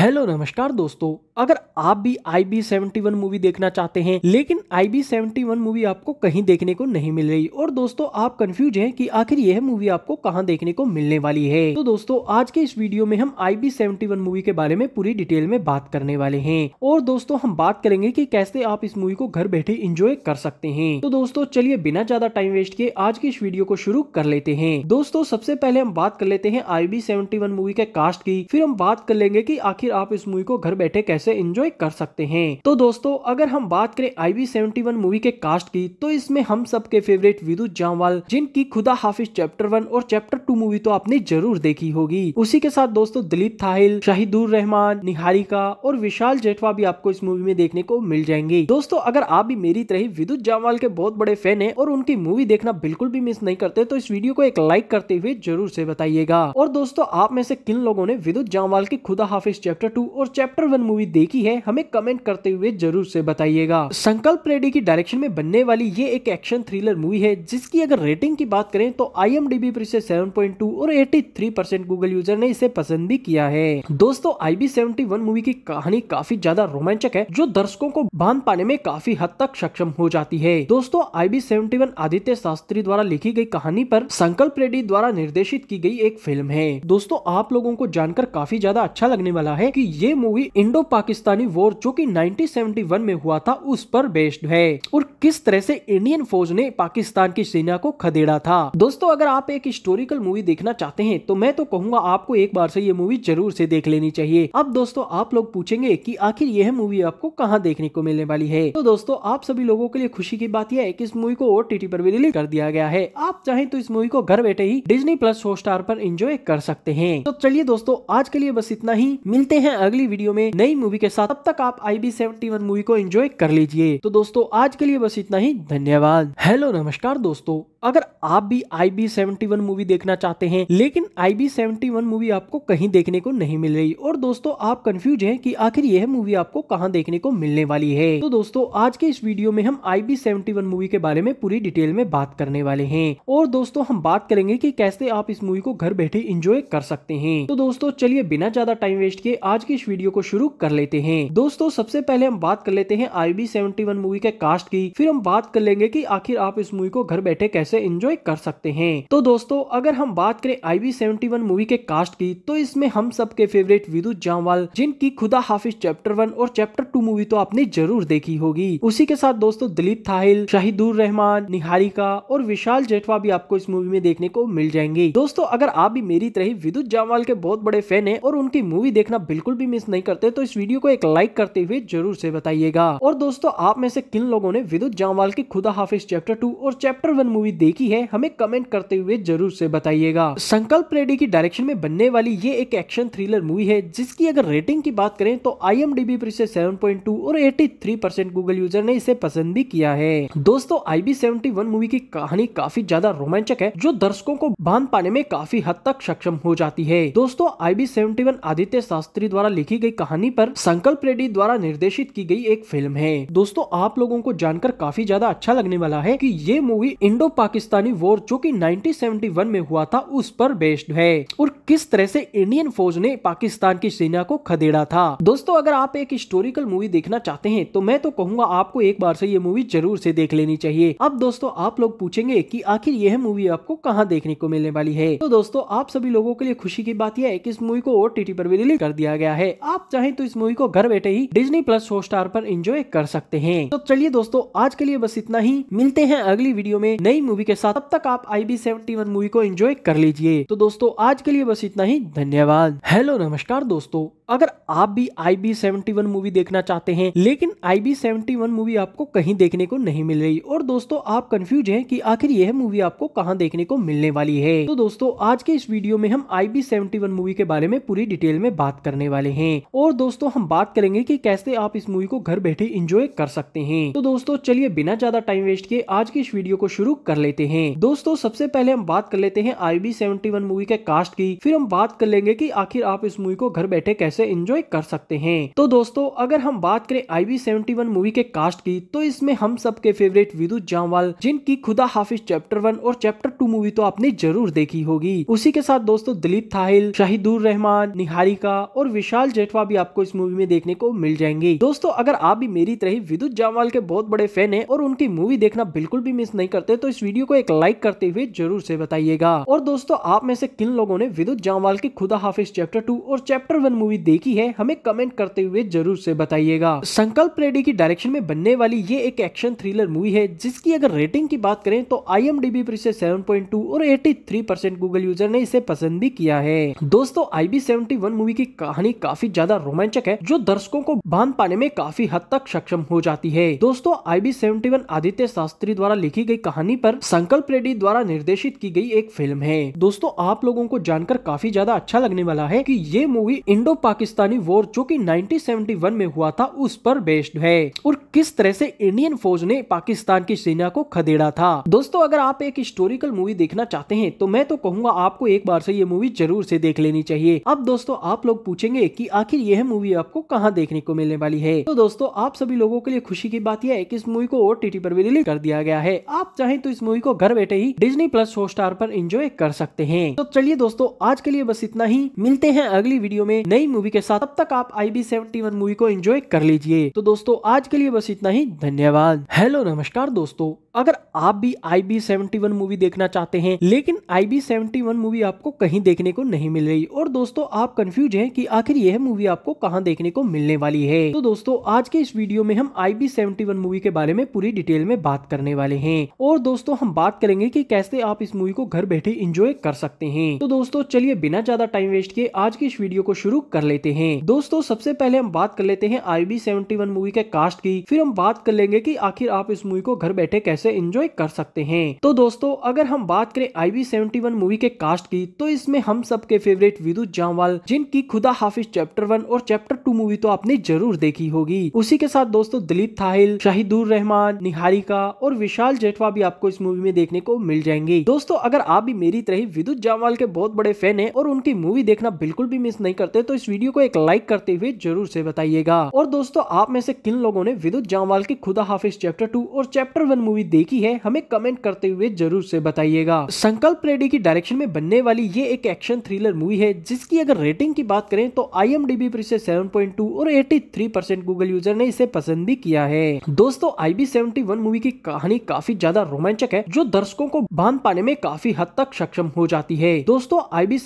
hello नमस्कार दोस्तों अगर आप भी I B seventy one movie देखना चाहते हैं लेकिन I B seventy one movie आपको कहीं देखने को नहीं मिल रही और दोस्तों आप कंफ्यूज हैं कि आखिर यह मूवी आपको कहाँ देखने को मिलने वाली है तो दोस्तों आज के इस वीडियो में हम I B seventy one movie के बारे में पूरी डिटेल में बात करने वाले हैं और दोस्तों हम बात करेंगे की कैसे आप इस मूवी को घर बैठे इंजॉय कर सकते हैं तो दोस्तों चलिए बिना ज्यादा टाइम वेस्ट किए आज की इस वीडियो को शुरू कर लेते हैं दोस्तों सबसे पहले हम बात कर लेते हैं I B seventy one movie के कास्ट की फिर हम बात कर लेंगे की आखिर आप इस मूवी को घर बैठे कैसे इंजॉय एंजॉय कर सकते हैं तो दोस्तों अगर हम बात करें I we seventy one movie के कास्ट की तो इसमें हम सबके फेवरेट विदु जामवाल जिनकी खुदा हाफिज चैप्टर वन और चैप्टर टू मूवी तो आपने जरूर देखी होगी उसी के साथ दोस्तों दिलीप थाहिल शाहिदुर रहमान निहारिका और विशाल जेठवा भी आपको इस मूवी में देखने को मिल जाएंगे दोस्तों अगर आप भी मेरी तरह विद्युत जामवाल के बहुत बड़े फैन है और उनकी मूवी देखना बिल्कुल भी मिस नहीं करते तो इस वीडियो को एक लाइक करते हुए जरूर से बताइएगा और दोस्तों आप में से किन लोगों ने विद्युत जामवाल की खुदा हाफिज चैप्टर टू और चैप्टर वन मूवी देखी है है हमें कमेंट करते हुए जरूर से बताइएगा संकल्प रेड्डी की डायरेक्शन में बनने वाली ये एक एक्शन थ्रिलर मूवी है जिसकी अगर रेटिंग की बात करें तो आई एम पर पॉइंट टू और थ्री परसेंट गूगल यूजर ने इसे पसंद भी किया है दोस्तों आई बी मूवी की कहानी काफी ज्यादा रोमांचक है जो दर्शकों को बांध पाने में काफी हद तक सक्षम हो जाती है दोस्तों आई बी आदित्य शास्त्री द्वारा लिखी गई कहानी पर संकल्प रेड्डी द्वारा निर्देशित की गई एक फिल्म है दोस्तों आप लोगों को जानकर काफी ज्यादा अच्छा लगने वाला है की ये movie Indo Pakistani Afghani war जो कि 1971 में हुआ था उस पर बेस्ड है और किस तरह से इंडियन फौज ने पाकिस्तान की सेना को खदेड़ा था दोस्तों अगर आप एक हिस्टोरिकल मूवी देखना चाहते हैं तो मैं तो कहूंगा आपको एक बार से ये मूवी जरूर से देख लेनी चाहिए अब दोस्तों आप लोग पूछेंगे की आखिर यह मूवी आपको कहाँ देखने को मिलने वाली है तो दोस्तों आप सभी लोगों के लिए खुशी की बात यह है की इस मूवी को ओ पर भी रिलीज कर दिया गया है आप चाहे तो इस मूवी को घर बैठे ही डिजनी प्लस हॉटस्टार पर इंजॉय कर सकते हैं तो चलिए दोस्तों आज के लिए बस इतना ही मिलते हैं अगली वीडियो में नई मूवी के साथ तब तक आप I B seventy one movie को एंजॉय कर लीजिए तो दोस्तों आज के लिए बस इतना ही धन्यवाद हेलो नमस्कार दोस्तों अगर आप भी I B seventy one movie देखना चाहते हैं लेकिन I B seventy one movie आपको कहीं देखने को नहीं मिल रही और दोस्तों आप कंफ्यूज हैं कि आखिर यह मूवी आपको कहाँ देखने को मिलने वाली है तो दोस्तों आज के इस वीडियो में हम I B seventy one movie के बारे में पूरी डिटेल में बात करने वाले हैं और दोस्तों हम बात करेंगे कि कैसे आप इस मूवी को घर बैठे इंजॉय कर सकते हैं तो दोस्तों चलिए बिना ज्यादा टाइम वेस्ट किए आज की इस वीडियो को शुरू कर लेते हैं हैं दोस्तों सबसे पहले हम बात कर लेते हैं I B seventy one movie के कास्ट की फिर हम बात कर लेंगे की आखिर आप इस मूवी को घर बैठे कैसे एंजॉय कर सकते हैं तो दोस्तों अगर हम बात करें I B seventy one movie के कास्ट की तो इसमें हम सबके फेवरेट विदु जामवाल जिनकी खुदा हाफिज चैप्टर वन और चैप्टर टू मूवी तो आपने जरूर देखी होगी उसी के साथ दोस्तों दिलीप थाहिल शाहिदुर रहमान निहारिका और विशाल जेठवा भी आपको इस मूवी में देखने को मिल जाएंगे दोस्तों अगर आप भी मेरी तरह विद्युत जामवाल के बहुत बड़े फैन है और उनकी मूवी देखना बिल्कुल भी मिस नहीं करते तो इस वीडियो को एक लाइक करते हुए जरूर से बताइएगा और दोस्तों आप में से किन लोगों ने विद्युत जामवाल की खुदा हाफिज चैप्टर टू और चैप्टर वन मूवी देखी है हमें कमेंट करते हुए जरूर से बताइएगा संकल्प रेडी की डायरेक्शन में बनने वाली ये एक एक्शन थ्रिलर मूवी है जिसकी अगर रेटिंग की बात करें तो आई एम डी पर सेवन पॉइंट टू और eighty three percent Google user ने इसे पसंद भी किया है दोस्तों I B seventy one movie की कहानी काफी ज्यादा रोमांचक है जो दर्शकों को बांध पाने में काफी हद तक सक्षम हो जाती है दोस्तों I B seventy one Aditya Shastri द्वारा लिखी गई कहानी पर संकल्प दीपक रेड्डी द्वारा निर्देशित की गई एक फिल्म है दोस्तों आप लोगों को जानकर काफी ज्यादा अच्छा लगने वाला है कि ये मूवी इंडो पाकिस्तानी वॉर जो कि 1971 में हुआ था उस पर बेस्ड है और किस तरह से इंडियन फौज ने पाकिस्तान की सेना को खदेड़ा था दोस्तों अगर आप एक हिस्टोरिकल मूवी देखना चाहते हैं तो मैं तो कहूंगा आपको एक बार से ये मूवी जरूर से देख लेनी चाहिए अब दोस्तों आप लोग पूछेंगे कि आखिर यह मूवी आपको कहाँ देखने को मिलने वाली है तो दोस्तों आप सभी लोगों के लिए खुशी की बात यह है की इस मूवी को ओ पर भी रिलीज कर दिया गया है आप चाहें तो इस मूवी को घर बैठे ही डिजनी प्लस हॉटस्टार पर एंजॉय कर सकते हैं तो चलिए दोस्तों आज के लिए बस इतना ही मिलते हैं अगली वीडियो में नई मूवी के साथ तब तक आप आई बी मूवी को एंजॉय कर लीजिए तो दोस्तों आज के लिए बस इतना ही धन्यवाद हेलो नमस्कार दोस्तों अगर आप भी I B seventy one movie देखना चाहते हैं लेकिन I B seventy one movie आपको कहीं देखने को नहीं मिल रही और दोस्तों आप कंफ्यूज हैं कि आखिर यह मूवी आपको कहाँ देखने को मिलने वाली है तो दोस्तों आज के इस वीडियो में हम I B seventy one movie के बारे में पूरी डिटेल में बात करने वाले हैं और दोस्तों हम बात करेंगे कि कैसे आप इस मूवी को घर बैठे इंजॉय कर सकते हैं तो दोस्तों चलिए बिना ज्यादा टाइम वेस्ट किए आज की इस वीडियो को शुरू कर लेते हैं दोस्तों सबसे पहले हम बात कर लेते हैं आई बी मूवी के कास्ट की फिर हम बात कर लेंगे की आखिर आप इस मूवी को घर बैठे कैसे इंजॉय कर सकते हैं तो दोस्तों अगर हम बात करें आई बी मूवी के कास्ट की तो इसमें हम सबके फेवरेट विदु जामवाल जिनकी खुदा हाफिज चैप्टर वन और चैप्टर टू मूवी तो आपने जरूर देखी होगी उसी के साथ दोस्तों दिलीप थाहिल शाहिदुर रहमान निहारिका और विशाल जेठवा भी आपको इस मूवी में देख देखने को मिल जाएंगी दोस्तों अगर आप भी मेरी तरह विद्युत जामवाल के बहुत बड़े फैन है और उनकी मूवी देखना बिल्कुल भी मिस नहीं करते तो इस वीडियो को एक लाइक करते हुए जरूर से बताइएगा और दोस्तों आप में से किन लोगों ने विद्युत जामवाल की खुदा हाफिज चैप्टर टू और चैप्टर वन मूवी देखी है हमें कमेंट करते हुए जरूर से बताइएगा संकल्प रेड्डी की डायरेक्शन में बनने वाली ये एक एक्शन थ्रिलर मूवी है जिसकी अगर रेटिंग की बात करें तो आई एम डी बी पर इसे सेवन पॉइंट टू और eighty three percent Google user ने इसे पसंद भी किया है दोस्तों I B seventy one movie की कहानी काफी ज्यादा रोमांचक है जो दर्शकों को बांध पाने में काफी हद तक सक्षम हो जाती है दोस्तों I B seventy one Aditya Shastri द्वारा लिखी गई कहानी पर संकल्प रेड्डी द्वारा निर्देशित की गई एक फिल्म है दोस्तों आप लोगों को जानकर काफी ज्यादा अच्छा लगने वाला है कि ये मूवी इंडो पाकिस्तानी वॉर जो कि 1971 में हुआ था उस पर बेस्ड है और किस तरह से इंडियन फौज ने पाकिस्तान की सेना को खदेड़ा था दोस्तों अगर आप एक हिस्टोरिकल मूवी देखना चाहते हैं तो मैं तो कहूंगा आपको एक बार से ये मूवी जरूर से देख लेनी चाहिए अब दोस्तों आप लोग पूछेंगे की आखिर यह मूवी आपको कहा वहां देखने को मिलने वाली है तो दोस्तों आप सभी लोगों के लिए खुशी की बात यह है कि इस मूवी को ओ टी पर भी रिलीज कर दिया गया है आप चाहे तो इस मूवी को घर बैठे ही डिजनी प्लस शो स्टार पर एंजॉय कर सकते हैं तो चलिए दोस्तों आज के लिए बस इतना ही मिलते हैं अगली वीडियो में नई मूवी के साथ अब तक आप आई बी मूवी को एंजॉय कर लीजिए तो दोस्तों आज के लिए बस इतना ही धन्यवाद हेलो नमस्कार दोस्तों अगर आप भी आई बी मूवी देखना चाहते हैं लेकिन आई बी मूवी आपको कहीं देखने को नहीं मिल रही और दोस्तों आप कंफ्यूज हैं कि आखिर यह मूवी आपको कहाँ देखने को मिलने वाली है तो दोस्तों आज के इस वीडियो में हम आई बी मूवी के बारे में पूरी डिटेल में बात करने वाले है और दोस्तों हम बात करेंगे की कैसे आप इस मूवी को घर बैठे इंजॉय कर सकते हैं तो दोस्तों चलिए बिना ज्यादा टाइम वेस्ट किए आज की इस वीडियो को शुरू कर लेते हैं दोस्तों सबसे पहले हम बात कर लेते हैं आई बी मूवी के कास्ट की फिर हम बात कर लेंगे की आखिर आप इस मूवी को घर बैठे कैसे इंजॉय कर सकते हैं तो दोस्तों अगर हम बात करें आई बी मूवी के कास्ट की तो इसमें हम सबके फेवरेट विदु जामवाल जिनकी खुदा हाफिज चैप्टर वन और चैप्टर टू मूवी तो आपने जरूर देखी होगी उसी के साथ दोस्तों दिलीप थाहिल शाहिदुर रहमान निहारिका और विशाल जेठवा भी आपको इस मूवी में देखने को मिल जाएंगे दोस्तों अगर आप भी मेरी तरह विद्युत जामवाल के बहुत बड़े फैन है और उनकी मूवी देखना बिल्कुल भी मिस नहीं करते तो इस वीडियो को एक लाइक करते हुए जरूर से बताइएगा और दोस्तों आप में से किन लोगों ने विद्युत जामवाल की खुदा हाफिज चैप्टर टू और चैप्टर वन मूवी देखी है हमें कमेंट करते हुए जरूर से बताइएगा संकल्प रेड्डी की डायरेक्शन में बनने वाली ये एक एक्शन थ्रिलर मूवी है जिसकी अगर रेटिंग की बात करें तो आई एम पर इसे सेवन और 83 परसेंट गूगल यूजर ने इसे पसंद भी किया है दोस्तों आई बी मूवी की कहानी काफी ज्यादा रोमांचक है जो दर्शकों को बांध पाने में काफी हद तक सक्षम हो जाती है दोस्तों आई बी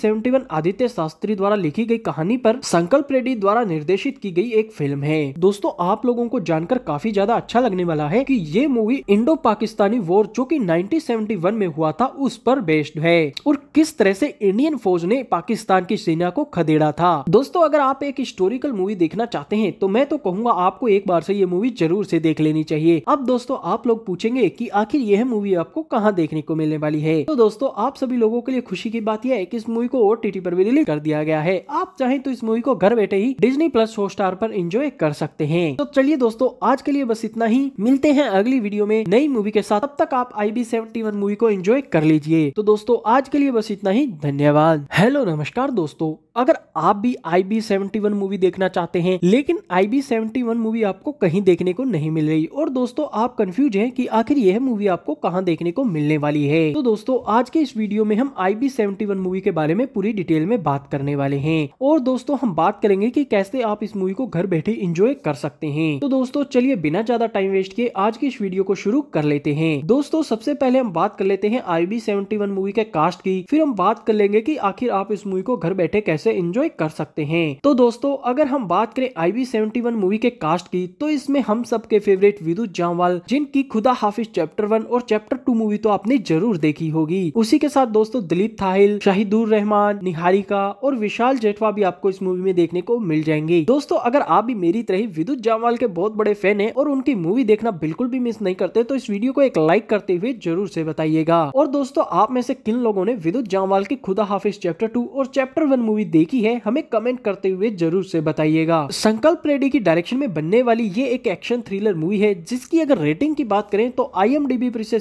आदित्य शास्त्री द्वारा लिखी गई कहानी पर संकल्प रेड्डी द्वारा निर्देशित की गई एक फिल्म है दोस्तों आप लोगों को जानकर काफी ज्यादा अच्छा लगने वाला है कि ये मूवी इंडो पाकिस्तानी वॉर जो कि 1971 में हुआ था उस पर बेस्ड है और किस तरह से इंडियन फौज ने पाकिस्तान की सेना को खदेड़ा था दोस्तों अगर आप एक हिस्टोरिकल मूवी देखना देखना चाहते हैं तो मैं तो कहूँगा आपको एक बार से ये मूवी जरूर से देख लेनी चाहिए अब दोस्तों आप लोग पूछेंगे की आखिर यह मूवी आपको कहाँ देखने को मिलने वाली है तो दोस्तों आप सभी लोगों के लिए खुशी की बात यह है की इस मूवी को ओटीटी पर भी रिलीज कर दिया गया है आप चाहे तो इस मूवी को घर बैठे ही डिजनी प्लस हॉटस्टार पर इंजॉय कर सकते हैं तो चलिए दोस्तों आज के लिए बस इतना ही मिलते हैं अगली वीडियो में नई मूवी के साथ तब तक आप आई बी मूवी को इंजॉय कर लीजिए तो दोस्तों आज के लिए बस इतना ही धन्यवाद हेलो नमस्कार दोस्तों अगर आप भी I B seventy one movie देखना चाहते हैं लेकिन I B seventy one movie आपको कहीं देखने को नहीं मिल रही और दोस्तों आप कंफ्यूज हैं कि आखिर यह मूवी आपको कहाँ देखने को मिलने वाली है तो दोस्तों आज के इस वीडियो में हम I B seventy one movie के बारे में पूरी डिटेल में बात करने वाले हैं और दोस्तों हम बात करेंगे की कैसे आप इस मूवी को घर बैठे इंजॉय कर सकते हैं तो दोस्तों चलिए बिना ज्यादा टाइम वेस्ट किए आज की इस वीडियो को शुरू कर लेते हैं दोस्तों सबसे पहले हम बात कर लेते हैं I B seventy one movie के कास्ट की फिर हम बात कर लेंगे की आखिर आप इस मूवी को घर बैठे कैसे से एंजॉय कर सकते हैं तो दोस्तों अगर हम बात करें I we seventy one movie के कास्ट की तो इसमें हम सबके फेवरेट विदु जामवाल जिनकी खुदा हाफिज चैप्टर वन और चैप्टर टू मूवी तो आपने जरूर देखी होगी उसी के साथ दोस्तों दिलीप थाहिल शाहिदुर रहमान निहारिका और विशाल जेठवा भी आपको इस मूवी में देखने को मिल जाएंगे दोस्तों अगर आप भी मेरी तरह विद्युत जामवाल के बहुत बड़े फैन है और उनकी मूवी देखना बिल्कुल भी मिस नहीं करते तो इस वीडियो को एक लाइक करते हुए जरूर से बताइएगा और दोस्तों आप में से किन लोगों ने विद्युत जामवाल की खुदा हाफिज चैप्टर टू और चैप्टर वन मूवी देखी है हमें कमेंट करते हुए जरूर से बताइएगा संकल्प रेड्डी की डायरेक्शन में बनने वाली ये एक एक्शन थ्रिलर मूवी है जिसकी अगर रेटिंग की बात करें तो आई एम पर इसे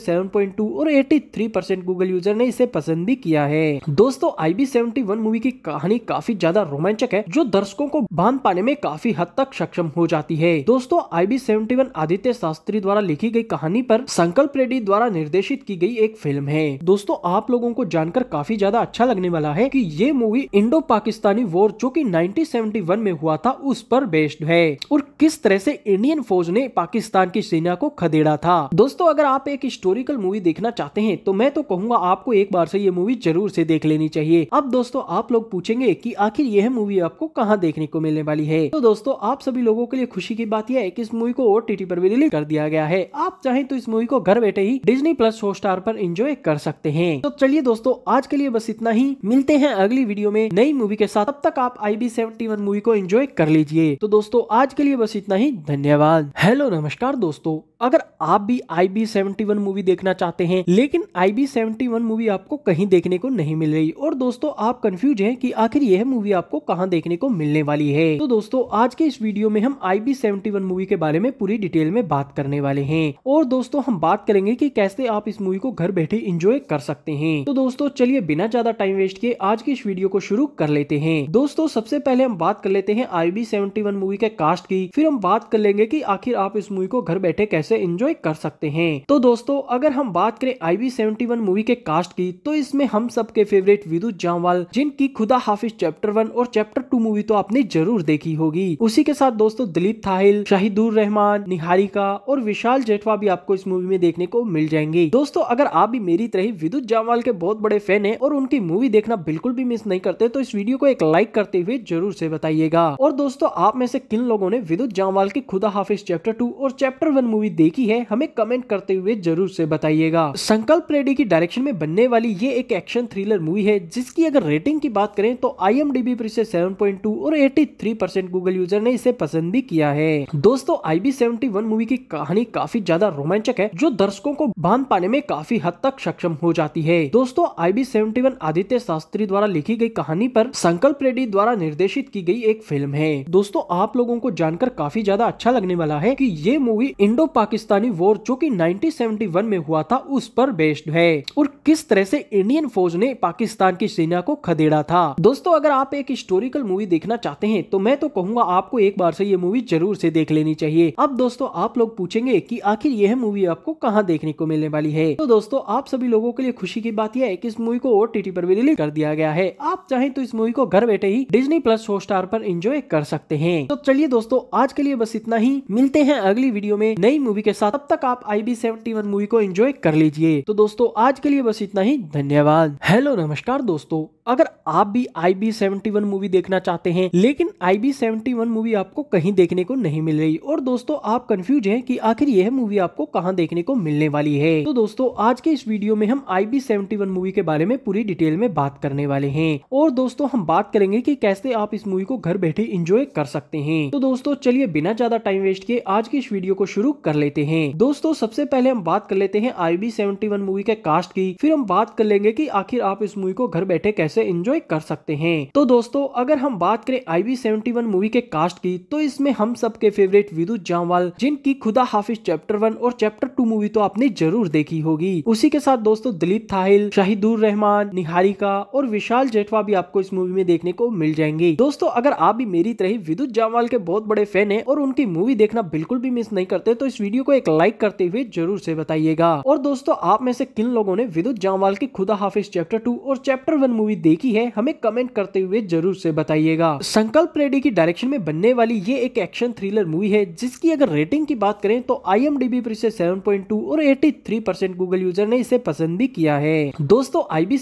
टू और 83 परसेंट गूगल यूजर ने इसे पसंद भी किया है दोस्तों सेवेंटी वन मूवी की कहानी काफी ज्यादा रोमांचक है जो दर्शकों को बांध पाने में काफी हद तक सक्षम हो जाती है दोस्तों सेवेंटी वन आदित्य शास्त्री द्वारा लिखी गई कहानी पर संकल्प रेड्डी द्वारा निर्देशित की गई एक फिल्म है दोस्तों आप लोगों को जानकर काफी ज्यादा अच्छा लगने वाला है की ये मूवी इंडो पाक पाकिस्तानी वॉर जो कि 1971 में हुआ था उस पर बेस्ड है और किस तरह से इंडियन फौज ने पाकिस्तान की सेना को खदेड़ा था दोस्तों अगर आप एक हिस्टोरिकल मूवी देखना चाहते हैं तो मैं तो कहूंगा आपको एक बार से ये मूवी जरूर से देख लेनी चाहिए अब दोस्तों आप लोग पूछेंगे कि आखिर यह मूवी आपको कहाँ देखने को मिलने वाली है तो दोस्तों आप सभी लोगों के लिए खुशी की बात यह है कि इस मूवी को ओ टी पर भी रिलीज कर दिया गया है आप चाहे तो इस मूवी को घर बैठे ही डिजनी प्लस हॉटस्टार पर इंजॉय कर सकते हैं तो चलिए दोस्तों आज के लिए बस इतना ही मिलते हैं अगली वीडियो में नई मूवी मूवी के साथ तब तक आप आई बी मूवी को एंजॉय कर लीजिए तो दोस्तों आज के लिए बस इतना ही धन्यवाद हेलो नमस्कार दोस्तों अगर आप भी I B seventy one movie देखना चाहते हैं लेकिन I B seventy one movie आपको कहीं देखने को नहीं मिल रही और दोस्तों आप कंफ्यूज हैं कि आखिर यह मूवी आपको कहाँ देखने को मिलने वाली है तो दोस्तों आज के इस वीडियो में हम I B seventy one movie के बारे में पूरी डिटेल में बात करने वाले हैं और दोस्तों हम बात करेंगे की कैसे आप इस मूवी को घर बैठे इंजॉय कर सकते हैं तो दोस्तों चलिए बिना ज्यादा टाइम वेस्ट किए आज की इस वीडियो को शुरू कर लेते हैं दोस्तों सबसे पहले हम बात कर लेते हैं I B seventy one movie के कास्ट की फिर हम बात कर लेंगे की आखिर आप इस मूवी को घर बैठे कैसे से एंजॉय कर सकते हैं तो दोस्तों अगर हम बात करें I we seventy one movie के कास्ट की तो इसमें हम सबके फेवरेट विदु जामवाल जिनकी खुदा हाफिज चैप्टर वन और चैप्टर टू मूवी तो आपने जरूर देखी होगी उसी के साथ दोस्तों दिलीप थाहिल शाहिदुर रहमान निहारिका और विशाल जेठवा भी आपको इस मूवी में देखने को मिल जाएंगे दोस्तों अगर आप भी मेरी तरह विद्युत जामवाल के बहुत बड़े फैन है और उनकी मूवी देखना बिल्कुल भी मिस नहीं करते तो इस वीडियो को एक लाइक करते हुए जरूर से बताइएगा और दोस्तों आप में से किन लोगों ने विद्युत जामवाल की खुदा हाफिज चैप्टर टू और चैप्टर वन मूवी देखी है हमें कमेंट करते हुए जरूर से बताइएगा संकल्प रेड्डी की डायरेक्शन में बनने वाली ये एक एक्शन थ्रिलर मूवी है जिसकी अगर रेटिंग की बात करें तो आई एम पर पॉइंट टू और थ्री परसेंट गूगल यूजर ने इसे पसंद भी किया है दोस्तों सेवेंटी वन मूवी की कहानी काफी ज्यादा रोमांचक है जो दर्शकों को बांध पाने में काफी हद तक सक्षम हो जाती है दोस्तों सेवेंटी वन आदित्य शास्त्री द्वारा लिखी गई कहानी पर संकल्प रेड्डी द्वारा निर्देशित की गई एक फिल्म है दोस्तों आप लोगों को जानकर काफी ज्यादा अच्छा लगने वाला है की ये मूवी इंडो पाकिस्तानी वॉर जो कि 1971 में हुआ था उस पर बेस्ड है और किस तरह से इंडियन फौज ने पाकिस्तान की सेना को खदेड़ा था दोस्तों अगर आप एक हिस्टोरिकल मूवी देखना चाहते हैं तो मैं तो कहूंगा आपको एक बार से ये मूवी जरूर से देख लेनी चाहिए अब दोस्तों आप लोग पूछेंगे की आखिर यह मूवी आपको कहाँ देखने को मिलने वाली है तो दोस्तों आप सभी लोगों के लिए खुशी की बात यह है की इस मूवी को ओ पर भी रिलीज कर दिया गया है आप चाहे तो इस मूवी को घर बैठे ही डिजनी प्लस हॉटस्टार पर इंजॉय कर सकते हैं तो चलिए दोस्तों आज के लिए बस इतना ही मिलते हैं अगली वीडियो में नई मूवी मूवी के साथ तब तक आप आई बी मूवी को एंजॉय कर लीजिए तो दोस्तों आज के लिए बस इतना ही धन्यवाद हेलो नमस्कार दोस्तों अगर आप भी I B seventy one movie देखना चाहते हैं लेकिन I B seventy one movie आपको कहीं देखने को नहीं मिल रही और दोस्तों आप कंफ्यूज हैं कि आखिर यह मूवी आपको कहाँ देखने को मिलने वाली है तो दोस्तों आज के इस वीडियो में हम I B seventy one movie के बारे में पूरी डिटेल में बात करने वाले हैं और दोस्तों हम बात करेंगे की कैसे आप इस मूवी को घर बैठे इंजॉय कर सकते हैं तो दोस्तों चलिए बिना ज्यादा टाइम वेस्ट किए आज की इस वीडियो को शुरू कर लेते हैं दोस्तों सबसे पहले हम बात कर लेते हैं I B seventy one movie के कास्ट की फिर हम बात कर लेंगे की आखिर आप इस मूवी को घर बैठे कैसे से इंजॉय कर सकते हैं तो दोस्तों अगर हम बात करें आई सेवेंटी वन मूवी के कास्ट की तो इसमें हम सबके फेवरेट विदु जामवाल जिनकी खुदा हाफिज चैप्टर वन और चैप्टर टू मूवी तो आपने जरूर देखी होगी उसी के साथ दोस्तों दिलीप थाहिल शाहिदुर रहमान निहारिका और विशाल जेठवा भी आपको इस मूवी में देखने को मिल जाएंगे दोस्तों अगर आप भी मेरी तरह विद्युत जामवाल के बहुत बड़े फैन है और उनकी मूवी देखना बिल्कुल भी मिस नहीं करते तो इस वीडियो को एक लाइक करते हुए जरूर से बताइएगा और दोस्तों आप में से किन लोगों ने विद्युत जामवाल की खुदा हाफिज चैप्टर टू और चैप्टर वन मूवी देखी है हमें कमेंट करते हुए जरूर से बताइएगा संकल्प रेड्डी की डायरेक्शन में बनने वाली ये एक एक्शन थ्रिलर मूवी है जिसकी अगर रेटिंग की बात करें तो आई एम पर इसे 7.2 और 83 परसेंट गूगल यूजर ने इसे पसंद भी किया है दोस्तों आई बी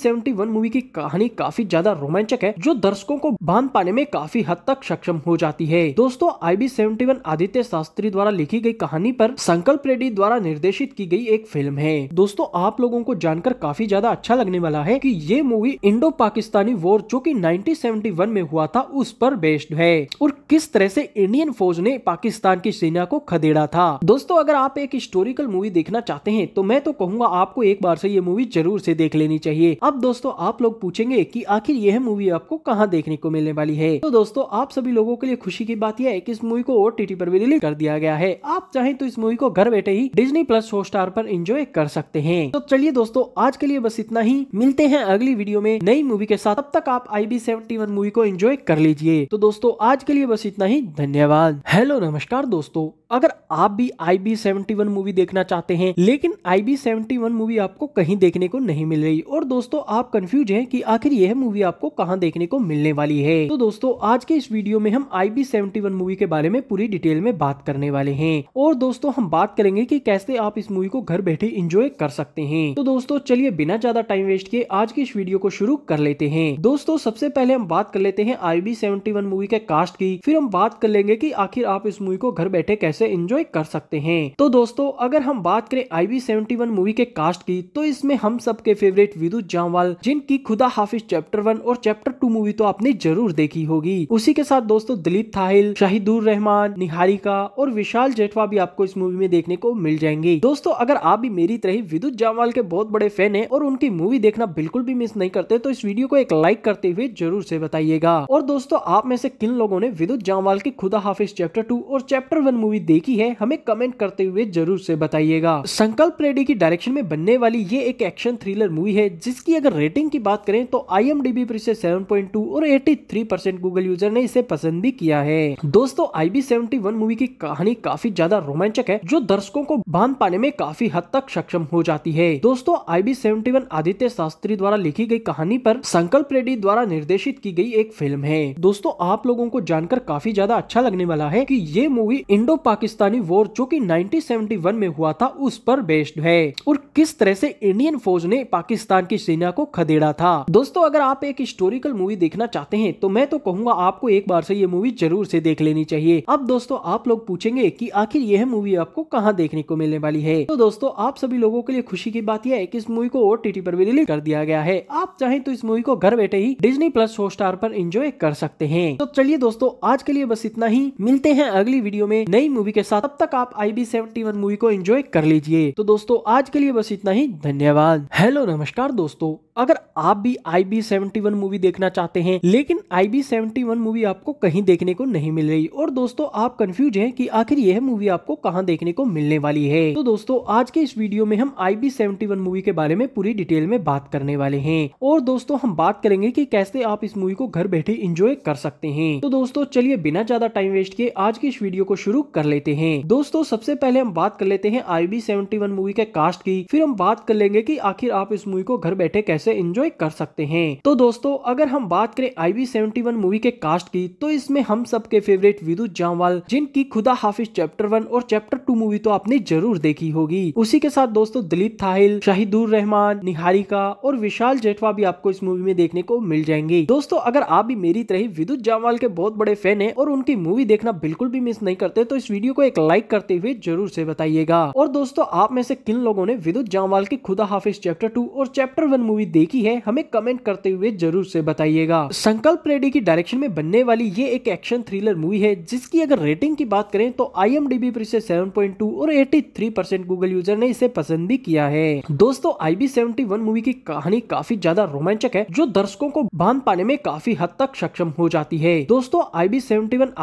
मूवी की कहानी काफी ज्यादा रोमांचक है जो दर्शकों को बांध पाने में काफी हद तक सक्षम हो जाती है दोस्तों आई बी आदित्य शास्त्री द्वारा लिखी गई कहानी पर संकल्प रेड्डी द्वारा निर्देशित की गई एक फिल्म है दोस्तों आप लोगों को जानकर काफी ज्यादा अच्छा लगने वाला है की ये मूवी इंडो पाक पाकिस्तानी वॉर जो कि 1971 में हुआ था उस पर बेस्ड है और किस तरह से इंडियन फौज ने पाकिस्तान की सेना को खदेड़ा था दोस्तों अगर आप एक हिस्टोरिकल मूवी देखना चाहते हैं तो मैं तो कहूंगा आपको एक बार से ये मूवी जरूर से देख लेनी चाहिए अब दोस्तों आप लोग पूछेंगे कि आखिर यह मूवी आपको कहाँ देखने को मिलने वाली है तो दोस्तों आप सभी लोगों के लिए खुशी की बात यह है की इस मूवी को ओ पर भी रिलीज कर दिया गया है आप चाहें तो इस मूवी को घर बैठे ही डिजनी प्लस हॉटस्टार पर इंजॉय कर सकते हैं तो चलिए दोस्तों आज के लिए बस इतना ही मिलते हैं अगली वीडियो में नई मूवी मूवी के साथ तब तक आप I B seventy one movie को एंजॉय कर लीजिए तो दोस्तों आज के लिए बस इतना ही धन्यवाद हेलो नमस्कार दोस्तों अगर आप भी I B seventy one movie देखना चाहते हैं लेकिन I B seventy one movie आपको कहीं देखने को नहीं मिल रही और दोस्तों आप कंफ्यूज हैं कि आखिर यह मूवी आपको कहाँ देखने को मिलने वाली है तो दोस्तों आज के इस वीडियो में हम I B seventy one movie के बारे में पूरी डिटेल में बात करने वाले हैं और दोस्तों हम बात करेंगे की कैसे आप इस मूवी को घर बैठे इंजॉय कर सकते हैं तो दोस्तों चलिए बिना ज्यादा टाइम वेस्ट किए आज की इस वीडियो को शुरू कर लेते हैं दोस्तों सबसे पहले हम बात कर लेते हैं I B seventy one movie के कास्ट की फिर हम बात कर लेंगे की आखिर आप इस मूवी को घर बैठे कैसे से इंजॉय कर सकते हैं तो दोस्तों अगर हम बात करें आई वी मूवी के कास्ट की तो इसमें हम सबके फेवरेट विदु जामवाल जिनकी खुदा हाफिज चैप्टर वन और चैप्टर टू मूवी तो आपने जरूर देखी होगी उसी के साथ दोस्तों दिलीप थाहिल शाहिदुर रहमान निहारिका और विशाल जेठवा भी आपको इस मूवी में देखने को मिल जाएंगे दोस्तों अगर आप भी मेरी तरह विद्युत जामवाल के बहुत बड़े फैन है और उनकी मूवी देखना बिल्कुल भी मिस नहीं करते तो इस वीडियो को एक लाइक करते हुए जरूर से बताइएगा और दोस्तों आप में से किन लोगों ने विद्युत जामवाल की खुदा हाफिज चैप्टर टू और चैप्टर वन मूवी देखी है हमें कमेंट करते हुए जरूर से बताइएगा संकल्प रेड्डी की डायरेक्शन में बनने वाली ये एक एक्शन थ्रिलर मूवी है जिसकी अगर रेटिंग की बात करें तो आई एम पर इसे 7.2 और 83 परसेंट गूगल यूजर ने इसे पसंद भी किया है दोस्तों आई बी मूवी की कहानी काफी ज्यादा रोमांचक है जो दर्शकों को बांध पाने में काफी हद तक सक्षम हो जाती है दोस्तों आई बी आदित्य शास्त्री द्वारा लिखी गई कहानी पर संकल्प रेड्डी द्वारा निर्देशित की गई एक फिल्म है दोस्तों आप लोगों को जानकर काफी ज्यादा अच्छा लगने वाला है की ये movie Indo Pakistan Pakistani war जो कि 1971 में हुआ था उस पर बेस्ड है और किस तरह से इंडियन फौज ने पाकिस्तान की सेना को खदेड़ा था दोस्तों अगर आप एक हिस्टोरिकल मूवी देखना चाहते हैं तो मैं तो कहूंगा आपको एक बार से ये मूवी जरूर से देख लेनी चाहिए अब दोस्तों आप लोग पूछेंगे की आखिर यह मूवी आपको कहाँ देखने को मिलने वाली है तो दोस्तों आप सभी लोगों के लिए खुशी की बात यह है की इस मूवी को ओ टी पर भी रिलीज कर दिया गया है आप चाहे तो इस मूवी को घर बैठे ही डिजनी प्लस हॉटस्टार पर इंजॉय कर सकते हैं तो चलिए दोस्तों आज के लिए बस इतना ही मिलते हैं अगली वीडियो में नई मूवी मूवी के साथ तब तक आप I B seventy one movie को एंजॉय कर लीजिए तो दोस्तों आज के लिए बस इतना ही धन्यवाद हेलो नमस्कार दोस्तों अगर आप भी I B seventy one movie देखना चाहते हैं लेकिन I B seventy one movie आपको कहीं देखने को नहीं मिल रही और दोस्तों आप कंफ्यूज हैं कि आखिर यह मूवी आपको कहाँ देखने को मिलने वाली है तो दोस्तों आज के इस वीडियो में हम I B seventy one movie के बारे में पूरी डिटेल में बात करने वाले हैं और दोस्तों हम बात करेंगे कि कैसे आप इस मूवी को घर बैठे इंजॉय कर सकते हैं तो दोस्तों चलिए बिना ज्यादा टाइम वेस्ट किए आज की इस वीडियो को शुरू कर लेते हैं दोस्तों सबसे पहले हम बात कर लेते हैं I B seventy one movie के कास्ट की फिर हम बात कर लेंगे की आखिर आप इस मूवी को घर बैठे कैसे इंजॉय कर सकते हैं तो दोस्तों अगर हम बात करें I B seventy one movie के कास्ट की तो इसमें हम सबके फेवरेट विदु जामवाल जिनकी खुदा हाफिज चैप्टर वन और चैप्टर टू मूवी तो आपने जरूर देखी होगी उसी के साथ दोस्तों दिलीप थाहिल शाहिदुर रहमान निहारिका और विशाल जेठवा भी आपको इस मूवी में देखने को मिल जाएंगे दोस्तों अगर आप भी मेरी तरह विद्युत जामवाल के बहुत बड़े फैन है और उनकी मूवी देखना बिल्कुल भी मिस नहीं करते तो इस वीडियो वीडियो को एक लाइक करते हुए जरूर से बताइएगा और दोस्तों आप में से किन लोगों ने विद्युत जामवाल की खुदा हाफिज चैप्टर टू और चैप्टर वन मूवी देखी है हमें कमेंट करते हुए जरूर से बताइएगा संकल्प रेडी की डायरेक्शन में बनने वाली ये एक एक्शन थ्रिलर मूवी है जिसकी अगर रेटिंग की बात करें तो आई एम डी इसे 7.2 और एटी परसेंट गूगल यूजर ने इसे पसंद भी किया है दोस्तों आई बी मूवी की कहानी काफी ज्यादा रोमांचक है जो दर्शकों को बांध पाने में काफी हद तक सक्षम हो जाती है दोस्तों आई बी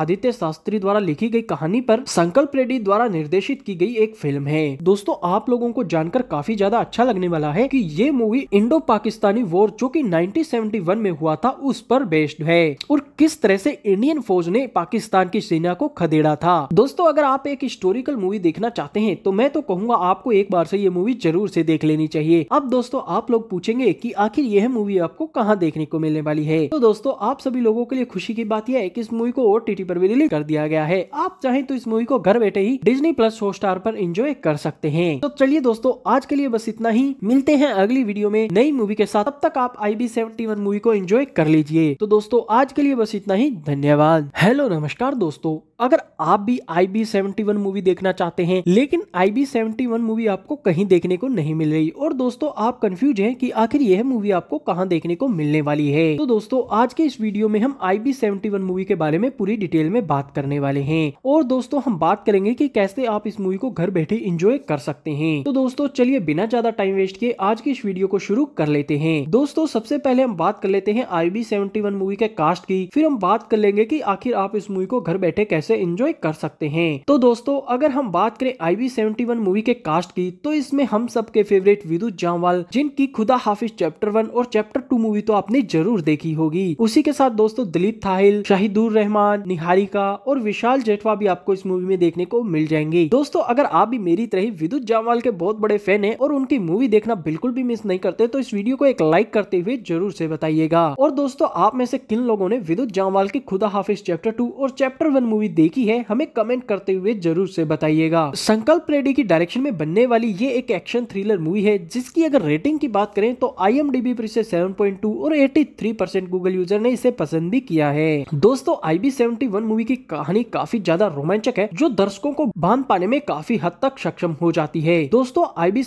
आदित्य शास्त्री द्वारा लिखी गई कहानी पर संकल्प रेड्डी द्वारा निर्देशित की गई एक फिल्म है दोस्तों आप लोगों को जानकर काफी ज्यादा अच्छा लगने वाला है कि ये मूवी इंडो पाकिस्तानी वॉर जो कि 1971 में हुआ था उस पर बेस्ड है और किस तरह से इंडियन फौज ने पाकिस्तान की सेना को खदेड़ा था दोस्तों अगर आप एक हिस्टोरिकल मूवी देखना चाहते हैं तो मैं तो कहूँगा आपको एक बार से ये मूवी जरूर से देख लेनी चाहिए अब दोस्तों आप लोग पूछेंगे की आखिर यह मूवी आपको कहाँ देखने को मिलने वाली है तो दोस्तों आप सभी लोगों के लिए खुशी की बात यह है की इस मूवी को ओ पर भी रिलीज कर दिया गया है आप चाहे तो इस मूवी मूवी को घर बैठे ही डिजनी प्लस स्टार पर एंजॉय कर सकते हैं तो चलिए दोस्तों आज के लिए बस इतना ही मिलते हैं अगली वीडियो में नई मूवी के साथ तब तक आप आई बी मूवी को इंजॉय कर लीजिए तो दोस्तों आज के लिए बस इतना ही धन्यवाद हेलो नमस्कार दोस्तों अगर आप भी I B seventy one movie देखना चाहते हैं लेकिन I B seventy one movie आपको कहीं देखने को नहीं मिल रही और दोस्तों आप कंफ्यूज हैं कि आखिर यह मूवी आपको कहां देखने को मिलने वाली है तो दोस्तों आज के इस वीडियो में हम I B seventy one movie के बारे में पूरी डिटेल में बात करने वाले हैं और दोस्तों हम बात करेंगे कि कैसे आप इस मूवी को घर बैठे इंजॉय कर सकते हैं तो दोस्तों चलिए बिना ज्यादा टाइम वेस्ट किए आज की इस वीडियो को शुरू कर लेते हैं दोस्तों सबसे पहले हम बात कर लेते हैं आई बी मूवी के कास्ट की फिर हम बात कर लेंगे की आखिर आप इस मूवी को घर बैठे कैसे इंजॉय कर सकते हैं तो दोस्तों अगर हम बात करें आई बी मूवी के कास्ट की तो इसमें हम सबके फेवरेट विदु जामवाल जिनकी खुदा हाफिज चैप्टर वन और चैप्टर टू मूवी तो आपने जरूर देखी होगी उसी के साथ दोस्तों दिलीप थाहिल शाहिदुर रहमान निहारिका और विशाल जेठवा भी आपको इस मूवी मूवी में देखने को मिल जाएंगी दोस्तों अगर आप भी मेरी तरह विद्युत जामवाल के बहुत बड़े फैन है और उनकी मूवी देखना बिल्कुल भी मिस नहीं करते तो इस वीडियो को एक लाइक करते हुए जरूर ऐसी बताइएगा और दोस्तों आप में से किन लोगों ने विद्युत जामवाल की खुदा हाफिज चैप्टर टू और चैप्टर वन मूवी देखी है हमें कमेंट करते हुए जरूर ऐसी बताइएगा संकल्प रेड्डी की डायरेक्शन में बनने वाली ये एक एक्शन थ्रिलर मूवी है जिसकी अगर रेटिंग की बात करें तो आई एम पर इसे 7.2 और 83 परसेंट गूगल यूजर ने इसे पसंद भी किया है दोस्तों आई बी मूवी की कहानी काफी ज्यादा रोमांचक है जो दर्शकों को बांध पाने में काफी हद तक सक्षम हो जाती है दोस्तों आई बी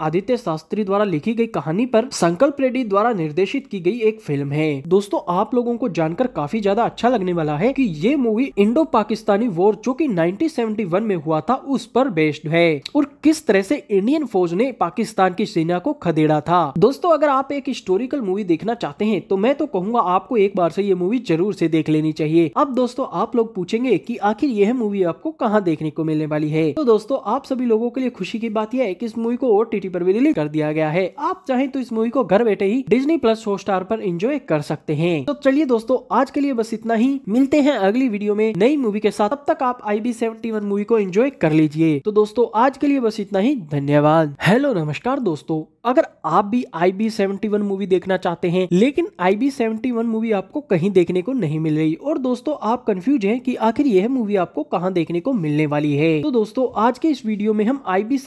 आदित्य शास्त्री द्वारा लिखी गई कहानी पर संकल्प रेड्डी द्वारा निर्देशित की गई एक फिल्म है दोस्तों आप लोगों को जानकर काफी ज्यादा अच्छा लगने वाला है कि ये मूवी इंडो पाकिस्तानी वॉर जो कि 1971 में हुआ था उस पर बेस्ड है और किस तरह से इंडियन फौज ने पाकिस्तान की सेना को खदेड़ा था दोस्तों अगर आप एक हिस्टोरिकल मूवी देखना चाहते हैं तो मैं तो कहूंगा आपको एक बार से ये मूवी जरूर से देख लेनी चाहिए अब दोस्तों आप लोग पूछेंगे कि आखिर यह मूवी आप आपको कहाँ देखने को मिलने वाली है तो दोस्तों आप सभी लोगों के लिए खुशी की बात यह है कि इस मूवी को ओ टी पर भी रिलीज कर दिया गया है आप चाहें तो इस मूवी को घर बैठे ही डिजनी प्लस स्टार पर एंजॉय कर सकते हैं तो चलिए दोस्तों आज के लिए बस इतना ही मिलते हैं अगली वीडियो में नई मूवी के साथ तब तक आप आई बी मूवी को एंजॉय कर लीजिए तो दोस्तों आज के लिए बस इतना ही धन्यवाद हेलो नमस्कार दोस्तों अगर आप भी I B seventy one movie देखना चाहते हैं लेकिन I B seventy one movie आपको कहीं देखने को नहीं मिल रही और दोस्तों आप कंफ्यूज हैं कि आखिर यह मूवी आपको कहाँ देखने को मिलने वाली है तो दोस्तों आज के इस वीडियो में हम आई बी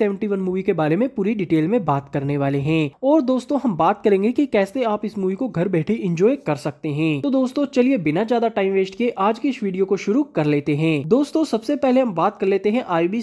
मूवी के बारे में पूरी डिटेल में बात करने वाले हैं और दोस्तों हम बात करेंगे की कैसे आप इस मूवी को घर बैठे इंजॉय कर सकते हैं तो दोस्तों चलिए बिना ज्यादा टाइम वेस्ट किए आज की इस वीडियो को शुरू कर लेते हैं दोस्तों सबसे पहले हम बात कर लेते हैं आई बी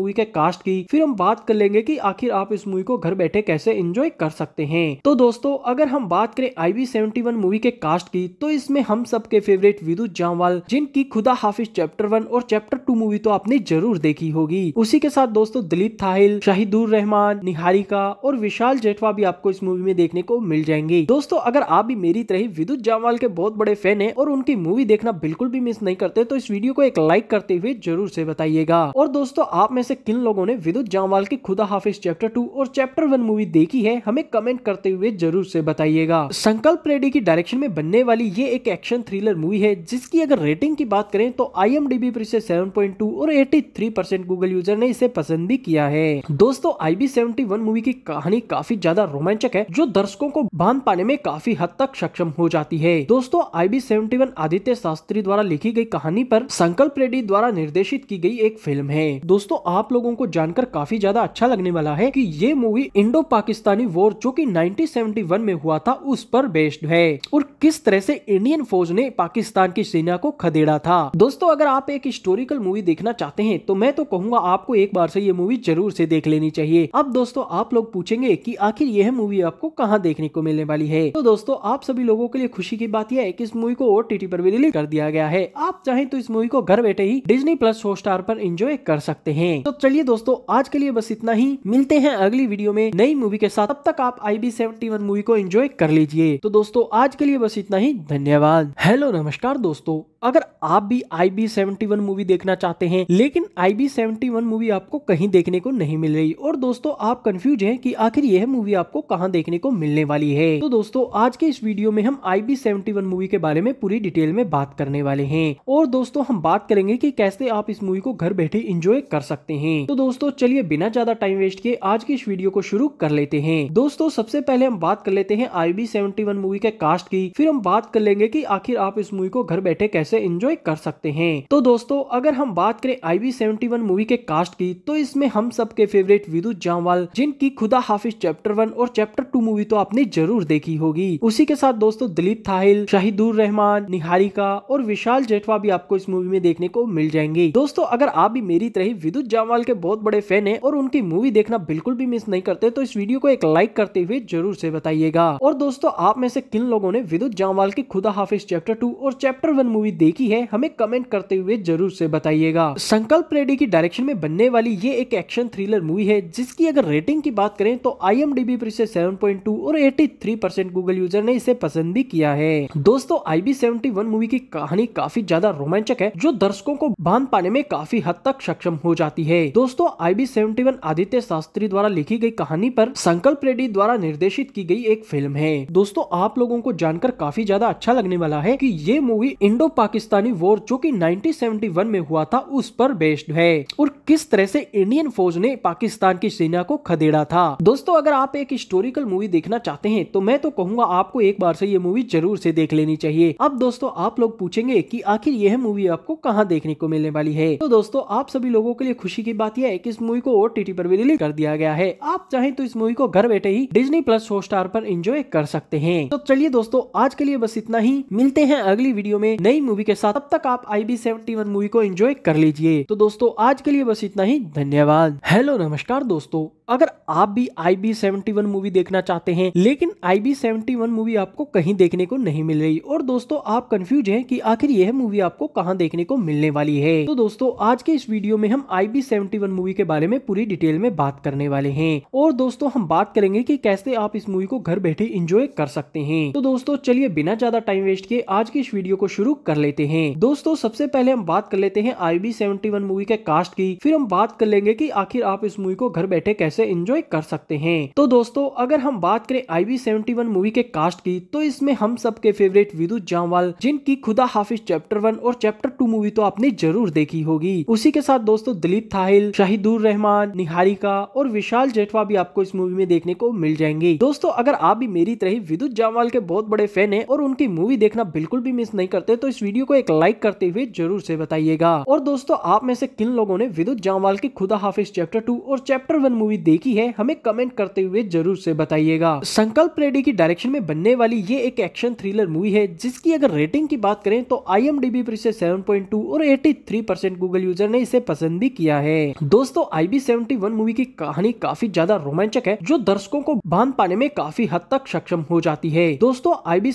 मूवी के कास्ट की फिर हम बात कर लेंगे की आखिर आप इस मूवी को घर बैठे कैसे इंजॉय कर सकते हैं तो दोस्तों अगर हम बात करें आई बी मूवी के कास्ट की तो इसमें हम सबके फेवरेट विदु जामवाल जिनकी खुदा हाफिज चैप्टर वन और चैप्टर टू मूवी तो आपने जरूर देखी होगी उसी के साथ दोस्तों दिलीप थाहिल शाहिदुर रहमान निहारिका और विशाल जेठवा भी आपको इस मूवी में देखने को मिल जाएंगे दोस्तों अगर आप भी मेरी तरह विद्युत जामवाल के बहुत बड़े फैन है और उनकी मूवी देखना बिल्कुल भी मिस नहीं करते तो इस वीडियो को एक लाइक करते हुए जरूर से बताइएगा और दोस्तों आप में से किन लोगों ने विद्युत जामवाल की खुदा हाफिज चैप्टर टू और चैप्टर वन मूवी देखी है हमें कमेंट करते हुए जरूर से बताइएगा संकल्प रेडी की डायरेक्शन में बनने वाली ये एक एक्शन थ्रिलर मूवी है जिसकी अगर रेटिंग की बात करें तो आई एम पर इसे सेवन 7.2 और 83 परसेंट गूगल यूजर ने इसे पसंद भी किया है दोस्तों आईबी 71 मूवी की कहानी काफी ज्यादा रोमांचक है जो दर्शकों को बांध पाने में काफी हद तक सक्षम हो जाती है दोस्तों आईबी 71 आदित्य शास्त्री द्वारा लिखी गई कहानी पर संकल्प रेड्डी द्वारा निर्देशित की गई एक फिल्म है दोस्तों आप लोगों को जानकर काफी ज्यादा अच्छा लगने वाला है की ये मूवी इंडो पाकिस्तानी वॉर जो की नाइनटीन में हुआ था उस पर बेस्ड है और किस तरह से इंडियन फौज ने पाकिस्तान की सेना को खदेड़ा था दोस्तों अगर आप एक हिस्टोरिकल मूवी देखना चाहते हैं तो मैं तो कहूंगा आपको एक बार से ये मूवी जरूर से देख लेनी चाहिए अब दोस्तों आप लोग पूछेंगे कि आखिर यह मूवी आपको कहाँ देखने को मिलने वाली है तो दोस्तों आप सभी लोगों के लिए खुशी की बात यह है कि इस मूवी को ओटीटी पर भी रिलीज कर दिया गया है आप चाहे तो इस मूवी को घर बैठे ही डिजनी प्लस हॉटस्टार पर इंजॉय कर सकते हैं तो चलिए दोस्तों आज के लिए बस इतना ही मिलते हैं अगली वीडियो में नई मूवी के साथ तब तक आप आई बी मूवी को एंजॉय कर लीजिए तो दोस्तों आज के लिए बस इतना ही धन्यवाद हेलो नमस्कार दोस्तों अगर आप भी I B seventy one movie देखना चाहते हैं लेकिन I B seventy one movie आपको कहीं देखने को नहीं मिल रही और दोस्तों आप कंफ्यूज हैं कि आखिर यह मूवी आपको कहाँ देखने को मिलने वाली है तो दोस्तों आज के इस वीडियो में हम I B seventy one movie के बारे में पूरी डिटेल में बात करने वाले हैं और दोस्तों हम बात करेंगे की कैसे आप इस मूवी को घर बैठे इंजॉय कर सकते हैं तो दोस्तों चलिए बिना ज्यादा टाइम वेस्ट किए आज की इस वीडियो को शुरू कर लेते हैं दोस्तों सबसे पहले हम बात कर लेते हैं I B seventy one movie के कास्ट की फिर हम बात कर लेंगे की आखिर आप इस मूवी को घर बैठे कैसे से इंजॉय कर सकते हैं तो दोस्तों अगर हम बात करें आई सेवेंटी वन मूवी के कास्ट की तो इसमें हम सबके फेवरेट विदु जामवाल जिनकी खुदा हाफिज चैप्टर वन और चैप्टर टू मूवी तो आपने जरूर देखी होगी उसी के साथ दोस्तों दिलीप थाहिल शाहिदुर रहमान निहारिका और विशाल जेठवा भी आपको इस मूवी में देखने को मिल जाएंगे दोस्तों अगर आप भी मेरी तरह विद्युत जामवाल के बहुत बड़े फैन है और उनकी मूवी देखना बिल्कुल भी मिस नहीं करते तो इस वीडियो को एक लाइक करते हुए जरूर से बताइएगा और दोस्तों आप में से किन लोगों ने विद्युत जामवाल की खुदा हाफिज चैप्टर टू और चैप्टर वन मूवी देखी है हमें कमेंट करते हुए जरूर से बताइएगा संकल्प रेड्डी की डायरेक्शन में बनने वाली ये एक एक्शन थ्रिलर मूवी है जिसकी अगर रेटिंग की बात करें तो I M seven point two और थ्री परसेंट गूगल यूजर ने इसे पसंद भी किया है दोस्तों आई बी मूवी की कहानी काफी ज्यादा रोमांचक है जो दर्शकों को बांध पाने में काफी हद तक सक्षम हो जाती है दोस्तों I B seventy one Aditya Shastri द्वारा लिखी गई कहानी पर संकल्प रेड्डी द्वारा निर्देशित की गई एक फिल्म है दोस्तों आप लोगों को जानकर काफी ज्यादा अच्छा लगने वाला है की ये मूवी इंडो पाक पाकिस्तानी वॉर जो कि 1971 में हुआ था उस पर बेस्ड है और किस तरह से इंडियन फौज ने पाकिस्तान की सेना को खदेड़ा था दोस्तों अगर आप एक हिस्टोरिकल मूवी देखना चाहते हैं तो मैं तो कहूंगा आपको एक बार से ये मूवी जरूर से देख लेनी चाहिए अब दोस्तों आप लोग पूछेंगे की आखिर यह मूवी आपको कहाँ देखने को मिलने वाली है तो दोस्तों आप सभी लोगों के लिए खुशी की बात यह है की इस मूवी को ओ पर भी रिलीज कर दिया गया है आप चाहें तो इस मूवी को घर बैठे ही डिजनी प्लस हॉटस्टार पर इंजॉय कर सकते हैं तो चलिए दोस्तों आज के लिए बस इतना ही मिलते हैं अगली वीडियो में नई मूवी मूवी के साथ तब तक आप I B seventy one movie को एंजॉय कर लीजिए तो दोस्तों आज के लिए बस इतना ही धन्यवाद हेलो नमस्कार दोस्तों अगर आप भी I B seventy one movie देखना चाहते हैं लेकिन I B seventy one movie आपको कहीं देखने को नहीं मिल रही और दोस्तों आप कंफ्यूज हैं कि आखिर यह मूवी आपको कहाँ देखने को मिलने वाली है तो दोस्तों आज के इस वीडियो में हम I B seventy one movie के बारे में पूरी डिटेल में बात करने वाले हैं और दोस्तों हम बात करेंगे की कैसे आप इस मूवी को घर बैठे इंजॉय कर सकते हैं तो दोस्तों चलिए बिना ज्यादा टाइम वेस्ट किए आज की इस वीडियो को शुरू कर लेते हैं दोस्तों सबसे पहले हम बात कर लेते हैं I B seventy one movie के कास्ट की फिर हम बात कर लेंगे की आखिर आप इस मूवी को घर बैठे कैसे से इंजॉय कर सकते हैं तो दोस्तों अगर हम बात करें आई वी मूवी के कास्ट की तो इसमें हम सबके फेवरेट विदु जामवाल जिनकी खुदा हाफिज चैप्टर वन और चैप्टर टू मूवी तो आपने जरूर देखी होगी उसी के साथ दोस्तों दिलीप थाहिल शाहिदुर रहमान निहारिका और विशाल जेठवा भी आपको इस मूवी में देखने को मिल जाएंगे दोस्तों अगर आप भी मेरी तरह विद्युत जामवाल के बहुत बड़े फैन है और उनकी मूवी देखना बिल्कुल भी मिस नहीं करते तो इस वीडियो को एक लाइक करते हुए जरूर से बताइएगा और दोस्तों आप में से किन लोगों ने विद्युत जामवाल की खुदा हाफिज चैप्टर टू और चैप्टर वन मूवी देखी है हमें कमेंट करते हुए जरूर से बताइएगा संकल्प रेड्डी की डायरेक्शन में बनने वाली ये एक एक्शन थ्रिलर मूवी है जिसकी अगर रेटिंग की बात करें तो आई एम पर इसे 7.2 और 83 परसेंट गूगल यूजर ने इसे पसंद भी किया है दोस्तों आई बी मूवी की कहानी काफी ज्यादा रोमांचक है जो दर्शकों को बांध पाने में काफी हद तक सक्षम हो जाती है दोस्तों आई बी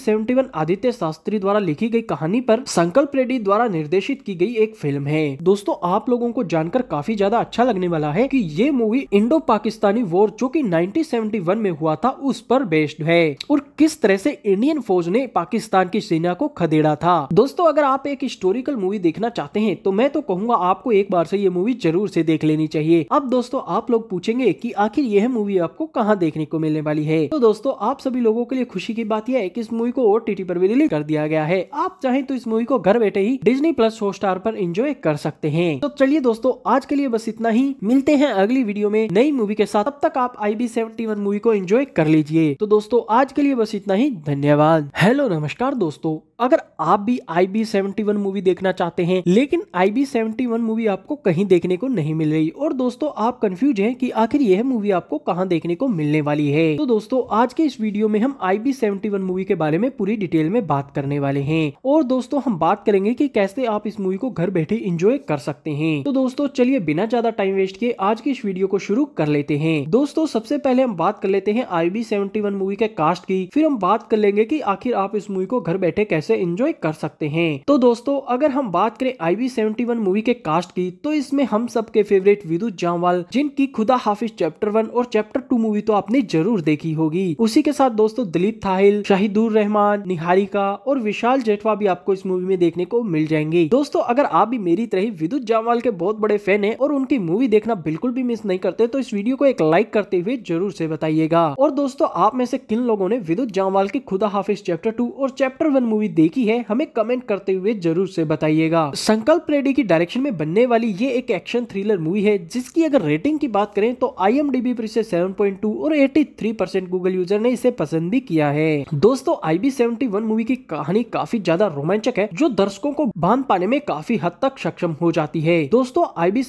आदित्य शास्त्री द्वारा लिखी गई कहानी पर संकल्प रेड्डी द्वारा निर्देशित की गई एक फिल्म है दोस्तों आप लोगों को जानकर काफी ज्यादा अच्छा लगने वाला है की ये मूवी इंडो पाकिस्तानी वॉर जो कि 1971 में हुआ था उस पर बेस्ड है और किस तरह से इंडियन फौज ने पाकिस्तान की सेना को खदेड़ा था दोस्तों अगर आप एक हिस्टोरिकल मूवी देखना चाहते हैं तो मैं तो कहूंगा आपको एक बार से ये मूवी जरूर से देख लेनी चाहिए अब दोस्तों आप लोग पूछेंगे की आखिर यह मूवी आपको कहाँ देखने को मिलने वाली है तो दोस्तों आप सभी लोगों के लिए खुशी की बात यह है कि इस मूवी को ओ पर भी रिलीज कर दिया गया है आप चाहे तो इस मूवी को घर बैठे ही डिजनी प्लस हॉटस्टार पर इंजॉय कर सकते हैं तो चलिए दोस्तों आज के लिए बस इतना ही मिलते हैं अगली वीडियो में नई मूवी मूवी के साथ तब तक आप आई बी मूवी को एंजॉय कर लीजिए तो दोस्तों आज के लिए बस इतना ही धन्यवाद हेलो नमस्कार दोस्तों अगर आप भी I B seventy one movie देखना चाहते हैं लेकिन I B seventy one movie आपको कहीं देखने को नहीं मिल रही और दोस्तों आप कंफ्यूज हैं कि आखिर यह मूवी आपको कहां देखने को मिलने वाली है तो दोस्तों आज के इस वीडियो में हम I B seventy one movie के बारे में पूरी डिटेल में बात करने वाले हैं और दोस्तों हम बात करेंगे की कैसे आप इस मूवी को घर बैठे इंजॉय कर सकते हैं तो दोस्तों चलिए बिना ज्यादा टाइम वेस्ट किए आज की इस वीडियो को शुरू कर लेते हैं दोस्तों सबसे पहले हम बात कर लेते हैं I B seventy one movie के कास्ट की फिर हम बात कर लेंगे की आखिर आप इस मूवी को घर बैठे कैसे कैसे इंजॉय कर सकते हैं तो दोस्तों अगर हम बात करें आईवी वन मूवी के कास्ट की तो इसमें हम सबके फेवरेट विदु जामवाल जिनकी खुदा हाफिज चैप्टर वन और चैप्टर टू मूवी तो आपने जरूर देखी होगी उसी के साथ दोस्तों दिलीप थाहिल शाहिदुर रहमान निहारिका और विशाल जेठवा भी आपको इस मूवी में देखने को मिल जाएंगे दोस्तों अगर आप भी मेरी तरह विद्युत जामवाल के बहुत बड़े फैन है और उनकी मूवी देखना बिल्कुल भी मिस नहीं करते तो इस वीडियो को एक लाइक करते हुए जरूर से बताइएगा और दोस्तों आप में से किन लोगों ने विद्युत जामवाल की खुदा हाफिज चैप्टर टू और चैप्टर वन मूवी देखी है हमें कमेंट करते हुए जरूर से बताइएगा संकल्प रेड्डी की डायरेक्शन में बनने वाली ये एक एक्शन थ्रिलर मूवी है जिसकी अगर रेटिंग की बात करें तो आई एम पर इसे 7.2 और थ्री परसेंट गूगल यूजर ने इसे पसंद भी किया है दोस्तों आई बी मूवी की कहानी काफी ज्यादा रोमांचक है जो दर्शकों को बांध पाने में काफी हद तक सक्षम हो जाती है दोस्तों आई बी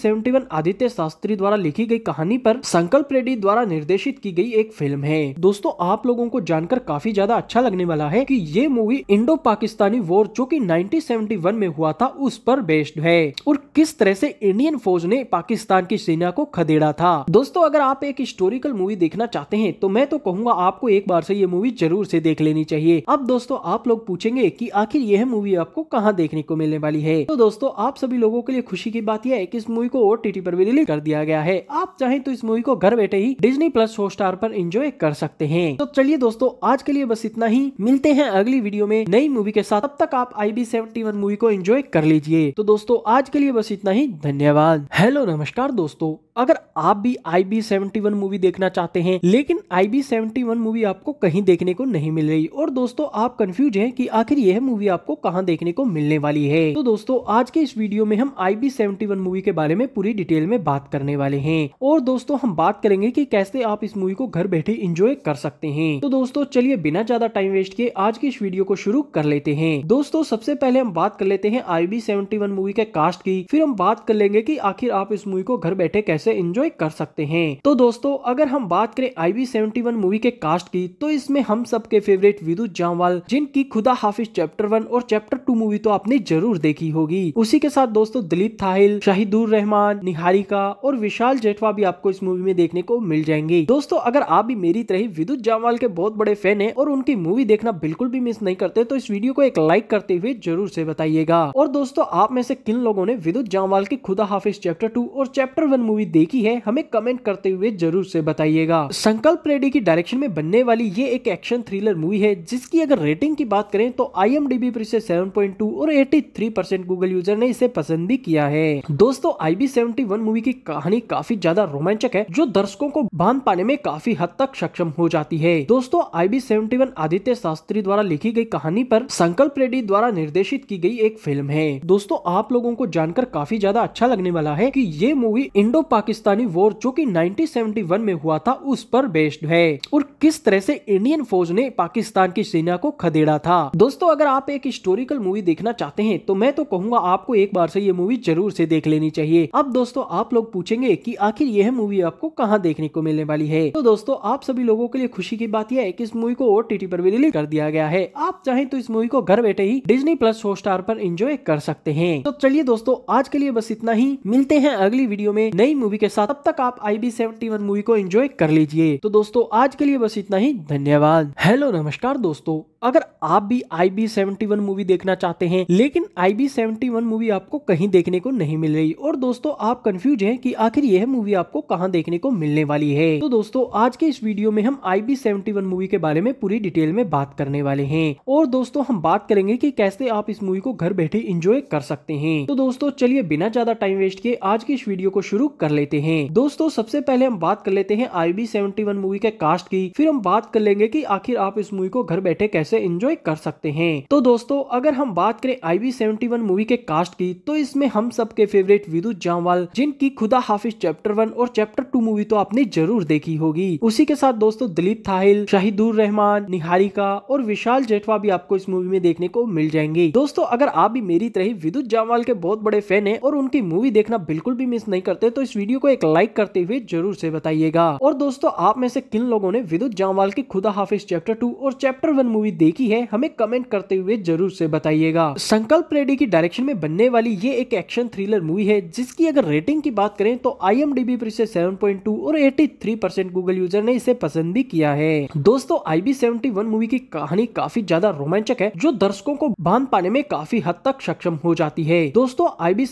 आदित्य शास्त्री द्वारा लिखी गई कहानी पर संकल्प रेड्डी द्वारा निर्देशित की गई एक फिल्म है दोस्तों आप लोगों को जानकर काफी ज्यादा अच्छा लगने वाला है की ये मूवी इंडो पाकिस्तानी वॉर जो कि 1971 में हुआ था उस पर बेस्ड है और किस तरह से इंडियन फौज ने पाकिस्तान की सेना को खदेड़ा था दोस्तों अगर आप एक हिस्टोरिकल मूवी देखना चाहते हैं तो मैं तो कहूंगा आपको एक बार से ये मूवी जरूर से देख लेनी चाहिए अब दोस्तों आप लोग पूछेंगे की आखिर यह मूवी आपको कहाँ देखने को मिलने वाली है तो दोस्तों आप सभी लोगों के लिए खुशी की बात यह है की इस मूवी को ओ पर भी रिलीज कर दिया गया है आप चाहें तो इस मूवी को घर बैठे ही डिजनी प्लस हॉटस्टार पर इंजॉय कर सकते हैं तो चलिए दोस्तों आज के लिए बस इतना ही मिलते हैं अगली वीडियो में नई मूवी मूवी के साथ तब तक आप आई बी मूवी को एंजॉय कर लीजिए तो दोस्तों आज के लिए बस इतना ही धन्यवाद हेलो नमस्कार दोस्तों अगर आप भी I B seventy one movie देखना चाहते हैं लेकिन I B seventy one movie आपको कहीं देखने को नहीं मिल रही और दोस्तों आप कंफ्यूज हैं कि आखिर यह मूवी आपको कहाँ देखने को मिलने वाली है तो दोस्तों आज के इस वीडियो में हम I B seventy one movie के बारे में पूरी डिटेल में बात करने वाले हैं और दोस्तों हम बात करेंगे की कैसे आप इस मूवी को घर बैठे इंजॉय कर सकते हैं तो दोस्तों चलिए बिना ज्यादा टाइम वेस्ट किए आज की इस वीडियो को शुरू कर लेते हैं दोस्तों सबसे पहले हम बात कर लेते हैं I B seventy one movie के कास्ट की फिर हम बात कर लेंगे की आखिर आप इस मूवी को घर बैठे कैसे से इंजॉय कर सकते हैं तो दोस्तों अगर हम बात करें सेवेंटी वन मूवी के कास्ट की तो इसमें हम सबके फेवरेट विदु जामवाल जिनकी खुदा हाफिज चैप्टर वन और चैप्टर टू मूवी तो आपने जरूर देखी होगी उसी के साथ दोस्तों दिलीप थाहिल शाहिदुर रहमान निहारिका और विशाल जेठवा भी आपको इस मूवी में देखने को मिल जाएंगे दोस्तों अगर आप भी मेरी तरह विद्युत जामवाल के बहुत बड़े फैन है और उनकी मूवी देखना बिल्कुल भी मिस नहीं करते तो इस वीडियो को एक लाइक करते हुए जरूर से बताइएगा और दोस्तों आप में से किन लोगों ने विद्युत जामवाल की खुदा हाफिज चैप्टर टू और चैप्टर वन मूवी देखी है हमें कमेंट करते हुए जरूर से बताइएगा संकल्प रेड्डी की डायरेक्शन में बनने वाली ये एक एक्शन थ्रिलर मूवी है जिसकी अगर रेटिंग की बात करें तो आई एम डी बी पर इसे सेवन पॉइंट टू और eighty three percent Google user ने इसे पसंद भी किया है दोस्तों I B seventy one movie की कहानी काफी ज्यादा रोमांचक है जो दर्शकों को बांध पाने में काफी हद तक सक्षम हो जाती है दोस्तों I B seventy one Aditya Shastri द्वारा लिखी गई कहानी पर संकल्प रेड्डी द्वारा निर्देशित की गई एक फिल्म है दोस्तों आप लोगों को जानकर काफी ज्यादा अच्छा लगने वाला है की ये मूवी इंडो पाक पाकिस्तानी वॉर जो कि 1971 में हुआ था उस पर बेस्ड है और किस तरह से इंडियन फौज ने पाकिस्तान की सेना को खदेड़ा था दोस्तों अगर आप एक हिस्टोरिकल मूवी देखना चाहते हैं तो मैं तो कहूंगा आपको एक बार से ये मूवी जरूर से देख लेनी चाहिए अब दोस्तों आप लोग पूछेंगे कि आखिर यह मूवी आपको कहाँ देखने को मिलने वाली है तो दोस्तों आप सभी लोगों के लिए खुशी की बात यह है की इस मूवी को ओ टी पर भी रिलीज कर दिया गया है आप चाहे तो इस मूवी को घर बैठे ही डिजनी प्लस हॉटस्टार पर इंजॉय कर सकते हैं तो चलिए दोस्तों आज के लिए बस इतना ही मिलते हैं अगली वीडियो में नई मूवी मूवी के साथ तब तक आप I B seventy one movie को एंजॉय कर लीजिए तो दोस्तों आज के लिए बस इतना ही धन्यवाद हेलो नमस्कार दोस्तों अगर आप भी I B seventy one movie देखना चाहते हैं लेकिन I B seventy one movie आपको कहीं देखने को नहीं मिल रही और दोस्तों आप कंफ्यूज हैं कि आखिर यह मूवी आपको कहाँ देखने को मिलने वाली है तो दोस्तों आज के इस वीडियो में हम I B seventy one movie के बारे में पूरी डिटेल में बात करने वाले हैं और दोस्तों हम बात करेंगे कि कैसे आप इस मूवी को घर बैठे इंजॉय कर सकते हैं तो दोस्तों चलिए बिना ज्यादा टाइम वेस्ट किए आज की इस वीडियो को शुरू कर लेते लेते हैं दोस्तों सबसे पहले हम बात कर लेते हैं I B seventy one movie के कास्ट की फिर हम बात कर लेंगे की आखिर आप इस मूवी को घर बैठे कैसे इंजॉय कर सकते हैं तो दोस्तों अगर हम बात करें I B seventy one movie के कास्ट की तो इसमें हम सबके फेवरेट विदु जामवाल जिनकी खुदा हाफिज चैप्टर वन और चैप्टर टू मूवी तो आपने जरूर देखी होगी उसी के साथ दोस्तों दिलीप थाहिल शाहिदुर रहमान निहारिका और विशाल जेठवा भी आपको इस मूवी में देखने को मिल जाएंगे दोस्तों अगर आप भी मेरी तरह विद्युत जामवाल के बहुत बड़े फैन है और उनकी मूवी देखना बिल्कुल भी मिस नहीं करते तो इस वीडियो को एक लाइक करते हुए जरूर से बताइएगा और दोस्तों आप में से किन लोगों ने विद्युत जामवाल की खुदा हाफिज चैप्टर टू और चैप्टर वन मूवी देखी है हमें कमेंट करते हुए जरूर से बताइएगा संकल्प रेडी की डायरेक्शन में बनने वाली ये एक एक्शन थ्रिलर मूवी है जिसकी अगर रेटिंग की बात करें तो आई एम डी इसे 7.2 और एटी परसेंट गूगल यूजर ने इसे पसंद भी किया है दोस्तों आई बी मूवी की कहानी काफी ज्यादा रोमांचक है जो दर्शकों को बांध पाने में काफी हद तक सक्षम हो जाती है दोस्तों आई बी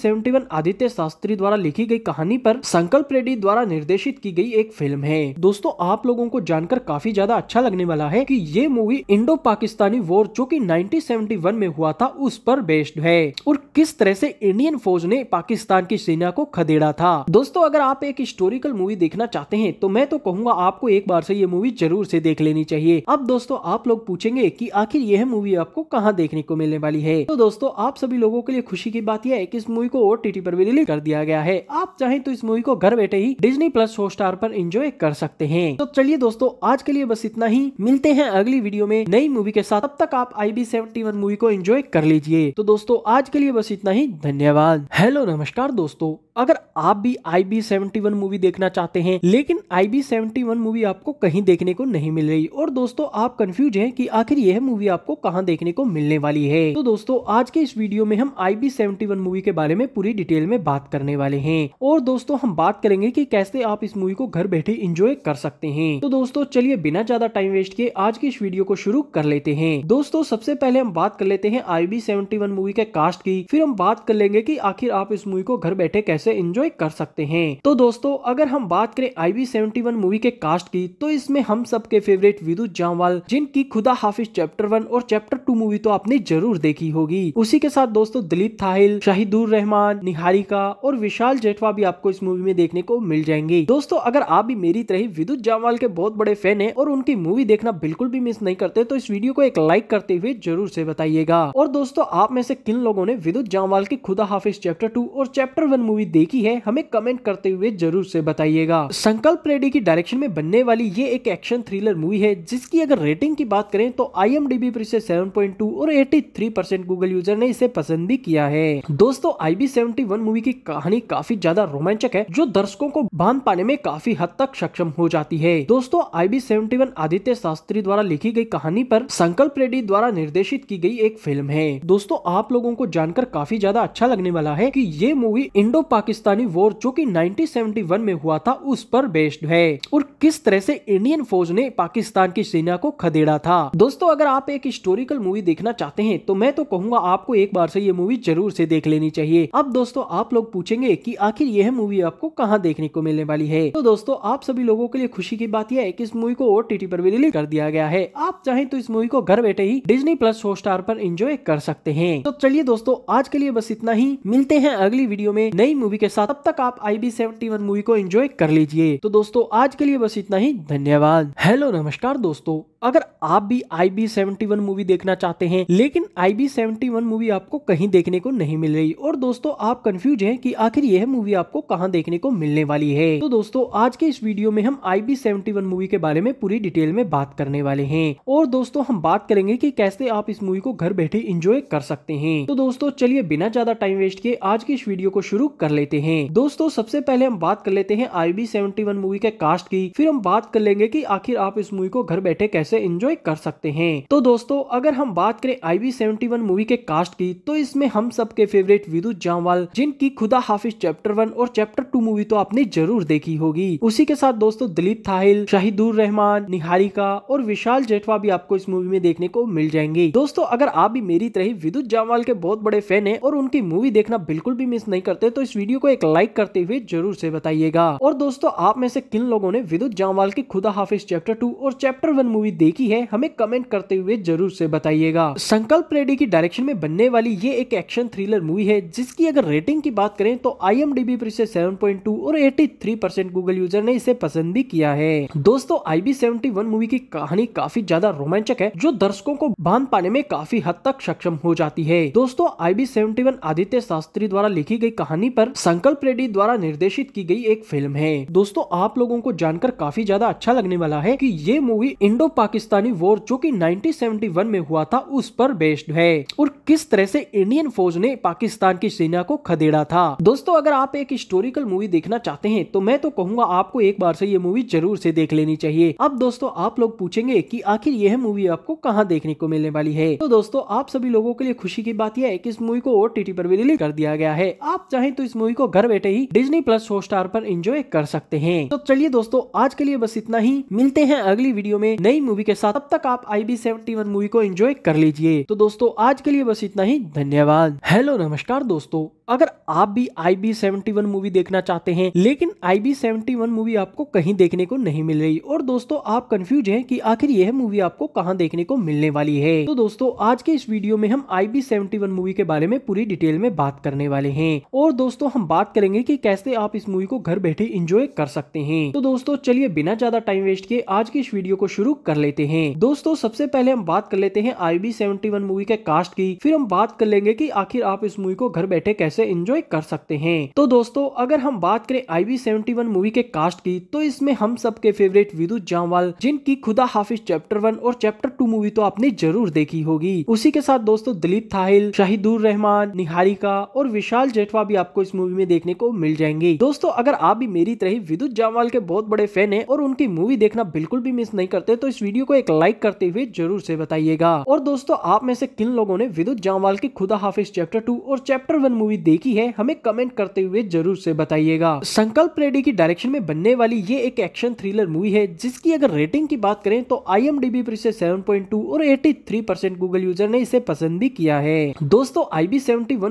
आदित्य शास्त्री द्वारा लिखी गई कहानी पर संकल्प रेड्डी द्वारा निर्देशित की गई एक फिल्म है दोस्तों आप लोगों को जानकर काफी ज्यादा अच्छा लगने वाला है कि ये मूवी इंडो पाकिस्तानी वॉर जो कि 1971 में हुआ था उस पर बेस्ड है और किस तरह से इंडियन फौज ने पाकिस्तान की सेना को खदेड़ा था दोस्तों अगर आप एक हिस्टोरिकल मूवी देखना चाहते हैं तो मैं तो कहूंगा आपको एक बार से ये मूवी जरूर से देख लेनी चाहिए अब दोस्तों आप लोग पूछेंगे की आखिर यह मूवी आपको कहाँ देखने को मिलने वाली है तो दोस्तों आप सभी लोगों के लिए खुशी की बात यह है की इस मूवी को ओ पर भी रिलीज कर दिया गया है आप चाहे तो इस मूवी मूवी को घर बैठे ही डिजनी प्लस स्टार पर एंजॉय कर सकते हैं तो चलिए दोस्तों आज के लिए बस इतना ही मिलते हैं अगली वीडियो में नई मूवी के साथ तब तक आप I B seventy one movie को एंजॉय कर लीजिए तो दोस्तों आज के लिए बस इतना ही धन्यवाद हेलो नमस्कार दोस्तों अगर आप भी I B seventy one movie देखना चाहते हैं लेकिन I B seventy one movie आपको कहीं देखने को नहीं मिल रही और दोस्तों आप कंफ्यूज हैं कि आखिर यह मूवी आपको कहाँ देखने को मिलने वाली है तो दोस्तों आज के इस वीडियो में हम I B seventy one movie के बारे में पूरी डिटेल में बात करने वाले हैं और दोस्तों हम बात करेंगे कि कैसे आप इस मूवी को घर बैठे इंजॉय कर सकते हैं तो दोस्तों चलिए बिना ज्यादा टाइम वेस्ट किए आज की इस वीडियो को शुरू कर लेते हैं दोस्तों सबसे पहले हम बात कर लेते हैं आई बी मूवी के कास्ट की फिर हम बात कर लेंगे की आखिर आप इस मूवी को घर बैठे कैसे इंजॉय कर सकते हैं तो दोस्तों अगर हम बात करें आई बी मूवी के कास्ट की तो इसमें हम सबके फेवरेट विदु जामवाल जिनकी खुदा हाफिज चैप्टर वन और चैप्टर टू मूवी तो आपने जरूर देखी होगी उसी के साथ दोस्तों दिलीप थाहिल शाहिदुर रहमान निहारिका और विशाल जेठवा भी आपको इस मूवी मूवी में देखने को मिल जाएंगे दोस्तों अगर आप भी मेरी तरह विद्युत जामवाल के बहुत बड़े फैन है और उनकी मूवी देखना बिल्कुल भी मिस नहीं करते तो इस वीडियो को एक लाइक करते हुए जरूर से बताइएगा और दोस्तों आप में से किन लोगों ने विद्युत जामवाल की खुदा हाफिज चैप्टर टू और चैप्टर वन मूवी देखी है हमें कमेंट करते हुए जरूर से बताइएगा संकल्प रेड्डी की डायरेक्शन में बनने वाली ये एक एक्शन थ्रिलर मूवी है जिसकी अगर रेटिंग की बात करें तो I M seven point two और eighty three percent Google user ने इसे पसंद भी किया है दोस्तों I B seventy one movie की कहानी काफी ज्यादा रोमांचक है जो दर्शकों को बांध पाने में काफी हद तक सक्षम हो जाती है दोस्तों I B seventy one Aditya Shastri द्वारा लिखी गई कहानी पर संकल्प रेड्डी द्वारा निर्देशित की गई एक फिल्म है दोस्तों आप लोगों को जानकर काफी ज्यादा अच्छा लगने वाला है कि ये मूवी इंडो पाकिस्तानी वॉर जो कि 1971 में हुआ था उस पर बेस्ड है और किस तरह से इंडियन फौज ने पाकिस्तान की सेना को खदेड़ा था दोस्तों अगर आप एक हिस्टोरिकल मूवी देखना चाहते हैं तो मैं तो कहूंगा आपको एक बार से ये मूवी जरूर से देख लेनी चाहिए अब दोस्तों आप लोग पूछेंगे की आखिर यह मूवी आपको कहाँ देखने को मिलने वाली है तो दोस्तों आप सभी लोगों के लिए खुशी की बात यह है की इस मूवी को ओ पर भी रिलीज कर दिया गया है आप चाहे तो इस मूवी को घर बैठे ही डिजनी प्लस हॉटस्टार पर एंजॉय कर सकते हैं तो चलिए दोस्तों आज के लिए बस इतना ही मिलते हैं अगली वीडियो में नई मूवी के साथ तब तक आप आई बी मूवी को एंजॉय कर लीजिए तो दोस्तों आज के लिए बस इतना ही धन्यवाद हेलो नमस्कार दोस्तों अगर आप भी आई बी मूवी देखना चाहते हैं लेकिन आई बी मूवी आपको कहीं देखने को नहीं मिल रही और दोस्तों आप कंफ्यूज हैं कि आखिर यह मूवी आपको कहाँ देख देखने को मिलने वाली है तो दोस्तों आज के इस वीडियो में हम I B seventy one movie के बारे में पूरी डिटेल में बात करने वाले है और दोस्तों हम बात करेंगे की कैसे आप इस मूवी को घर बैठे इंजॉय कर सकते हैं तो दोस्तों चलिए बिना ज्यादा टाइम वेस्ट किए आज की इस वीडियो को शुरू कर लेते हैं दोस्तों सबसे पहले हम बात कर लेते हैं I B seventy one movie के कास्ट की फिर हम बात कर लेंगे की आखिर आप इस मूवी को घर बैठे कैसे इंजॉय कर सकते हैं तो दोस्तों अगर हम बात करें I B seventy one movie के कास्ट की तो इसमें हम सबके फेवरेट विदु जामवाल जिनकी खुदा हाफिज चैप्टर वन और चैप्टर टू मूवी तो आपने जरूर देखी होगी उसी के साथ दोस्तों दिलीप थाहिल शाहिदुर रहमान निहारिका और विशाल जेठवा भी आपको इस मूवी में देखने को मिल जाएंगे दोस्तों अगर आप भी मेरी तरह विद्युत जामवाल के बहुत बड़े फैन है और उनकी मूवी देखना बिल्कुल भी मिस नहीं करते तो इस वीडियो को एक लाइक करते हुए जरूर से बताइएगा और दोस्तों आप में से किन लोगों ने विद्युत जामवाल की खुदा हाफिज चैप्टर टू और चैप्टर वन मूवी देखी है हमें कमेंट करते हुए जरूर से बताइएगा संकल्प रेड्डी की डायरेक्शन में बनने वाली ये एक एक्शन थ्रिलर मूवी है जिसकी अगर रेटिंग की बात करें तो आई एम डी पर इसे सेवन 7.2 और 83 परसेंट गूगल यूजर ने इसे पसंद भी किया है दोस्तों आईबी 71 मूवी की कहानी काफी ज्यादा रोमांचक है जो दर्शकों को बांध पाने में काफी हद तक सक्षम हो जाती है दोस्तों आईबी 71 आदित्य शास्त्री द्वारा लिखी गई कहानी पर संकल्प रेड्डी द्वारा निर्देशित की गई एक फिल्म है दोस्तों आप लोगों को जानकर काफी ज्यादा अच्छा लगने वाला है की ये मूवी इंडो पाकिस्तानी वॉर जो की नाइनटीन में हुआ था उस पर बेस्ड है और किस तरह से इंडियन फौज ने पाकिस्तान की सेना को खदेड़ा था दोस्तों अगर आप एक हिस्टोरिकल मार्वल मूवी देखना चाहते हैं तो मैं तो कहूंगा आपको एक बार से ये मूवी जरूर से देख लेनी चाहिए अब दोस्तों आप लोग पूछेंगे कि आखिर यह मूवी आपको कहाँ देखने को मिलने वाली है तो दोस्तों आप सभी लोगों के लिए खुशी की बात यह है कि इस मूवी को ओ पर भी रिलीज कर दिया गया है आप चाहे तो इस मूवी को घर बैठे ही डिजनी प्लस हॉटस्टार पर एंजॉय कर सकते हैं तो चलिए दोस्तों आज के लिए बस इतना ही मिलते हैं अगली वीडियो में नई मूवी के साथ तब तक आप आई बी मूवी को एंजॉय कर लीजिए तो दोस्तों आज के लिए बस इतना ही धन्यवाद हेलो नमस्कार दोस्तों अगर आप भी I B seventy one movie देखना चाहते हैं लेकिन I B seventy one movie आपको कहीं देखने को नहीं मिल रही और दोस्तों आप कंफ्यूज हैं कि आखिर यह मूवी आपको कहां देखने को मिलने वाली है तो दोस्तों आज के इस वीडियो में हम I B seventy one movie के बारे में पूरी डिटेल में बात करने वाले हैं और दोस्तों हम बात करेंगे की कैसे आप इस मूवी को घर बैठे इंजॉय कर सकते हैं तो दोस्तों चलिए बिना ज्यादा टाइम वेस्ट किए आज की इस वीडियो को शुरू कर लेते हैं दोस्तों सबसे पहले हम बात कर लेते हैं I B seventy one movie के कास्ट की फिर हम बात कर लेंगे की आखिर आप इस मूवी को घर बैठे कैसे कैसे इंजॉय कर सकते हैं तो दोस्तों अगर हम बात करें आईवी वन मूवी के कास्ट की तो इसमें हम सबके फेवरेट विदु जामवाल जिनकी खुदा हाफिज चैप्टर वन और चैप्टर टू मूवी तो आपने जरूर देखी होगी उसी के साथ दोस्तों दिलीप थाहिल शाहिदुर रहमान निहारिका और विशाल जेठवा भी आपको इस मूवी में देखने को मिल जाएंगे दोस्तों अगर आप भी मेरी तरह विद्युत जामवाल के बहुत बड़े फैन है और उनकी मूवी देखना बिल्कुल भी मिस नहीं करते तो इस वीडियो को एक लाइक करते हुए जरूर से बताइएगा और दोस्तों आप में से किन लोगों ने विद्युत जामवाल की खुदा हाफिज चैप्टर टू और चैप्टर वन मूवी देखी है हमें कमेंट करते हुए जरूर से बताइएगा संकल्प रेड्डी की डायरेक्शन में बनने वाली ये एक एक्शन थ्रिलर मूवी है जिसकी अगर रेटिंग की बात करें तो आई एम पर इसे 7.2 और 83 परसेंट गूगल यूजर ने इसे पसंद भी किया है दोस्तों आई बी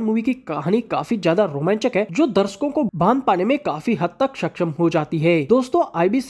मूवी की कहानी काफी ज्यादा रोमांचक है जो दर्शकों को बांध पाने में काफी हद तक सक्षम हो जाती है दोस्तों आई बी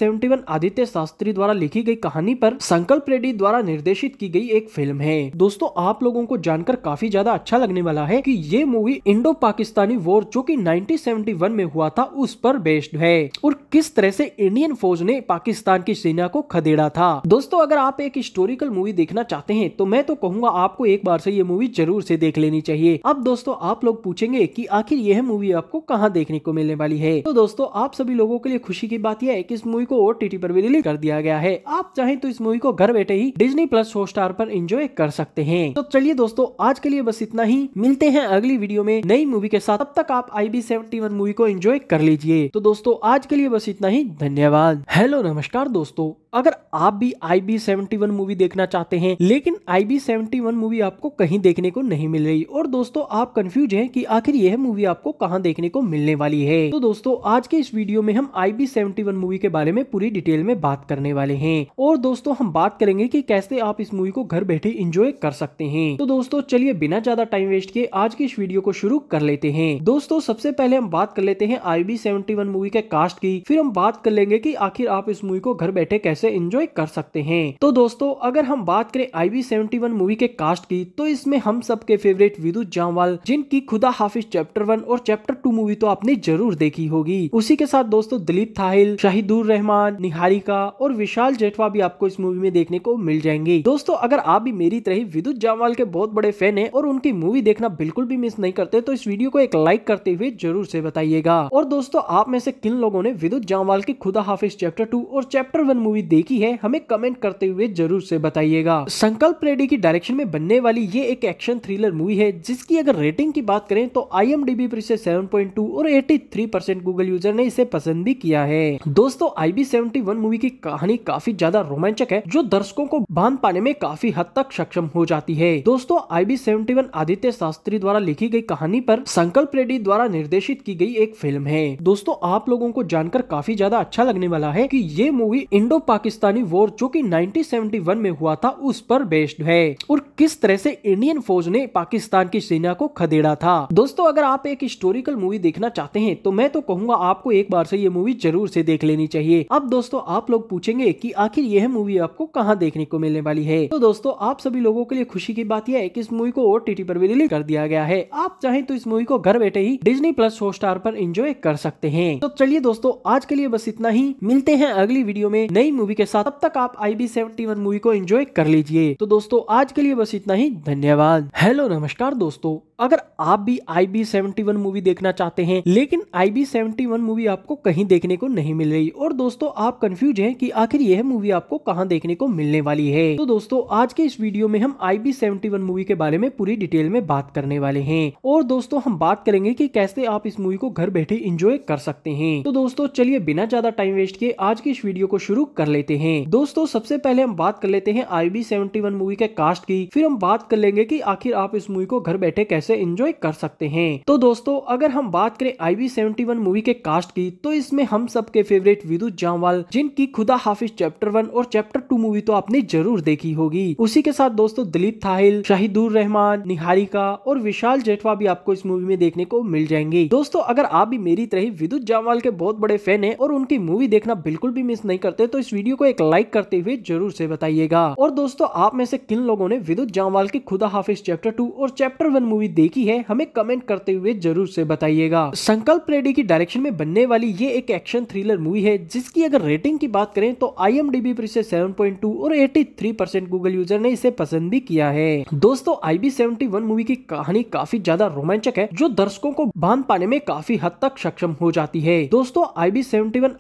आदित्य शास्त्री द्वारा लिखी गई कहानी पर संकल्प रेड्डी द्वारा निर्देशित की गई एक फिल्म है दोस्तों आप लोगों को जानकर काफी ज्यादा अच्छा लगने वाला है की ये मूवी इंडो पाकिस्तानी वॉर जो कि 1971 में हुआ था उस पर बेस्ड है और किस तरह से इंडियन फौज ने पाकिस्तान की सेना को खदेड़ा था दोस्तों अगर आप एक हिस्टोरिकल मूवी देखना चाहते हैं तो मैं तो कहूंगा आपको एक बार से ये मूवी जरूर से देख लेनी चाहिए अब दोस्तों आप लोग पूछेंगे की आखिर यह मूवी आपको कहाँ देखने को मिलने वाली है तो दोस्तों आप सभी लोगों के लिए खुशी की बात यह है की इस मूवी को ओ पर भी रिलीज कर दिया गया है आप चाहें तो इस मूवी को घर बैठे ही डिजनी प्लस हॉटस्टार पर एंजॉय कर सकते हैं तो चलिए दोस्तों आज के लिए बस इतना ही मिलते हैं अगली वीडियो में नई मूवी मूवी के साथ तब तक आप आई बी मूवी को एंजॉय कर लीजिए तो दोस्तों आज के लिए बस इतना ही धन्यवाद हेलो नमस्कार दोस्तों अगर आप भी I B seventy one movie देखना चाहते हैं लेकिन I B seventy one movie आपको कहीं देखने को नहीं मिल रही और दोस्तों आप कंफ्यूज हैं कि आखिर यह मूवी आपको कहाँ देखने को मिलने वाली है तो दोस्तों आज के इस वीडियो में हम I B seventy one movie के बारे में पूरी डिटेल में बात करने वाले हैं और दोस्तों हम बात करेंगे की कैसे आप इस मूवी को घर बैठे इंजॉय कर सकते हैं तो दोस्तों चलिए बिना ज्यादा टाइम वेस्ट किए आज की इस वीडियो को शुरू कर लेते हैं दोस्तों सबसे पहले हम बात कर लेते हैं I B seventy one movie के कास्ट की फिर हम बात कर लेंगे की आखिर आप इस मूवी को घर बैठे कैसे से इंजॉय कर सकते हैं तो दोस्तों अगर हम बात करें आईवी सेवेंटी मूवी के कास्ट की तो इसमें हम सबके फेवरेट विदु जामवाल जिनकी खुदा हाफिज चैप्टर वन और चैप्टर टू मूवी तो आपने जरूर देखी होगी उसी के साथ दोस्तों दिलीप थाहिल शाहिदुर रहमान निहारिका और विशाल जेठवा भी आपको इस मूवी में देखने को मिल जाएंगे दोस्तों अगर आप भी मेरी तरह विद्युत जामवाल के बहुत बड़े फैन है और उनकी मूवी देखना बिल्कुल भी मिस नहीं करते तो इस वीडियो को एक लाइक करते हुए जरूर से बताइएगा और दोस्तों आप में से किन लोगों ने विद्युत जामवाल की खुदा हाफिज चैप्टर टू और चैप्टर वन मूवी देखी है हमें कमेंट करते हुए जरूर से बताइएगा संकल्प रेड्डी की डायरेक्शन में बनने वाली ये एक एक्शन थ्रिलर मूवी है जिसकी अगर रेटिंग की बात करें तो आई एम डी बी पर इसे सेवन पॉइंट टू और eighty three percent Google user ने इसे पसंद भी किया है दोस्तों I B seventy one movie की कहानी काफी ज्यादा रोमांचक है जो दर्शकों को बांध पाने में काफी हद तक सक्षम हो जाती है दोस्तों I B seventy one Aditya Shastri द्वारा लिखी गई कहानी पर संकल्प रेड्डी द्वारा निर्देशित की गई एक फिल्म है दोस्तों आप लोगों को जानकर काफी ज्यादा अच्छा लगने वाला है की ये मूवी इंडो पाक पाकिस्तानी वॉर जो कि 1971 में हुआ था उस पर बेस्ड है और किस तरह से इंडियन फौज ने पाकिस्तान की सेना को खदेड़ा था दोस्तों अगर आप एक हिस्टोरिकल मूवी देखना चाहते हैं तो मैं तो कहूंगा आपको एक बार से ये मूवी जरूर से देख लेनी चाहिए अब दोस्तों आप लोग पूछेंगे कि आखिर यह मूवी आपको कहाँ देखने को मिलने वाली है तो दोस्तों आप सभी लोगों के लिए खुशी की बात यह है कि इस मूवी को ओ पर भी रिलीज कर दिया गया है आप चाहे तो इस मूवी को घर बैठे ही डिजनी प्लस हॉटस्टार पर इंजॉय कर सकते हैं तो चलिए दोस्तों आज के लिए बस इतना ही मिलते हैं अगली वीडियो में नई मूवी मूवी के साथ तब तक आप I B seventy one movie को एंजॉय कर लीजिए तो दोस्तों आज के लिए बस इतना ही धन्यवाद हेलो नमस्कार दोस्तों अगर आप भी I B seventy one movie देखना चाहते हैं लेकिन I B seventy one movie आपको कहीं देखने को नहीं मिल रही और दोस्तों आप कंफ्यूज हैं कि आखिर यह मूवी आपको कहाँ देखने को मिलने वाली है तो दोस्तों आज के इस वीडियो में हम I B seventy one movie के बारे में पूरी डिटेल में बात करने वाले हैं और दोस्तों हम बात करेंगे की कैसे आप इस मूवी को घर बैठे इंजॉय कर सकते हैं तो दोस्तों चलिए बिना ज्यादा टाइम वेस्ट किए आज की इस वीडियो को शुरू कर लेते हैं दोस्तों सबसे पहले हम बात कर लेते हैं I B seventy one movie के कास्ट की फिर हम बात कर लेंगे की आखिर आप इस मूवी को घर बैठे कैसे से एंजॉय कर सकते हैं तो दोस्तों अगर हम बात करें आईवी वन मूवी के कास्ट की तो इसमें हम सबके फेवरेट विदु जामवाल जिनकी खुदा हाफिज चैप्टर वन और चैप्टर टू मूवी तो आपने जरूर देखी होगी उसी के साथ दोस्तों दिलीप थाहिल शाहिदुर रहमान निहारिका और विशाल जेठवा भी आपको इस मूवी में देखने को मिल जाएंगे दोस्तों अगर आप भी मेरी तरह विद्युत जामवाल के बहुत बड़े फैन है और उनकी मूवी देखना बिल्कुल भी मिस नहीं करते तो इस वीडियो को एक लाइक करते हुए जरूर से बताइएगा और दोस्तों आप में से किन लोगों ने विद्युत जामवाल की खुदा हाफिज चैप्टर टू और चैप्टर वन मूवी देखी है हमें कमेंट करते हुए जरूर से बताइएगा संकल्प रेड्डी की डायरेक्शन में बनने वाली ये एक एक्शन थ्रिलर मूवी है जिसकी अगर रेटिंग की बात करें तो आई एम पर पॉइंट टू और थ्री परसेंट गूगल यूजर ने इसे पसंद भी किया है दोस्तों आई बी मूवी की कहानी काफी ज्यादा रोमांचक है जो दर्शकों को बांध पाने में काफी हद तक सक्षम हो जाती है दोस्तों आई बी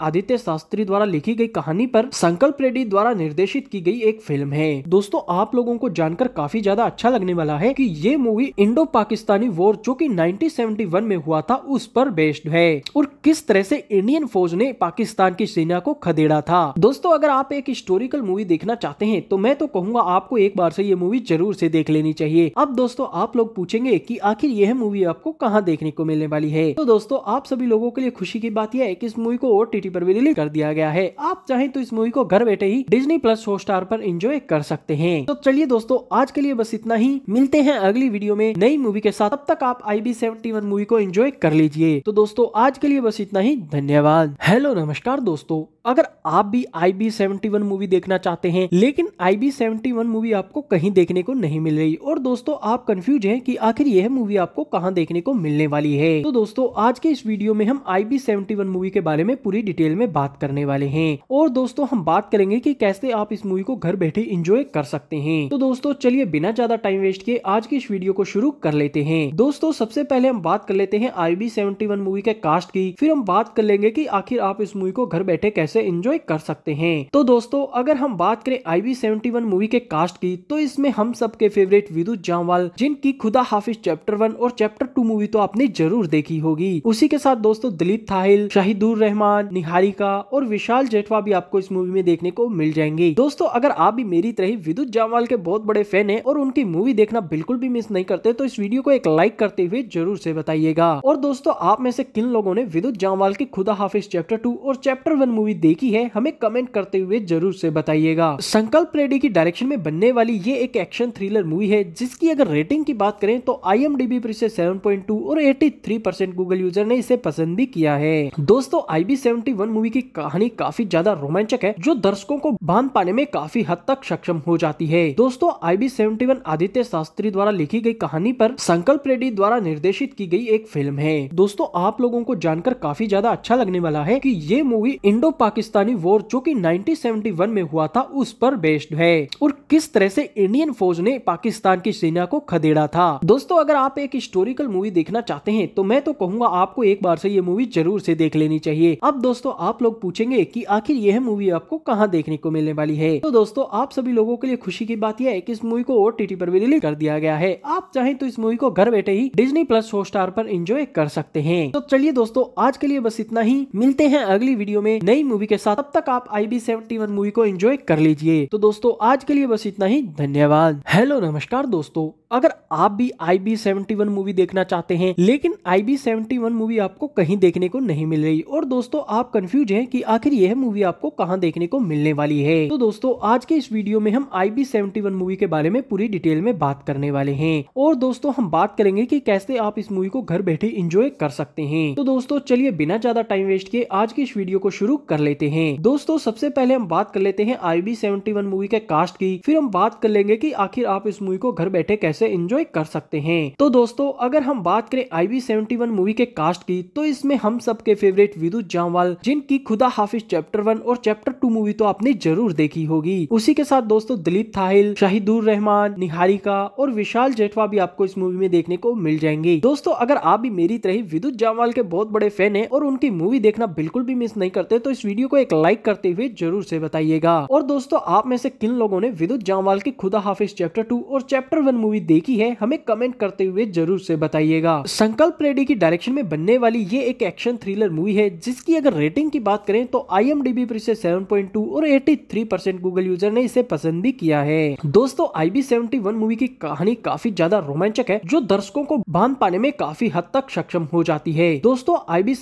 आदित्य शास्त्री द्वारा लिखी गई कहानी पर संकल्प रेड्डी द्वारा निर्देशित की गई एक फिल्म है दोस्तों आप लोगों को जानकर काफी ज्यादा अच्छा लगने वाला है की ये मूवी इंडो पाकिस्तानी वॉर जो कि 1971 में हुआ था उस पर बेस्ड है और किस तरह से इंडियन फौज ने पाकिस्तान की सेना को खदेड़ा था दोस्तों अगर आप एक हिस्टोरिकल मूवी देखना चाहते हैं तो मैं तो कहूंगा आपको एक बार से ये मूवी जरूर से देख लेनी चाहिए अब दोस्तों आप लोग पूछेंगे की आखिर यह मूवी आपको कहाँ देखने को मिलने वाली है तो दोस्तों आप सभी लोगों के लिए खुशी की बात यह है की इस मूवी को ओ पर भी रिलीज कर दिया गया है आप चाहे तो इस मूवी को घर बैठे ही डिजनी प्लस हॉटस्टार पर इंजॉय कर सकते हैं तो चलिए दोस्तों आज के लिए बस इतना ही मिलते हैं अगली वीडियो में नई मूवी मूवी के साथ तब तक आप I B seventy one movie को एंजॉय कर लीजिए तो दोस्तों आज के लिए बस इतना ही धन्यवाद हेलो नमस्कार दोस्तों अगर आप भी I B seventy one movie देखना चाहते हैं लेकिन I B seventy one movie आपको कहीं देखने को नहीं मिल रही और दोस्तों आप कंफ्यूज हैं कि आखिर यह मूवी आपको कहाँ देखने को मिलने वाली है तो दोस्तों आज के इस वीडियो में हम I B seventy one movie के बारे में पूरी डिटेल में बात करने वाले हैं और दोस्तों हम बात करेंगे की कैसे आप इस मूवी को घर बैठे इंजॉय कर सकते हैं तो दोस्तों चलिए बिना ज्यादा टाइम वेस्ट किए आज की इस वीडियो को शुरू कर लेते हैं दोस्तों सबसे पहले हम बात कर लेते हैं I B seventy one movie के कास्ट की फिर हम बात कर लेंगे की आखिर आप इस मूवी को घर बैठे कैसे से इंजॉय कर सकते हैं तो दोस्तों अगर हम बात करें आई सेवेंटी वन मूवी के कास्ट की तो इसमें हम सबके फेवरेट विदु जामवाल जिनकी खुदा हाफिज चैप्टर वन और चैप्टर टू मूवी तो आपने जरूर देखी होगी उसी के साथ दोस्तों दिलीप थाहिल शाहिदुर रहमान निहारिका और विशाल जेठवा भी आपको इस मूवी में देखने को मिल जाएंगे दोस्तों अगर आप भी मेरी तरह विद्युत जामवाल के बहुत बड़े फैन है और उनकी मूवी देखना बिल्कुल भी मिस नहीं करते तो इस वीडियो को एक लाइक करते हुए जरूर से बताइएगा और दोस्तों आप में से किन लोगों ने विद्युत जामवाल की खुदा हाफिज चैप्टर टू और चैप्टर वन मूवी देखी है हमें कमेंट करते हुए जरूर से बताइएगा संकल्प रेड्डी की डायरेक्शन में बनने वाली ये एक एक्शन थ्रिलर मूवी है जिसकी अगर रेटिंग की बात करें तो आई एम पर इसे टू और 83 परसेंट गूगल यूजर ने इसे पसंद भी किया है दोस्तों आई बी मूवी की कहानी काफी ज्यादा रोमांचक है जो दर्शकों को बांध पाने में काफी हद तक सक्षम हो जाती है दोस्तों आई बी आदित्य शास्त्री द्वारा लिखी गई कहानी पर संकल्प रेड्डी द्वारा निर्देशित की गई एक फिल्म है दोस्तों आप लोगों को जानकर काफी ज्यादा अच्छा लगने वाला है की ये मूवी इंडो पाक पाकिस्तानी वॉर जो कि 1971 में हुआ था उस पर बेस्ड है और किस तरह से इंडियन फौज ने पाकिस्तान की सेना को खदेड़ा था दोस्तों अगर आप एक हिस्टोरिकल मूवी देखना चाहते हैं तो मैं तो कहूंगा आपको एक बार से ये मूवी जरूर से देख लेनी चाहिए अब दोस्तों आप लोग पूछेंगे की आखिर यह मूवी आपको कहाँ देखने को मिलने वाली है तो दोस्तों आप सभी लोगों के लिए खुशी की बात यह है की इस मूवी को ओ पर भी रिलीज कर दिया गया है आप चाहे तो इस मूवी को घर बैठे ही डिजनी प्लस हॉटस्टार पर इंजॉय कर सकते हैं तो चलिए दोस्तों आज के लिए बस इतना ही मिलते हैं अगली वीडियो में नई मूवी मूवी के साथ तब तक आप I B seventy one movie को एंजॉय कर लीजिए तो दोस्तों आज के लिए बस इतना ही धन्यवाद हेलो नमस्कार दोस्तों अगर आप भी I B seventy one movie देखना चाहते हैं लेकिन I B seventy one movie आपको कहीं देखने को नहीं मिल रही और दोस्तों आप कंफ्यूज हैं कि आखिर यह मूवी आपको कहाँ देखने को मिलने वाली है तो दोस्तों आज के इस वीडियो में हम I B seventy one movie के बारे में पूरी डिटेल में बात करने वाले हैं और दोस्तों हम बात करेंगे की कैसे आप इस मूवी को घर बैठे इंजॉय कर सकते हैं तो दोस्तों चलिए बिना ज्यादा टाइम वेस्ट किए आज की इस वीडियो को शुरू कर लेते हैं दोस्तों सबसे पहले हम बात कर लेते हैं I B seventy one movie के कास्ट की फिर हम बात कर लेंगे की आखिर आप इस मूवी को घर बैठे कैसे से इंजॉय कर सकते हैं तो दोस्तों अगर हम बात करें आई वी मूवी के कास्ट की तो इसमें हम सबके फेवरेट विदु जामवाल जिनकी खुदा हाफिज चैप्टर वन और चैप्टर टू मूवी तो आपने जरूर देखी होगी उसी के साथ दोस्तों दिलीप थाहिल शाहिदुर रहमान निहारिका और विशाल जेठवा भी आपको इस मूवी में देखने को मिल जाएंगे दोस्तों अगर आप भी मेरी तरह विद्युत जामवाल के बहुत बड़े फैन है और उनकी मूवी देखना बिल्कुल भी मिस नहीं करते तो इस वीडियो को एक लाइक करते हुए जरूर से बताइएगा और दोस्तों आप में से किन लोगों ने विद्युत जामवाल की खुदा हाफिज चैप्टर टू और चैप्टर वन मूवी देखी है हमें कमेंट करते हुए जरूर से बताइएगा संकल्प रेड्डी की डायरेक्शन में बनने वाली ये एक एक्शन थ्रिलर मूवी है जिसकी अगर रेटिंग की बात करें तो आई एम पर इसे 7.2 और 83 परसेंट गूगल यूजर ने इसे पसंद भी किया है दोस्तों आई बी मूवी की कहानी काफी ज्यादा रोमांचक है जो दर्शकों को बांध पाने में काफी हद तक सक्षम हो जाती है दोस्तों आई बी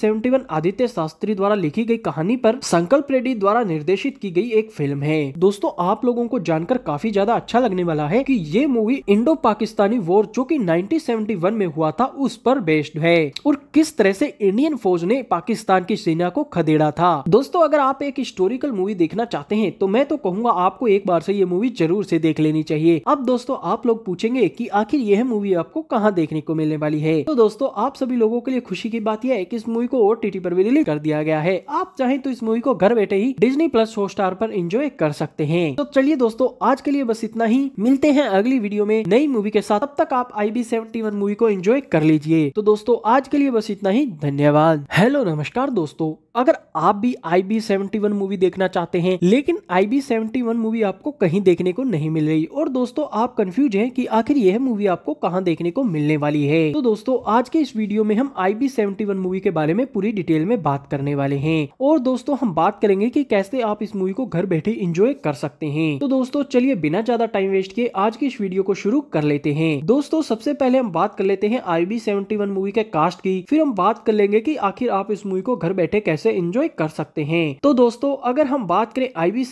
आदित्य शास्त्री द्वारा लिखी गई कहानी पर संकल्प रेड्डी द्वारा निर्देशित की गई एक फिल्म है दोस्तों आप लोगों को जानकर काफी ज्यादा अच्छा लगने वाला है की ये मूवी इंडो पाक पाकिस्तानी वॉर जो कि 1971 में हुआ था उस पर बेस्ड है और किस तरह से इंडियन फौज ने पाकिस्तान की सेना को खदेड़ा था दोस्तों अगर आप एक हिस्टोरिकल मूवी देखना चाहते हैं तो मैं तो कहूंगा आपको एक बार से ये मूवी जरूर से देख लेनी चाहिए अब दोस्तों आप लोग पूछेंगे की आखिर यह मूवी आपको कहाँ देखने को मिलने वाली है तो दोस्तों आप सभी लोगों के लिए खुशी की बात यह है की इस मूवी को ओ पर भी रिलीज कर दिया गया है आप चाहे तो इस मूवी को घर बैठे ही डिजनी प्लस हॉटस्टार पर एंजॉय कर सकते हैं तो चलिए दोस्तों आज के लिए बस इतना ही मिलते हैं अगली वीडियो में नई मूवी मूवी के साथ तब तक आप I B seventy one movie को एंजॉय कर लीजिए तो दोस्तों आज के लिए बस इतना ही धन्यवाद हेलो नमस्कार दोस्तों अगर आप भी I B seventy one movie देखना चाहते हैं लेकिन I B seventy one movie आपको कहीं देखने को नहीं मिल रही और दोस्तों आप कंफ्यूज हैं कि आखिर यह मूवी आपको कहाँ देखने को मिलने वाली है तो दोस्तों आज के इस वीडियो में हम I B seventy one movie के बारे में पूरी डिटेल में बात करने वाले हैं और दोस्तों हम बात करेंगे कि कैसे आप इस मूवी को घर बैठे इंजॉय कर सकते हैं तो दोस्तों चलिए बिना ज्यादा टाइम वेस्ट किए आज की इस वीडियो को शुरू कर लेते हैं दोस्तों सबसे पहले हम बात कर लेते हैं आई बी मूवी के कास्ट की फिर हम बात कर लेंगे की आखिर आप इस मूवी को घर बैठे कैसे इंजॉय कर सकते हैं तो दोस्तों अगर हम बात करें आई बी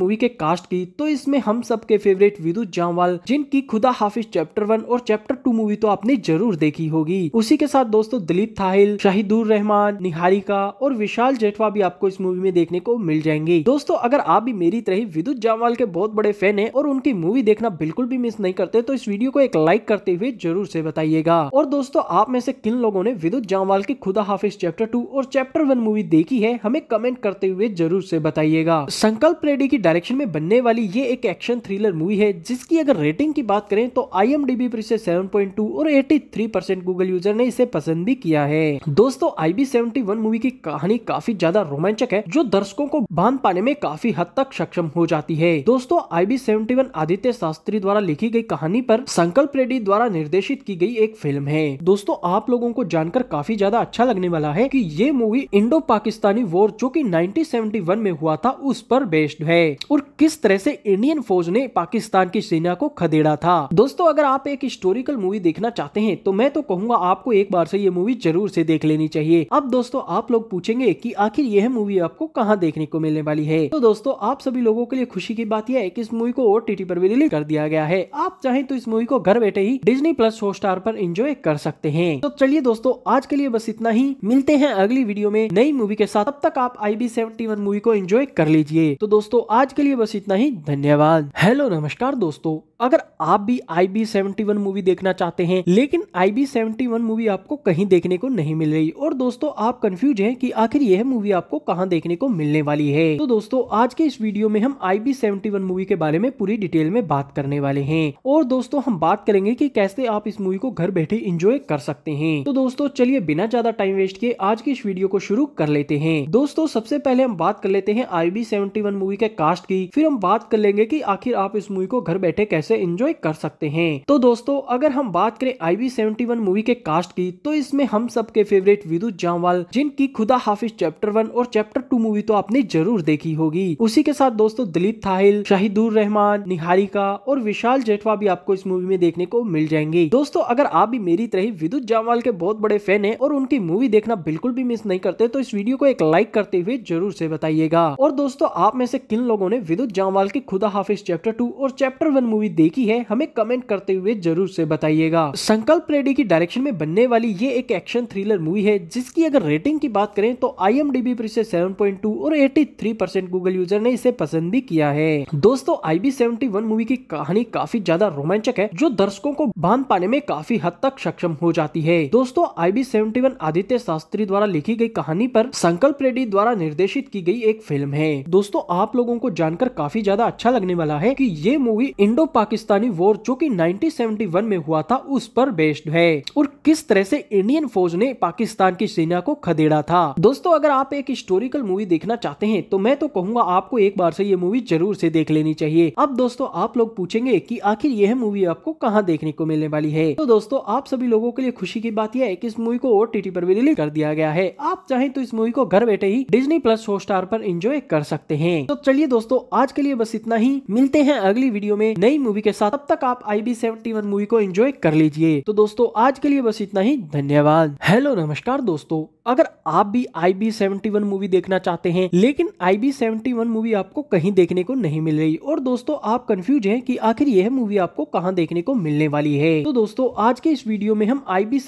मूवी के कास्ट की तो इसमें हम सबके फेवरेट विदु जामवाल जिनकी खुदा हाफिज चैप्टर वन और चैप्टर टू मूवी तो आपने जरूर देखी होगी उसी के साथ दोस्तों दिलीप थाहिल शाहिदुर रहमान निहारिका और विशाल जेठवा भी आपको इस मूवी में देखने को मिल जाएंगे दोस्तों अगर आप भी मेरी तरह विद्युत जामवाल के बहुत बड़े फैन है और उनकी मूवी देखना बिल्कुल भी मिस नहीं करते तो इस वीडियो वीडियो को एक लाइक करते हुए जरूर से बताइएगा और दोस्तों आप में से किन लोगों ने विद्युत जामवाल की खुदा हाफिज चैप्टर टू और चैप्टर वन मूवी देखी है हमें कमेंट करते हुए जरूर से बताइएगा संकल्प रेडी की डायरेक्शन में बनने वाली ये एक एक्शन थ्रिलर मूवी है जिसकी अगर रेटिंग की बात करें तो आई एम डी इसे 7.2 और एटी परसेंट गूगल यूजर ने इसे पसंद भी किया है दोस्तों आई बी मूवी की कहानी काफी ज्यादा रोमांचक है जो दर्शकों को बांध पाने में काफी हद तक सक्षम हो जाती है दोस्तों आई बी आदित्य शास्त्री द्वारा लिखी गई कहानी पर संकल्प रेड्डी द्वारा निर्देशित की गई एक फिल्म है दोस्तों आप लोगों को जानकर काफी ज्यादा अच्छा लगने वाला है कि ये मूवी इंडो पाकिस्तानी वॉर जो कि 1971 में हुआ था उस पर बेस्ड है और किस तरह से इंडियन फौज ने पाकिस्तान की सेना को खदेड़ा था दोस्तों अगर आप एक हिस्टोरिकल मूवी देखना चाहते हैं तो मैं तो कहूंगा आपको एक बार से ये मूवी जरूर से देख लेनी चाहिए अब दोस्तों आप लोग पूछेंगे की आखिर यह मूवी आपको कहाँ देखने को मिलने वाली है तो दोस्तों आप सभी लोगों के लिए खुशी की बात यह है की इस मूवी को ओ पर भी रिलीज कर दिया गया है आप चाहे तो इस मूवी मूवी को घर बैठे ही डिजनी प्लस हॉटस्टार पर एंजॉय कर सकते हैं तो चलिए दोस्तों आज के लिए बस इतना ही मिलते हैं अगली वीडियो में नई मूवी के साथ तब तक आप आई बी मूवी को एंजॉय कर लीजिए तो दोस्तों आज के लिए बस इतना ही धन्यवाद हेलो नमस्कार दोस्तों अगर आप भी I B seventy one movie देखना चाहते हैं लेकिन I B seventy one movie आपको कहीं देखने को नहीं मिल रही और दोस्तों आप कंफ्यूज हैं कि आखिर यह मूवी आपको कहाँ देखने को मिलने वाली है तो दोस्तों आज के इस वीडियो में हम I B seventy one movie के बारे में पूरी डिटेल में बात करने वाले हैं और दोस्तों हम बात करेंगे कि कैसे आप इस मूवी को घर बैठे इंजॉय कर सकते हैं तो दोस्तों चलिए बिना ज्यादा टाइम वेस्ट किए आज की इस वीडियो को शुरू कर लेते हैं दोस्तों सबसे पहले हम बात कर लेते हैं आई बी मूवी के कास्ट की फिर हम बात कर लेंगे की आखिर आप इस मूवी को घर बैठे कैसे इंजॉय कर सकते हैं तो दोस्तों अगर हम बात करें आई बी मूवी के कास्ट की तो इसमें हम सबके फेवरेट विदु जामवाल जिनकी खुदा हाफिज चैप्टर वन और चैप्टर टू मूवी तो आपने जरूर देखी होगी उसी के साथ दोस्तों दिलीप थाहिल शाहिदुर रहमान निहारिका और विशाल जेठवा भी आपको इस मूवी मूवी में देखने को मिल जाएंगी दोस्तों अगर आप भी मेरी तरह विद्युत जामवाल के बहुत बड़े फैन है और उनकी मूवी देखना बिल्कुल भी मिस नहीं करते तो इस वीडियो को एक लाइक करते हुए जरूर से बताइएगा और दोस्तों आप में से किन लोगों ने विद्युत जामवाल की खुदा हाफिज चैप्टर टू और चैप्टर वन मूवी देखी है हमें कमेंट करते हुए जरूर से बताइएगा संकल्प रेडी की डायरेक्शन में बनने वाली ये एक एक्शन थ्रिलर मूवी है जिसकी अगर रेटिंग की बात करें तो आई एम डी बी पर इसे सेवन पॉइंट टू और eighty three percent Google user ने इसे पसंद भी किया है दोस्तों I B seventy one movie की कहानी काफी ज्यादा रोमांचक है जो दर्शकों को बांध पाने में काफी हद तक सक्षम हो जाती है दोस्तों आई बी आदित्य शास्त्री द्वारा लिखी गई कहानी पर संकल्प रेड्डी द्वारा निर्देशित की गई एक फिल्म है दोस्तों आप लोगों को जानकर काफी ज्यादा अच्छा लगने वाला है कि ये मूवी इंडो पाकिस्तानी वॉर जो कि 1971 में हुआ था उस पर बेस्ड है और किस तरह से इंडियन फौज ने पाकिस्तान की सेना को खदेड़ा था दोस्तों अगर आप एक हिस्टोरिकल मूवी देखना चाहते हैं तो मैं तो कहूंगा आपको एक बार से ये मूवी जरूर से देख लेनी चाहिए अब दोस्तों आप लोग पूछेंगे कि आखिर यह मूवी आपको कहाँ देखने को मिलने वाली है तो दोस्तों आप सभी लोगों के लिए खुशी की बात यह है कि इस मूवी को ओ टी पर भी रिलीज कर दिया गया है आप चाहें तो इस मूवी को घर बैठे ही डिजनी प्लस हॉटस्टार पर एंजॉय कर सकते हैं तो चलिए दोस्तों आज के लिए बस इतना ही मिलते हैं अगली वीडियो में नई मूवी के साथ अब तक आप आई बी मूवी को एंजॉय कर लीजिए तो दोस्तों आज के लिए बस इतना ही धन्यवाद हेलो नमस्कार दोस्तों अगर आप भी I B seventy one movie देखना चाहते हैं लेकिन I B seventy one movie आपको कहीं देखने को नहीं मिल रही और दोस्तों आप कंफ्यूज हैं कि आखिर यह मूवी आपको कहाँ देखने को मिलने वाली है तो दोस्तों आज के इस वीडियो में हम आई बी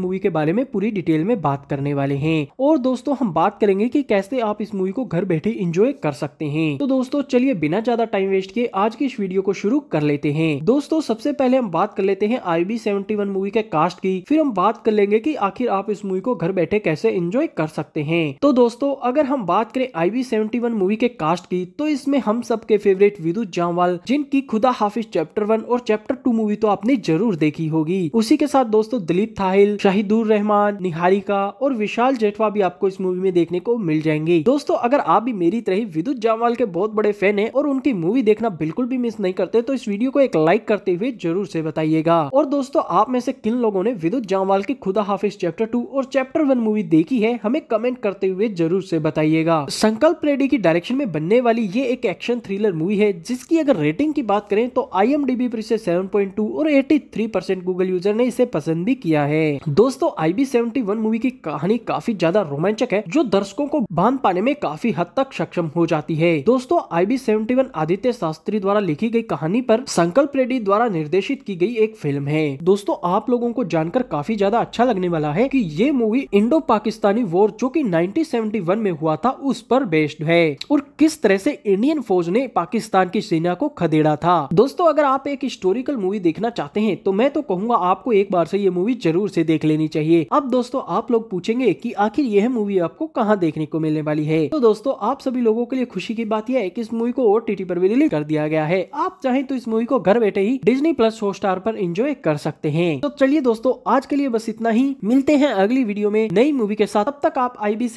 मूवी के बारे में पूरी डिटेल में बात करने वाले है और दोस्तों हम बात करेंगे की कैसे आप इस मूवी को घर बैठे इंजॉय कर सकते हैं तो दोस्तों चलिए बिना ज्यादा टाइम वेस्ट किए आज की इस वीडियो को शुरू कर लेते हैं दोस्तों सबसे पहले हम बात कर लेते हैं आई बी मूवी के कास्ट की फिर हम बात कर लेंगे की आखिर आप इस मूवी को घर बैठे कैसे इंजॉय कर सकते हैं तो दोस्तों अगर हम बात करें आई बी मूवी के कास्ट की तो इसमें हम सबके फेवरेट विदु जामवाल जिनकी खुदा हाफिज चैप्टर वन और चैप्टर टू मूवी तो आपने जरूर देखी होगी उसी के साथ दोस्तों दिलीप थाहिल शाहिदुर रहमान निहारिका और विशाल जेठवा भी आपको इस मूवी में देखने को मिल जाएंगे दोस्तों अगर आप भी मेरी तरह विद्युत जामवाल के बहुत बड़े फैन है और उनकी मूवी देखना बिल्कुल भी मिस नहीं करते तो इस वीडियो को एक लाइक करते हुए जरूर से बताइएगा और दोस्तों आप में से किन लोगों ने विद्युत जामवाल की खुदा हाफिज चैप्टर टू और चैप्टर वन मूवी देखी है हमें कमेंट करते हुए जरूर से बताइएगा संकल्प रेडी की डायरेक्शन में बनने वाली ये एक एक्शन थ्रिलर मूवी है जिसकी अगर रेटिंग की बात करें तो आई एम पर इसे सेवन 7.2 और 83 परसेंट गूगल यूजर ने इसे पसंद भी किया है दोस्तों आईबी 71 मूवी की कहानी काफी ज्यादा रोमांचक है जो दर्शकों को बांध पाने में काफी हद तक सक्षम हो जाती है दोस्तों आईबी 71 आदित्य शास्त्री द्वारा लिखी गई कहानी पर संकल्प रेड्डी द्वारा निर्देशित की गई एक फिल्म है दोस्तों आप लोगों को जानकर काफी ज्यादा अच्छा लगने वाला है की ये मूवी इंडो पाकिस्तानी वॉर जो की नाइनटीन में हुआ था उस पर बेस्ड है और किस तरह से इंडियन फौज ने पाकिस्तान की सेना को खदेड़ा था दोस्तों अगर आप एक हिस्टोरिकल मूवी देखना चाहते हैं तो मैं तो कहूंगा आपको एक बार से ये मूवी जरूर से देख लेनी चाहिए अब दोस्तों आप लोग पूछेंगे कि आखिर यह मूवी आपको कहाँ देखने को मिलने वाली है तो दोस्तों आप सभी लोगों के लिए खुशी की बात यह है कि इस मूवी को ओटीटी पर भी रिलीज कर दिया गया है आप चाहें तो इस मूवी को घर बैठे ही डिजनी प्लस हॉटस्टार पर एंजॉय कर सकते हैं तो चलिए दोस्तों आज के लिए बस इतना ही मिलते हैं अगली वीडियो में नई मूवी के साथ तब तक आप आई बी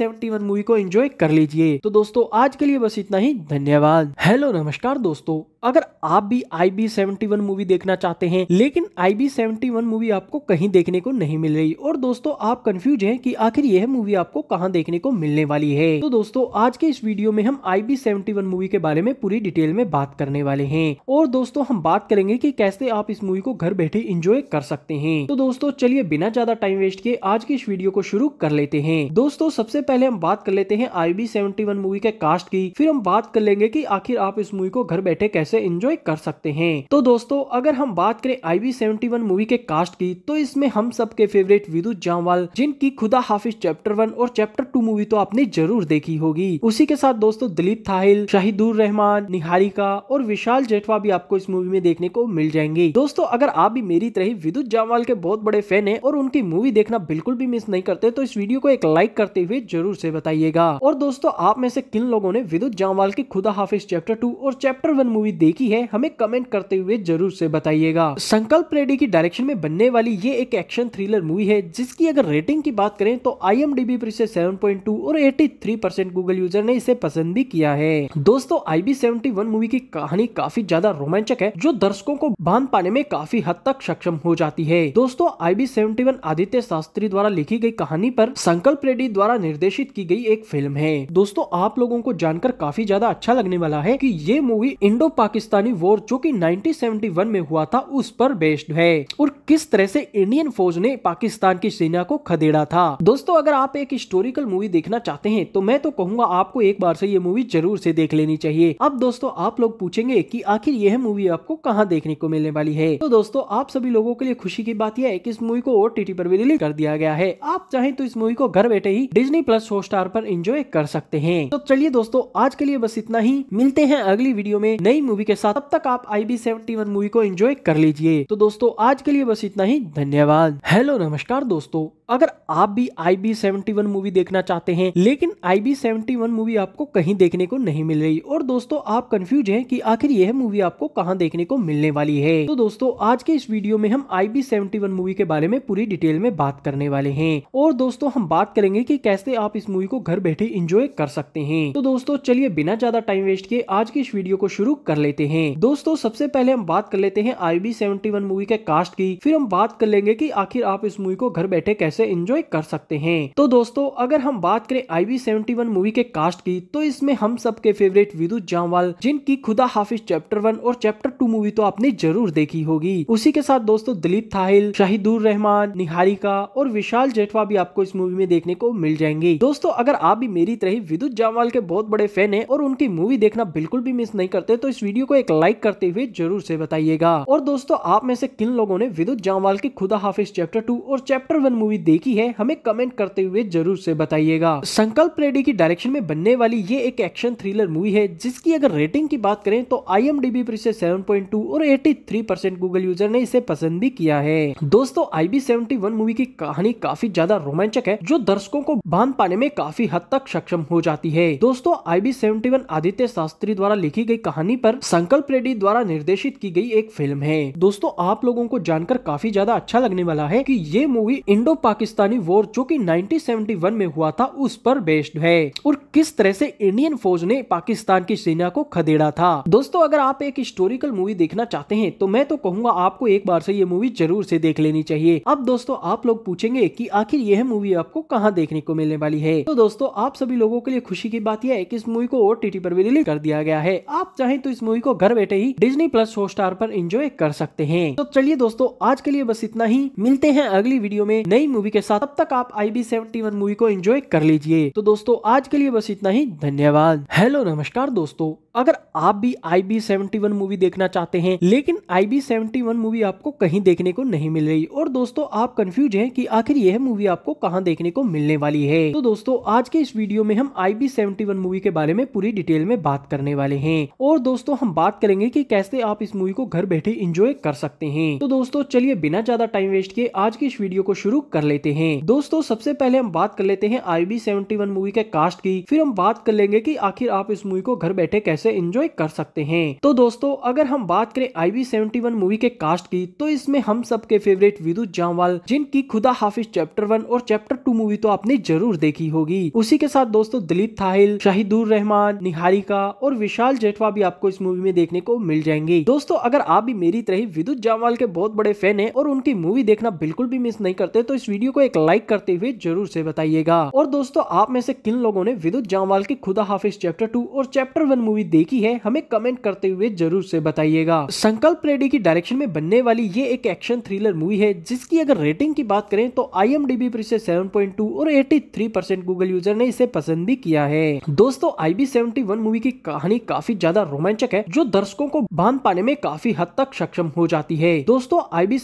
मूवी को एंजॉय कर लीजिए तो दोस्तों आज के लिए बस इतना ही धन्यवाद हेलो नमस्कार दोस्तों अगर आप भी I B seventy one movie देखना चाहते हैं लेकिन I B seventy one movie आपको कहीं देखने को नहीं मिल रही और दोस्तों आप कंफ्यूज हैं कि आखिर यह मूवी आपको कहाँ देखने को मिलने वाली है तो दोस्तों आज के इस वीडियो में हम I B seventy one movie के बारे में पूरी डिटेल में बात करने वाले हैं और दोस्तों हम बात करेंगे की कैसे आप इस मूवी को घर बैठे इंजॉय कर सकते हैं तो दोस्तों चलिए बिना ज्यादा टाइम वेस्ट किए आज की इस वीडियो को शुरू कर लेते हैं दोस्तों सबसे पहले हम बात कर लेते हैं I B seventy one movie के कास्ट की फिर हम बात कर लेंगे की आखिर आप इस मूवी को घर बैठे कैसे से इंजॉय कर सकते हैं तो दोस्तों अगर हम बात करें I we seventy one movie के कास्ट की तो इसमें हम सबके फेवरेट विदु जामवाल जिनकी खुदा हाफिज चैप्टर वन और चैप्टर टू मूवी तो आपने जरूर देखी होगी उसी के साथ दोस्तों दिलीप थाहिल शाहिदुर रहमान निहारिका और विशाल जेठवा भी आपको इस मूवी में देखने को मिल जाएंगे दोस्तों अगर आप भी मेरी तरह विद्युत जामवाल के बहुत बड़े फैन है और उनकी मूवी देखना बिल्कुल भी मिस नहीं करते तो इस वीडियो को एक लाइक करते हुए जरूर से बताइएगा और दोस्तों आप में से किन लोगों ने विद्युत जामवाल की खुदा हाफिज चैप्टर टू और चैप्टर वन मूवी देखी है हमें कमेंट करते हुए जरूर से बताइएगा संकल्प रेड्डी की डायरेक्शन में बनने वाली ये एक एक्शन थ्रिलर मूवी है जिसकी अगर रेटिंग की बात करें तो आई एम पर इसे 7.2 और 83 परसेंट गूगल यूजर ने इसे पसंद भी किया है दोस्तों आई बी मूवी की कहानी काफी ज्यादा रोमांचक है जो दर्शकों को बांध पाने में काफी हद तक सक्षम हो जाती है दोस्तों आई बी आदित्य शास्त्री द्वारा लिखी गई कहानी पर संकल्प रेड्डी द्वारा निर्देशित की गई एक फिल्म है दोस्तों आप लोगों को जानकर काफी ज्यादा अच्छा लगने वाला है की ये मूवी इंडो पाक पाकिस्तानी वॉर जो कि 1971 में हुआ था उस पर बेस्ड है और किस तरह से इंडियन फौज ने पाकिस्तान की सेना को खदेड़ा था दोस्तों अगर आप एक हिस्टोरिकल मूवी देखना चाहते हैं तो मैं तो कहूंगा आपको एक बार से ये मूवी जरूर से देख लेनी चाहिए अब दोस्तों आप लोग पूछेंगे की आखिर यह मूवी आपको कहाँ देखने को मिलने वाली है तो दोस्तों आप सभी लोगों के लिए खुशी की बात यह है की इस मूवी को ओ पर भी रिलीज कर दिया गया है आप चाहे तो इस मूवी को घर बैठे ही डिजनी प्लस हॉटस्टार पर इंजॉय कर सकते हैं तो चलिए दोस्तों आज के लिए बस इतना ही मिलते हैं अगली वीडियो में नई मूवी मूवी के साथ तब तक आप आई बी मूवी को एंजॉय कर लीजिए तो दोस्तों आज के लिए बस इतना ही धन्यवाद हेलो नमस्कार दोस्तों अगर आप भी I B seventy one movie देखना चाहते हैं लेकिन I B seventy one movie आपको कहीं देखने को नहीं मिल रही और दोस्तों आप कंफ्यूज हैं कि आखिर यह मूवी आपको कहाँ देखने को मिलने वाली है तो दोस्तों आज के इस वीडियो में हम I B seventy one movie के बारे में पूरी डिटेल में बात करने वाले हैं और दोस्तों हम बात करेंगे की कैसे आप इस मूवी को घर बैठे इंजॉय कर सकते हैं तो दोस्तों चलिए बिना ज्यादा टाइम वेस्ट किए आज की इस वीडियो को शुरू कर लेते हैं दोस्तों सबसे पहले हम बात कर लेते हैं I B seventy one movie के कास्ट की फिर हम बात कर लेंगे की आखिर आप इस मूवी को घर बैठे कैसे से इंजॉय कर सकते हैं तो दोस्तों अगर हम बात करें आई वी मूवी के कास्ट की तो इसमें हम सबके फेवरेट विदु जामवाल जिनकी खुदा हाफिज चैप्टर वन और चैप्टर टू मूवी तो आपने जरूर देखी होगी उसी के साथ दोस्तों दिलीप थाहिल शाहिदुर रहमान निहारिका और विशाल जेठवा भी आपको इस मूवी में देखने को मिल जाएंगे दोस्तों अगर आप भी मेरी तरह विद्युत जामवाल के बहुत बड़े फैन है और उनकी मूवी देखना बिल्कुल भी मिस नहीं करते तो इस वीडियो को एक लाइक करते हुए जरूर से बताइएगा और दोस्तों आप में से किन लोगों ने विद्युत जामवाल की खुदा हाफिज चैप्टर टू और चैप्टर वन मूवी देखी है हमें कमेंट करते हुए जरूर से बताइएगा संकल्प रेड्डी की डायरेक्शन में बनने वाली ये एक एक्शन थ्रिलर मूवी है जिसकी अगर रेटिंग की बात करें तो आई एम पर इसे 7.2 और 83 परसेंट गूगल यूजर ने इसे पसंद भी किया है दोस्तों आई बी मूवी की कहानी काफी ज्यादा रोमांचक है जो दर्शकों को बांध पाने में काफी हद तक सक्षम हो जाती है दोस्तों आई बी आदित्य शास्त्री द्वारा लिखी गई कहानी पर संकल्प रेड्डी द्वारा निर्देशित की गई एक फिल्म है दोस्तों आप लोगों को जानकर काफी ज्यादा अच्छा लगने वाला है की ये मूवी इंडो पाकिस्तानी वॉर जो कि 1971 में हुआ था उस पर बेस्ड है और किस तरह से इंडियन फौज ने पाकिस्तान की सेना को खदेड़ा था दोस्तों अगर आप एक हिस्टोरिकल मूवी देखना चाहते हैं तो मैं तो कहूंगा आपको एक बार से ये मूवी जरूर से देख लेनी चाहिए अब दोस्तों आप लोग पूछेंगे की आखिर यह मूवी आपको कहाँ देखने को मिलने वाली है तो दोस्तों आप सभी लोगों के लिए खुशी की बात यह है की इस मूवी को ओ पर भी रिलीज कर दिया गया है आप चाहे तो इस मूवी को घर बैठे ही डिजनी प्लस हॉटस्टार पर इंजॉय कर सकते हैं तो चलिए दोस्तों आज के लिए बस इतना ही मिलते हैं अगली वीडियो में नई मूवी मूवी के साथ तब तक आप आई बी मूवी को एंजॉय कर लीजिए तो दोस्तों आज के लिए बस इतना ही धन्यवाद हेलो नमस्कार दोस्तों अगर आप भी I B seventy one movie देखना चाहते हैं लेकिन I B seventy one movie आपको कहीं देखने को नहीं मिल रही और दोस्तों आप कंफ्यूज हैं कि आखिर यह मूवी आपको कहां देखने को मिलने वाली है तो दोस्तों आज के इस वीडियो में हम I B seventy one movie के बारे में पूरी डिटेल में बात करने वाले हैं और दोस्तों हम बात करेंगे की कैसे आप इस मूवी को घर बैठे इंजॉय कर सकते हैं तो दोस्तों चलिए बिना ज्यादा टाइम वेस्ट किए आज की इस वीडियो को शुरू कर लेते हैं दोस्तों सबसे पहले हम बात कर लेते हैं I B seventy one movie के कास्ट की फिर हम बात कर लेंगे की आखिर आप इस मूवी को घर बैठे कैसे से इंजॉय कर सकते हैं तो दोस्तों अगर हम बात करें आईवी वन मूवी के कास्ट की तो इसमें हम सबके फेवरेट विदु जामवाल जिनकी खुदा हाफिज चैप्टर वन और चैप्टर टू मूवी तो आपने जरूर देखी होगी उसी के साथ दोस्तों दिलीप थाहिल शाहिदुर रहमान निहारिका और विशाल जेठवा भी आपको इस मूवी में देखने को मिल जाएंगे दोस्तों अगर आप भी मेरी तरह विद्युत जामवाल के बहुत बड़े फैन है और उनकी मूवी देखना बिल्कुल भी मिस नहीं करते तो इस वीडियो को एक लाइक करते हुए जरूर से बताइएगा और दोस्तों आप में से किन लोगों ने विद्युत जामवाल की खुदा हाफिज चैप्टर टू और चैप्टर वन मूवी देखी है हमें कमेंट करते हुए जरूर से बताइएगा संकल्प रेड्डी की डायरेक्शन में बनने वाली ये एक एक्शन थ्रिलर मूवी है जिसकी अगर रेटिंग की बात करें तो आई एम डी इसे 7.2 और 83 परसेंट गूगल यूजर ने इसे पसंद भी किया है दोस्तों आई बी मूवी की कहानी काफी ज्यादा रोमांचक है जो दर्शकों को बांध पाने में काफी हद तक सक्षम हो जाती है दोस्तों आई बी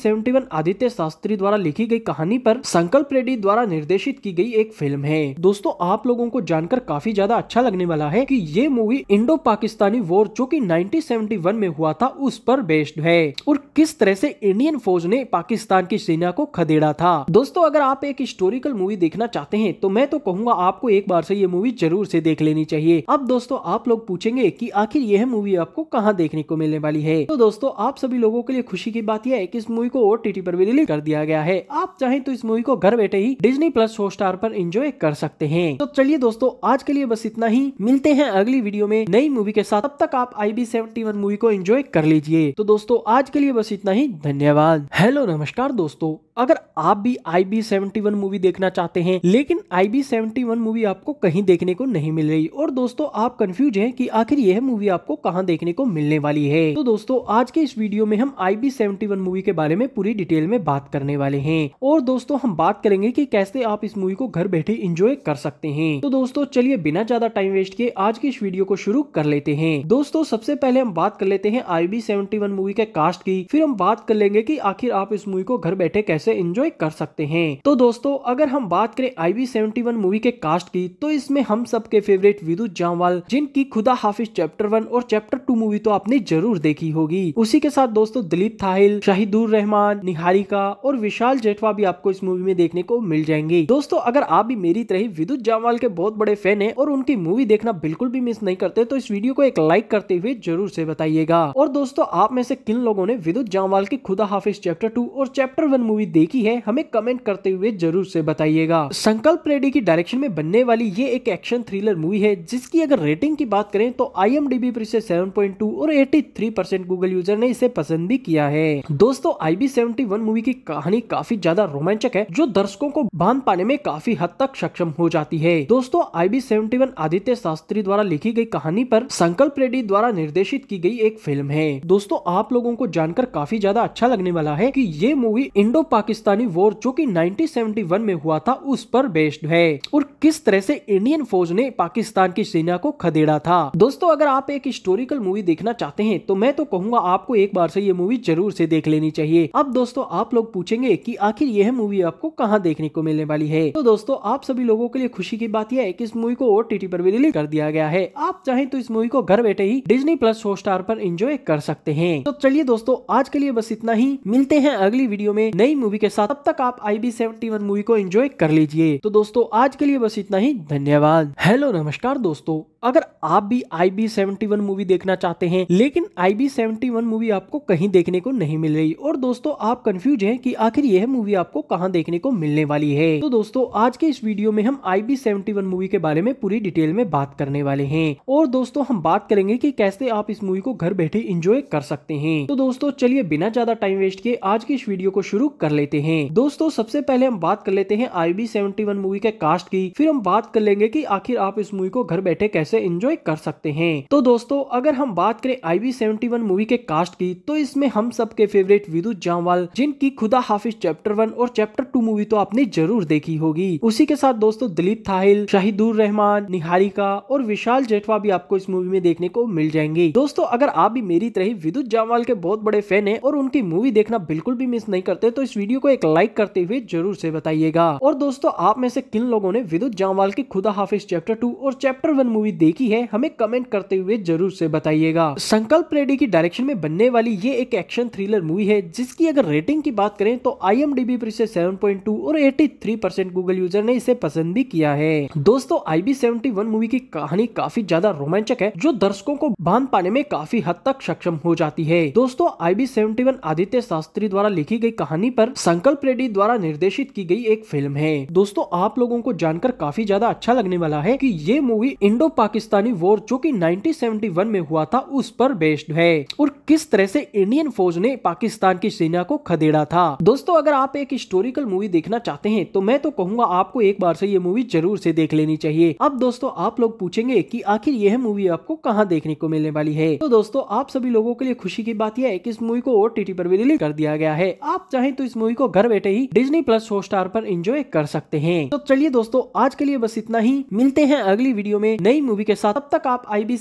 आदित्य शास्त्री द्वारा लिखी गई कहानी पर संकल्प रेड्डी द्वारा निर्देशित की गई एक फिल्म है दोस्तों आप लोगों को जानकर काफी ज्यादा अच्छा लगने वाला है की ये मूवी इंडो पाकिस्तानी वॉर जो कि 1971 में हुआ था उस पर बेस्ड है और किस तरह से इंडियन फौज ने पाकिस्तान की सेना को खदेड़ा था दोस्तों अगर आप एक हिस्टोरिकल मूवी देखना चाहते हैं तो मैं तो कहूंगा आपको एक बार से ये मूवी जरूर से देख लेनी चाहिए अब दोस्तों आप लोग पूछेंगे की आखिर यह मूवी आपको कहाँ देखने को मिलने वाली है तो दोस्तों आप सभी लोगों के लिए खुशी की बात यह है की इस मूवी को ओ पर भी रिलीज कर दिया गया है आप चाहे तो इस मूवी को घर बैठे ही डिजनी प्लस हॉटस्टार पर एंजॉय कर सकते हैं तो चलिए दोस्तों आज के लिए बस इतना ही मिलते हैं अगली वीडियो में नई मूवी मूवी के साथ तब तक आप I B seventy one movie को एंजॉय कर लीजिए तो दोस्तों आज के लिए बस इतना ही धन्यवाद हेलो नमस्कार दोस्तों अगर आप भी I B seventy one movie देखना चाहते हैं लेकिन I B seventy one movie आपको कहीं देखने को नहीं मिल रही और दोस्तों आप कंफ्यूज हैं कि आखिर यह मूवी आपको कहाँ देखने को मिलने वाली है तो दोस्तों आज के इस वीडियो में हम I B seventy one movie के बारे में पूरी डिटेल में बात करने वाले हैं और दोस्तों हम बात करेंगे की कैसे आप इस मूवी को घर बैठे इंजॉय कर सकते हैं तो दोस्तों चलिए बिना ज्यादा टाइम वेस्ट किए आज की इस वीडियो को शुरू कर लेते हैं दोस्तों सबसे पहले हम बात कर लेते हैं I B seventy one movie के कास्ट की फिर हम बात कर लेंगे की आखिर आप इस मूवी को घर बैठे कैसे से इंजॉय कर सकते हैं तो दोस्तों अगर हम बात करें आईवी वन मूवी के कास्ट की तो इसमें हम सबके फेवरेट विदु जामवाल जिनकी खुदा हाफिज चैप्टर वन और चैप्टर टू मूवी तो आपने जरूर देखी होगी उसी के साथ दोस्तों दिलीप थाहिल शाहिदुर रहमान निहारिका और विशाल जेठवा भी आपको इस मूवी में देखने को मिल जाएंगे दोस्तों अगर आप भी मेरी तरह विद्युत जामवाल के बहुत बड़े फैन है और उनकी मूवी देखना बिल्कुल भी मिस नहीं करते तो इस वीडियो को एक लाइक करते हुए जरूर से बताइएगा और दोस्तों आप में से किन लोगों ने विद्युत जामवाल की खुदा हाफिज चैप्टर टू और चैप्टर वन मूवी देखी है हमें कमेंट करते हुए जरूर से बताइएगा संकल्प रेड्डी की डायरेक्शन में बनने वाली ये एक एक्शन थ्रिलर मूवी है जिसकी अगर रेटिंग की बात करें तो आई एम डी बी पर इसे सेवन और एटी गूगल यूजर ने इसे पसंद भी किया है दोस्तों I B seventy one movie की कहानी काफी ज्यादा रोमांचक है जो दर्शकों को बांध पाने में काफी हद तक सक्षम हो जाती है दोस्तों I B seventy one Aditya Shastri द्वारा लिखी गई कहानी पर संकल्प रेड्डी द्वारा निर्देशित की गई एक फिल्म है दोस्तों आप लोगों को जानकर काफी ज्यादा अच्छा लगने वाला है की ये मूवी इंडो पाक पाकिस्तानी वॉर जो कि 1971 में हुआ था उस पर बेस्ड है और किस तरह से इंडियन फौज ने पाकिस्तान की सेना को खदेड़ा था दोस्तों अगर आप एक हिस्टोरिकल मूवी देखना चाहते हैं तो मैं तो कहूंगा आपको एक बार से ये मूवी जरूर से देख लेनी चाहिए अब दोस्तों आप लोग पूछेंगे कि आखिर यह मूवी आपको कहाँ देखने को मिलने वाली है तो दोस्तों आप सभी लोगों के लिए खुशी की बात यह है की इस मूवी को ओ टी पर भी रिलीज कर दिया गया है आप चाहे तो इस मूवी को घर बैठे ही डिजनी प्लस हॉटस्टार पर इंजॉय कर सकते हैं तो चलिए दोस्तों आज के लिए बस इतना ही मिलते हैं अगली वीडियो में नई मूवी मूवी के साथ तब तक आप I B seventy one movie को एंजॉय कर लीजिए तो दोस्तों आज के लिए बस इतना ही धन्यवाद हेलो नमस्कार दोस्तों अगर आप भी I B seventy one movie देखना चाहते हैं लेकिन I B seventy one movie आपको कहीं देखने को नहीं मिल रही और दोस्तों आप कंफ्यूज हैं कि आखिर यह मूवी आपको कहाँ देखने को मिलने वाली है तो दोस्तों आज के इस वीडियो में हम I B seventy one movie के बारे में पूरी डिटेल में बात करने वाले हैं और दोस्तों हम बात करेंगे कि कैसे आप इस मूवी को घर बैठे इंजॉय कर सकते हैं तो दोस्तों चलिए बिना ज्यादा टाइम वेस्ट किए आज की इस वीडियो को शुरू कर लेते हैं दोस्तों सबसे पहले हम बात कर लेते हैं आई बी मूवी के कास्ट की फिर हम बात कर लेंगे की आखिर आप इस मूवी को घर बैठे कैसे इंजॉय कर सकते हैं तो दोस्तों अगर हम बात करें आई बी मूवी के कास्ट की तो इसमें हम सबके फेवरेट विदु जामवाल जिनकी खुदा हाफिज चैप्टर वन और चैप्टर टू मूवी तो आपने जरूर देखी होगी उसी के साथ दोस्तों दिलीप थाहिल शाहिदुर रहमान निहारिका और विशाल जेठवा भी आपको इस मूवी में देखने को मिल जाएंगे दोस्तों अगर आप भी मेरी तरह विद्युत जामवाल के बहुत बड़े फैन है और उनकी मूवी देखना बिल्कुल भी मिस नहीं करते तो इस वीडियो को एक लाइक करते हुए जरूर से बताइएगा और दोस्तों आप में से किन लोगों ने विद्युत जामवाल की खुदा हाफिज चैप्टर टू और चैप्टर वन मूवी देखी है हमें कमेंट करते हुए जरूर से बताइएगा संकल्प रेडी की डायरेक्शन में बनने वाली ये एक एक्शन थ्रिलर मूवी है जिसकी अगर रेटिंग की बात करें तो आई एम डी इसे 7.2 और थ्री परसेंट गूगल यूजर ने इसे पसंद भी किया है दोस्तों आई बी मूवी की कहानी काफी ज्यादा रोमांचक है जो दर्शकों को बांध पाने में काफी हद तक सक्षम हो जाती है दोस्तों आई बी आदित्य शास्त्री द्वारा लिखी गई कहानी पर संकल्प रेड्डी द्वारा निर्देशित की गई एक फिल्म है दोस्तों आप लोगों को जानकर काफी ज्यादा अच्छा लगने वाला है कि ये मूवी इंडो पाकिस्तानी वॉर जो कि 1971 में हुआ था उस पर बेस्ड है और किस तरह से इंडियन फौज ने पाकिस्तान की सेना को खदेड़ा था दोस्तों अगर आप एक हिस्टोरिकल मूवी देखना चाहते हैं तो मैं तो कहूंगा आपको एक बार से ये मूवी जरूर से देख लेनी चाहिए अब दोस्तों आप लोग पूछेंगे की आखिर यह मूवी आपको कहाँ देखने को मिलने वाली है तो दोस्तों आप सभी लोगों के लिए खुशी की बात यह है की इस मूवी को ओ पर भी रिलीज कर दिया गया है आप चाहे तो इस मूवी मूवी को घर बैठे ही डिजनी प्लस स्टार पर एंजॉय कर सकते हैं तो चलिए दोस्तों आज के लिए बस इतना ही मिलते हैं अगली वीडियो में नई मूवी के साथ तब तक आप आई बी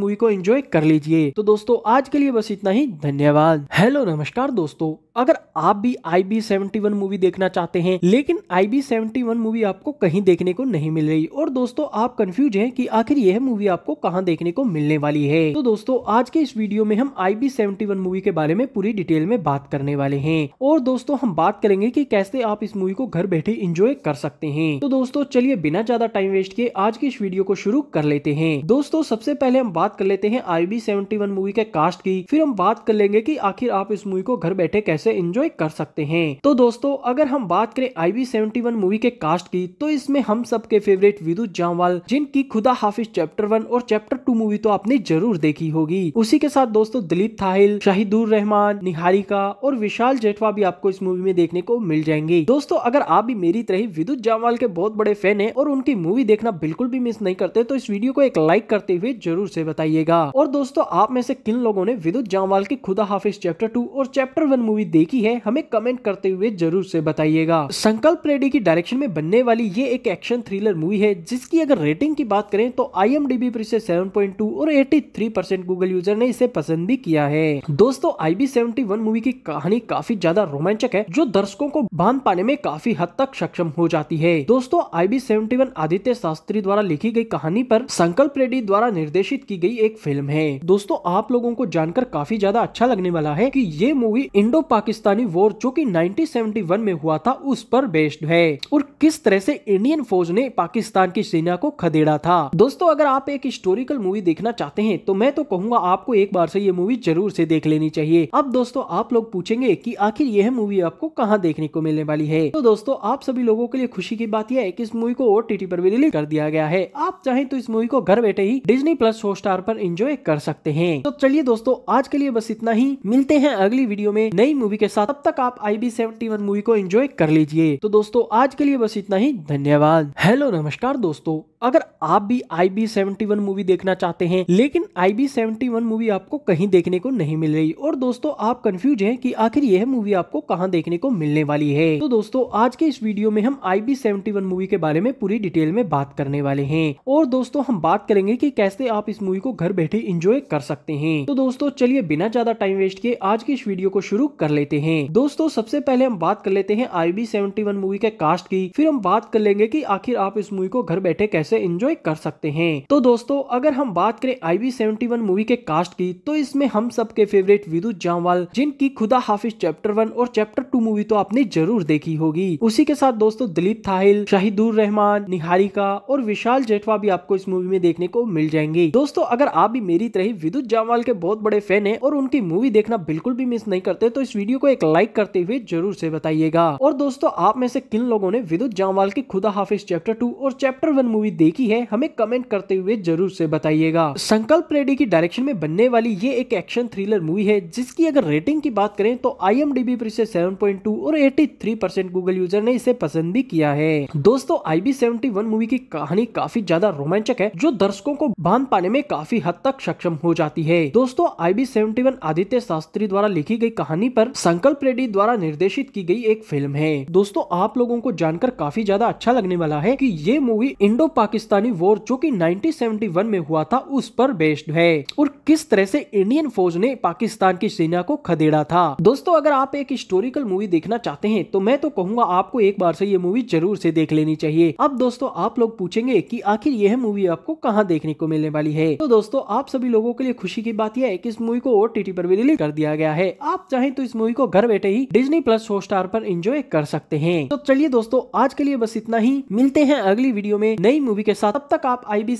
मूवी को एंजॉय कर लीजिए तो दोस्तों आज के लिए बस इतना ही धन्यवाद हेलो नमस्कार दोस्तों अगर आप भी I B seventy one movie देखना चाहते हैं लेकिन I B seventy one movie आपको कहीं देखने को नहीं मिल रही और दोस्तों आप कंफ्यूज हैं कि आखिर यह मूवी आपको कहाँ देखने को मिलने वाली है तो दोस्तों आज के इस वीडियो में हम I B seventy one movie के बारे में पूरी डिटेल में बात करने वाले हैं और दोस्तों हम बात करेंगे कि कैसे आप इस मूवी को घर बैठे इंजॉय कर सकते हैं तो दोस्तों चलिए बिना ज्यादा टाइम वेस्ट किए आज की इस वीडियो को शुरू कर लेते हैं दोस्तों सबसे पहले हम बात कर लेते हैं आई बी मूवी के कास्ट की फिर हम बात कर लेंगे की आखिर आप इस मूवी को घर बैठे कैसे इंजॉय कर सकते हैं तो दोस्तों अगर हम बात करें आई बी मूवी के कास्ट की तो इसमें हम सबके फेवरेट विदु जामवाल जिनकी खुदा हाफिज चैप्टर वन और चैप्टर टू मूवी तो आपने जरूर देखी होगी उसी के साथ दोस्तों दिलीप थाहिल शाहिदुर रहमान निहारिका और विशाल जेठवा भी आपको इस मूवी मूवी में देखने को मिल जाएंगी दोस्तों अगर आप भी मेरी तरह विद्युत जामवाल के बहुत बड़े फैन है और उनकी मूवी देखना बिल्कुल भी मिस नहीं करते तो इस वीडियो को एक लाइक करते हुए जरूर से बताइएगा और दोस्तों आप में से किन लोगों ने विद्युत जामवाल की खुदा हाफिज चैप्टर टू और चैप्टर वन मूवी देखी है हमें कमेंट करते हुए जरूर से बताइएगा संकल्प रेड्डी की डायरेक्शन में बनने वाली ये एक एक्शन थ्रिलर मूवी है जिसकी अगर रेटिंग की बात करें तो आई एम पर इसे 7.2 और 83 परसेंट गूगल यूजर ने इसे पसंद भी किया है दोस्तों आई बी मूवी की कहानी काफी ज्यादा रोमांचक है जो दर्शकों को बांध पाने में काफी हद तक सक्षम हो जाती है दोस्तों I B seventy one Aditya Shastri द्वारा लिखी गई कहानी पर संकल्प रेड्डी द्वारा निर्देशित की गई एक फिल्म है दोस्तों आप लोगों को जानकर काफी ज्यादा अच्छा लगने वाला है कि ये मूवी इंडो पाकिस्तानी वॉर जो कि 1971 में हुआ था उस पर बेस्ड है और किस तरह से इंडियन फौज ने पाकिस्तान की सेना को खदेड़ा था दोस्तों अगर आप एक हिस्टोरिकल मूवी देखना चाहते हैं तो मैं तो कहूंगा आपको एक बार से ये मूवी जरूर से देख लेनी चाहिए अब दोस्तों आप लोग पूछेंगे की आखिर यह मूवी आप आपको कहाँ देखने को मिलने वाली है तो दोस्तों आप सभी लोगों के लिए खुशी की बात यह है की इस मूवी को ओटीटी पर भी रिलीज कर दिया गया है आप चाहे तो इस मूवी को घर बैठे ही डिजनी प्लस हॉटस्टार पर एंजॉय कर सकते हैं तो चलिए दोस्तों आज के लिए बस इतना ही मिलते हैं अगली वीडियो में नई मूवी के साथ तब तक आप आई बी मूवी को एंजॉय कर लीजिए तो दोस्तों आज के लिए बस इतना ही धन्यवाद हेलो नमस्कार दोस्तों अगर आप भी I B seventy one movie देखना चाहते हैं लेकिन I B seventy one movie आपको कहीं देखने को नहीं मिल रही और दोस्तों आप कंफ्यूज हैं कि आखिर यह मूवी आपको कहाँ देख देखने को मिलने वाली है तो दोस्तों आज के इस वीडियो में हम आई बी मूवी के बारे में पूरी डिटेल में बात करने वाले है और दोस्तों हम बात करेंगे की कैसे आप इस मूवी को घर बैठे इंजॉय कर सकते हैं तो दोस्तों चलिए बिना ज्यादा टाइम वेस्ट किए आज की इस वीडियो को शुरू कर लेते हैं दोस्तों सबसे पहले हम बात कर लेते हैं आई बी मूवी के कास्ट की फिर हम बात कर लेंगे की आखिर आप इस मूवी को घर बैठे कैसे इंजॉय कर सकते हैं तो दोस्तों अगर हम बात करें आई बी मूवी के कास्ट की तो इसमें हम सबके फेवरेट विदु जामवाल जिनकी खुदा हाफिज चैप्टर वन और चैप्टर टू मूवी तो आपने जरूर देखी होगी उसी के साथ दोस्तों दिलीप थाहिल शाहिदुर रहमान निहारिका और विशाल जेठवा भी आपको इस मूवी में देखने को मिल जाएंगे दोस्तों अगर आप भी मेरी तरह विद्युत जामवाल के बहुत बड़े फैन है और उनकी मूवी देखना बिल्कुल भी मिस नहीं करते तो इस वीडियो को एक लाइक करते हुए जरूर से बताइएगा और दोस्तों आप में से किन लोगों ने विद्युत जामवाल की खुदा हाफिज चैप्टर टू और चैप्टर वन मूवी देखी है हमें कमेंट करते हुए जरूर से बताइएगा संकल्प रेड्डी की डायरेक्शन में बनने वाली ये एक एक्शन थ्रिलर मूवी है जिसकी अगर रेटिंग की बात करें तो आई एम डी पर इसे सेवन 7.2 और 83 परसेंट गूगल यूजर ने इसे पसंद भी किया है दोस्तों आई बी मूवी की कहानी काफी ज्यादा रोमांचक है जो दर्शकों को बांध पाने में काफी हद तक सक्षम हो जाती है दोस्तों आई बी आदित्य शास्त्री द्वारा लिखी गई कहानी पर संकल्प रेड्डी द्वारा निर्देशित की गई एक फिल्म है दोस्तों आप लोगों को जानकर काफी ज्यादा अच्छा लगने वाला है की ये मूवी इंडो पाकिस्तानी वॉर जो की नाइनटीन में हुआ था उस पर बेस्ड है और किस तरह से इंडियन फौज ने पाकिस्तान की सेना को खदेड़ा था दोस्तों अगर आप एक हिस्टोरिकल मार्वल मूवी देखना चाहते हैं तो मैं तो कहूंगा आपको एक बार से ये मूवी जरूर से देख लेनी चाहिए अब दोस्तों आप लोग पूछेंगे कि आखिर यह मूवी आपको कहाँ देखने को मिलने वाली है तो दोस्तों आप सभी लोगों के लिए खुशी की बात यह है कि इस मूवी को ओ पर भी रिलीज कर दिया गया है आप चाहे तो इस मूवी को घर बैठे ही डिजनी प्लस हॉटस्टार पर इंजॉय कर सकते हैं तो चलिए दोस्तों आज के लिए बस इतना ही मिलते हैं अगली वीडियो में नई मूवी के साथ तब तक आप आई बी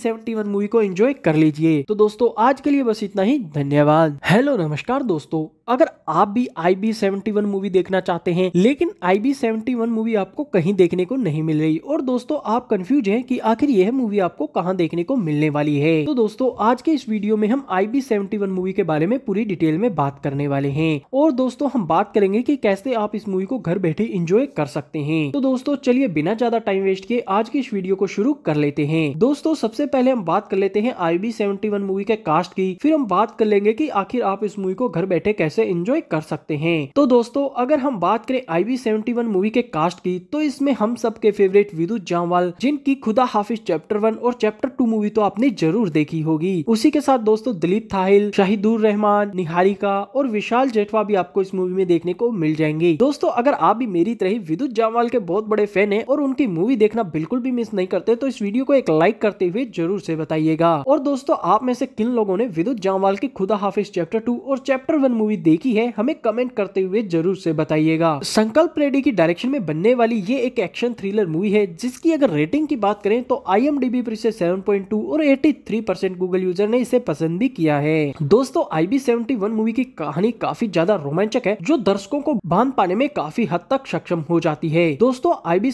मूवी को एंजॉय कर लीजिए तो दोस्तों आज के लिए बस इतना ही धन्यवाद हेलो नमस्कार दोस्तों अगर आप भी I B seventy one movie देखना चाहते हैं लेकिन I B seventy one movie आपको कहीं देखने को नहीं मिल रही और दोस्तों आप कंफ्यूज हैं कि आखिर यह मूवी आपको कहां देखने को मिलने वाली है तो दोस्तों आज के इस वीडियो में हम I B seventy one movie के बारे में पूरी डिटेल में बात करने वाले है और दोस्तों हम बात करेंगे की कैसे आप इस मूवी को घर बैठे इंजॉय कर सकते हैं तो दोस्तों चलिए बिना ज्यादा टाइम वेस्ट किए आज की इस वीडियो को शुरू कर लेते हैं दोस्तों सबसे पहले हम बात कर लेते हैं I B seventy one movie के कास्ट की फिर हम बात कर लेंगे की आखिर आप इस मूवी को घर बैठे कैसे से इंजॉय कर सकते हैं तो दोस्तों अगर हम बात करें आईवी सेवेंटी मूवी के कास्ट की तो इसमें हम सबके फेवरेट विदु जामवाल जिनकी खुदा हाफिज चैप्टर वन और चैप्टर टू मूवी तो आपने जरूर देखी होगी उसी के साथ दोस्तों दिलीप थाहिल शाहिदुर रहमान निहारिका और विशाल जेठवा भी आपको इस मूवी में देखने को मिल जाएंगे दोस्तों अगर आप भी मेरी तरह विद्युत जामवाल के बहुत बड़े फैन है और उनकी मूवी देखना बिल्कुल भी मिस नहीं करते तो इस वीडियो को एक लाइक करते हुए जरूर से बताइएगा और दोस्तों आप में से किन लोगों ने विद्युत जामवाल की खुदा हाफिज चैप्टर टू और चैप्टर वन मूवी देखी है हमें कमेंट करते हुए जरूर से बताइएगा संकल्प रेड्डी की डायरेक्शन में बनने वाली ये एक एक्शन थ्रिलर मूवी है जिसकी अगर रेटिंग की बात करें तो आई एम डी इसे 7.2 और 83 परसेंट गूगल यूजर ने इसे पसंद भी किया है दोस्तों आई बी मूवी की कहानी काफी ज्यादा रोमांचक है जो दर्शकों को बांध पाने में काफी हद तक सक्षम हो जाती है दोस्तों आई बी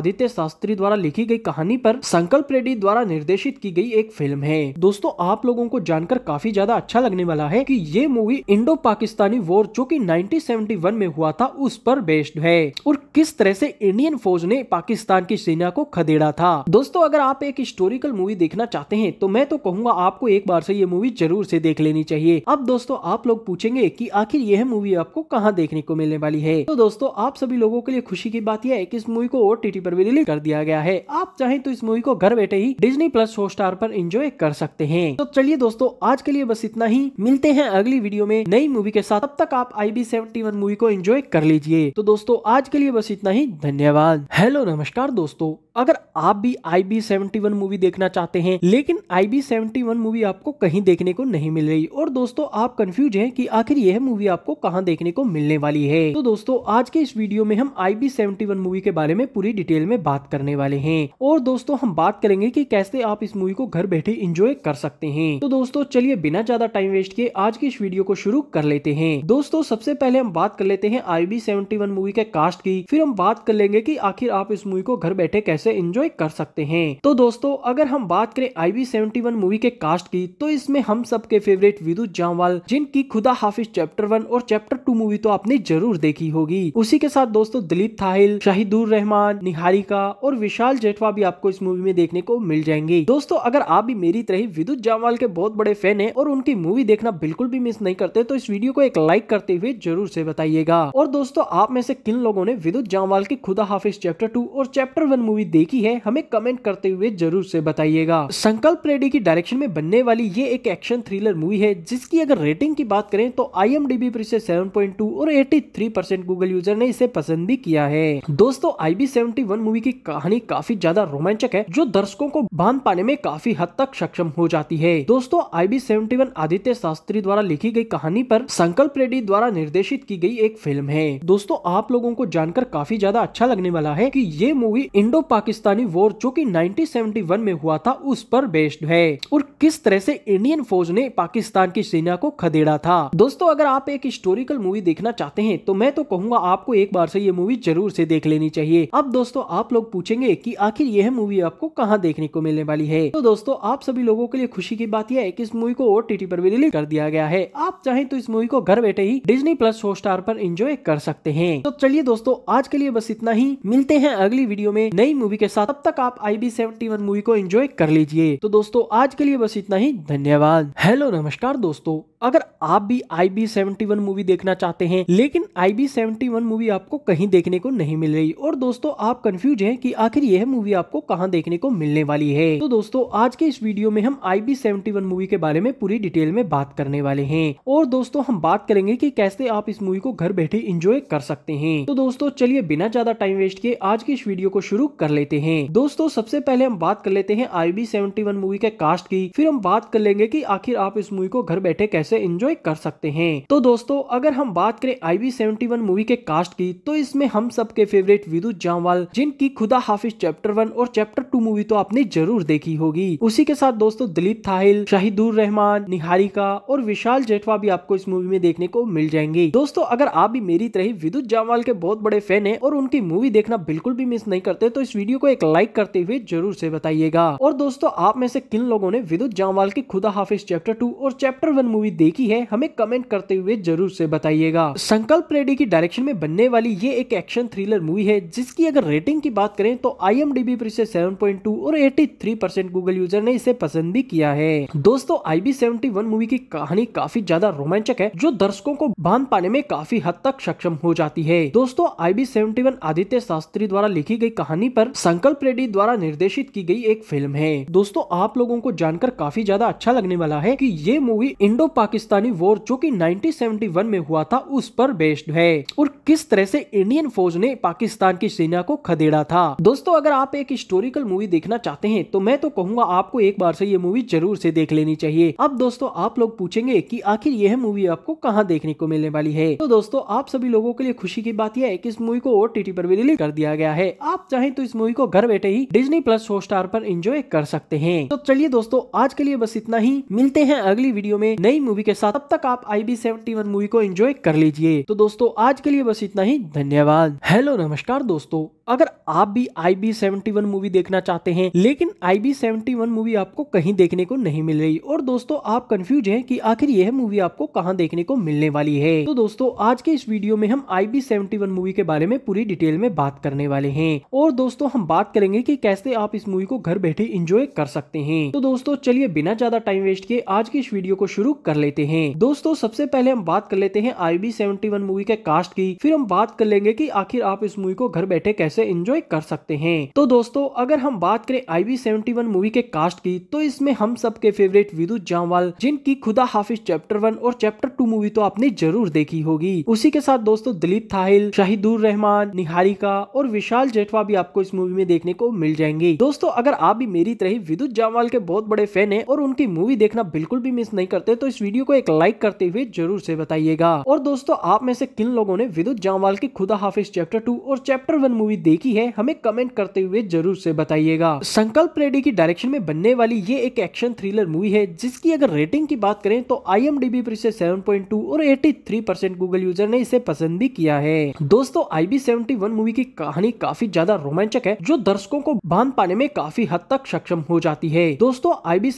आदित्य शास्त्री द्वारा लिखी गई कहानी पर संकल्प रेड्डी द्वारा निर्देशित की गई एक फिल्म है दोस्तों आप लोगों को जानकर काफी ज्यादा अच्छा लगने वाला है की ये मूवी इंडो पाकिस्तानी वॉर जो कि 1971 में हुआ था उस पर बेस्ड है और किस तरह से इंडियन फौज ने पाकिस्तान की सेना को खदेड़ा था दोस्तों अगर आप एक हिस्टोरिकल मूवी देखना चाहते हैं तो मैं तो कहूंगा आपको एक बार से ये मूवी जरूर से देख लेनी चाहिए अब दोस्तों आप लोग पूछेंगे की आखिर यह मूवी आपको कहाँ देखने को मिलने वाली है तो दोस्तों आप सभी लोगों के लिए खुशी की बात यह है की इस मूवी को ओ पर भी रिलीज कर दिया गया है आप चाहे तो इस मूवी को घर बैठे ही डिजनी प्लस हॉटस्टार पर इंजॉय कर सकते हैं तो चलिए दोस्तों आज के लिए बस इतना ही मिलते हैं अगली वीडियो में नई मूवी मूवी के साथ तब तक आप I B seventy one movie को एंजॉय कर लीजिए तो दोस्तों आज के लिए बस इतना ही धन्यवाद हेलो नमस्कार दोस्तों अगर आप भी I B seventy one movie देखना चाहते हैं लेकिन I B seventy one movie आपको कहीं देखने को नहीं मिल रही और दोस्तों आप कंफ्यूज हैं कि आखिर यह मूवी आपको कहाँ देखने को मिलने वाली है तो दोस्तों आज के इस वीडियो में हम I B seventy one movie के बारे में पूरी डिटेल में बात करने वाले हैं और दोस्तों हम बात करेंगे की कैसे आप इस मूवी को घर बैठे इंजॉय कर सकते हैं तो दोस्तों चलिए बिना ज्यादा टाइम वेस्ट किए आज की इस वीडियो को शुरू कर लेते हैं दोस्तों सबसे पहले हम बात कर लेते हैं I B seventy one movie के कास्ट की फिर हम बात कर लेंगे की आखिर आप इस मूवी को घर बैठे कैसे से इंजॉय कर सकते हैं तो दोस्तों अगर हम बात करें आईवी सेवेंटी वन मूवी के कास्ट की तो इसमें हम सबके फेवरेट विदु जामवाल जिनकी खुदा हाफिज चैप्टर वन और चैप्टर टू मूवी तो आपने जरूर देखी होगी उसी के साथ दोस्तों दिलीप थाहिल शाहिदुर रहमान निहारिका और विशाल जेठवा भी आपको इस मूवी में देखने को मिल जाएंगे दोस्तों अगर आप भी मेरी तरह विद्युत जामवाल के बहुत बड़े फैन है और उनकी मूवी देखना बिल्कुल भी मिस नहीं करते तो इस वीडियो को एक लाइक करते हुए जरूर से बताइएगा और दोस्तों आप में से किन लोगों ने विद्युत जामवाल की खुदा हाफिज चैप्टर टू और चैप्टर वन मूवी देखी है हमें कमेंट करते हुए जरूर से बताइएगा संकल्प रेड्डी की डायरेक्शन में बनने वाली ये एक एक्शन थ्रिलर मूवी है जिसकी अगर रेटिंग की बात करें तो आई एम डी बी पर इसे सेवन और एटी गूगल यूजर ने इसे पसंद भी किया है दोस्तों I B seventy one movie की कहानी काफी ज्यादा रोमांचक है जो दर्शकों को बांध पाने में काफी हद तक सक्षम हो जाती है दोस्तों I B seventy one Aditya Shastri द्वारा लिखी गई कहानी पर संकल्प रेड्डी द्वारा निर्देशित की गई एक फिल्म है दोस्तों आप लोगों को जानकर काफी ज्यादा अच्छा लगने वाला है की ये मूवी इंडो पाक पाकिस्तानी वॉर जो कि 1971 में हुआ था उस पर बेस्ड है और किस तरह से इंडियन फौज ने पाकिस्तान की सेना को खदेड़ा था दोस्तों अगर आप एक हिस्टोरिकल मूवी देखना चाहते हैं तो मैं तो कहूंगा आपको एक बार से ये मूवी जरूर से देख लेनी चाहिए अब दोस्तों आप लोग पूछेंगे कि आखिर यह मूवी आपको कहाँ देखने को मिलने वाली है तो दोस्तों आप सभी लोगों के लिए खुशी की बात यह है कि इस मूवी को ओ टी पर भी रिलीज कर दिया गया है आप चाहे तो इस मूवी को घर बैठे ही डिजनी प्लस हॉटस्टार पर इंजॉय कर सकते हैं तो चलिए दोस्तों आज के लिए बस इतना ही मिलते हैं अगली वीडियो में नई मूवी के साथ तब तक आप I B seventy one movie को एंजॉय कर लीजिए तो दोस्तों आज के लिए बस इतना ही धन्यवाद हेलो नमस्कार दोस्तों अगर आप भी I B seventy one movie देखना चाहते हैं लेकिन I B seventy one movie आपको कहीं देखने को नहीं मिल रही और दोस्तों आप कंफ्यूज हैं कि आखिर यह मूवी आपको कहां देखने को मिलने वाली है तो दोस्तों आज के इस वीडियो में हम I B seventy one movie के बारे में पूरी डिटेल में बात करने वाले हैं और दोस्तों हम बात करेंगे की कैसे आप इस मूवी को घर बैठे इंजॉय कर सकते हैं तो दोस्तों चलिए बिना ज्यादा टाइम वेस्ट किए आज की इस वीडियो को शुरू कर लेते हैं दोस्तों सबसे पहले हम बात कर लेते हैं I B seventy one movie के कास्ट की फिर हम बात कर लेंगे की आखिर आप इस मूवी को घर बैठे कैसे कैसे इंजॉय कर सकते हैं तो दोस्तों अगर हम बात करें I we seventy one movie के कास्ट की तो इसमें हम सबके फेवरेट विदु जामवाल जिनकी खुदा हाफिज चैप्टर वन और चैप्टर टू मूवी तो आपने जरूर देखी होगी उसी के साथ दोस्तों दिलीप थाहिल शाहिदुर रहमान निहारिका और विशाल जेठवा भी आपको इस मूवी में देखने को मिल जाएंगे दोस्तों अगर आप भी मेरी तरह विद्युत जामवाल के बहुत बड़े फैन है और उनकी मूवी देखना बिल्कुल भी मिस नहीं करते तो इस वीडियो को एक लाइक करते हुए जरूर से बताइएगा और दोस्तों आप में से किन लोगों ने विद्युत जामवाल की खुदा हाफिज चैप्टर टू और चैप्टर वन मूवी देखी है हमें कमेंट करते हुए जरूर से बताइएगा संकल्प रेड्डी की डायरेक्शन में बनने वाली ये एक एक्शन थ्रिलर मूवी है जिसकी अगर रेटिंग की बात करें तो आई एम डी इसे 7.2 और थ्री परसेंट गूगल यूजर ने इसे पसंद भी किया है दोस्तों आई बी मूवी की कहानी काफी ज्यादा रोमांचक है जो दर्शकों को बांध पाने में काफी हद तक सक्षम हो जाती है दोस्तों आई बी आदित्य शास्त्री द्वारा लिखी गई कहानी पर संकल्प रेड्डी द्वारा निर्देशित की गई एक फिल्म है दोस्तों आप लोगों को जानकर काफी ज्यादा अच्छा लगने वाला है की ये मूवी इंडो पाकिस्तानी वॉर जो कि 1971 में हुआ था उस पर बेस्ड है और किस तरह से इंडियन फौज ने पाकिस्तान की सेना को खदेड़ा था दोस्तों अगर आप एक हिस्टोरिकल मूवी देखना चाहते हैं तो मैं तो कहूंगा आपको एक बार से ये मूवी जरूर से देख लेनी चाहिए अब दोस्तों आप लोग पूछेंगे की आखिर यह मूवी आपको कहाँ देखने को मिलने वाली है तो दोस्तों आप सभी लोगों के लिए खुशी की बात यह है की इस मूवी को ओ टी पर भी रिलीज कर दिया गया है आप चाहे तो इस मूवी को घर बैठे ही डिजनी प्लस हॉटस्टार पर एंजॉय कर सकते हैं तो चलिए दोस्तों आज के लिए बस इतना ही मिलते हैं अगली वीडियो में नई मूवी मूवी के साथ तब तक आप I B seventy one movie को एंजॉय कर लीजिए तो दोस्तों आज के लिए बस इतना ही धन्यवाद हेलो नमस्कार दोस्तों अगर आप भी I B seventy one movie देखना चाहते हैं लेकिन I B seventy one movie आपको कहीं देखने को नहीं मिल रही और दोस्तों आप कंफ्यूज हैं कि आखिर यह मूवी आपको कहाँ देखने को मिलने वाली है तो दोस्तों आज के इस वीडियो में हम I B seventy one movie के बारे में पूरी डिटेल में बात करने वाले हैं और दोस्तों हम बात करेंगे की कैसे आप इस मूवी को घर बैठे इंजॉय कर सकते हैं तो दोस्तों चलिए बिना ज्यादा टाइम वेस्ट किए आज की इस वीडियो को शुरू कर लेते हैं दोस्तों सबसे पहले हम बात कर लेते हैं I B seventy one movie के कास्ट की फिर हम बात कर लेंगे की आखिर आप इस मूवी को घर बैठे कैसे से इंजॉय कर सकते हैं तो दोस्तों अगर हम बात करें I we seventy one movie के कास्ट की तो इसमें हम सबके फेवरेट विदु जामवाल जिनकी खुदा हाफिज चैप्टर वन और चैप्टर टू मूवी तो आपने जरूर देखी होगी उसी के साथ दोस्तों दिलीप थाहिल शाहिदुर रहमान निहारिका और विशाल जेठवा भी आपको इस मूवी में देखने को मिल जाएंगे दोस्तों अगर आप भी मेरी तरह विद्युत जामवाल के बहुत बड़े फैन है और उनकी मूवी देखना बिल्कुल भी मिस नहीं करते तो इस वीडियो को एक लाइक करते हुए जरूर से बताइएगा और दोस्तों आप में से किन लोगों ने विद्युत जामवाल की खुदा हाफिज चैप्टर टू और चैप्टर वन मूवी देखी है हमें कमेंट करते हुए जरूर से बताइएगा संकल्प रेड्डी की डायरेक्शन में बनने वाली ये एक एक्शन थ्रिलर मूवी है जिसकी अगर रेटिंग की बात करें तो आई एम पर इसे 7.2 और 83 परसेंट गूगल यूजर ने इसे पसंद भी किया है दोस्तों आई बी मूवी की कहानी काफी ज्यादा रोमांचक है जो दर्शकों को बांध पाने में काफी हद तक सक्षम हो जाती है दोस्तों आई बी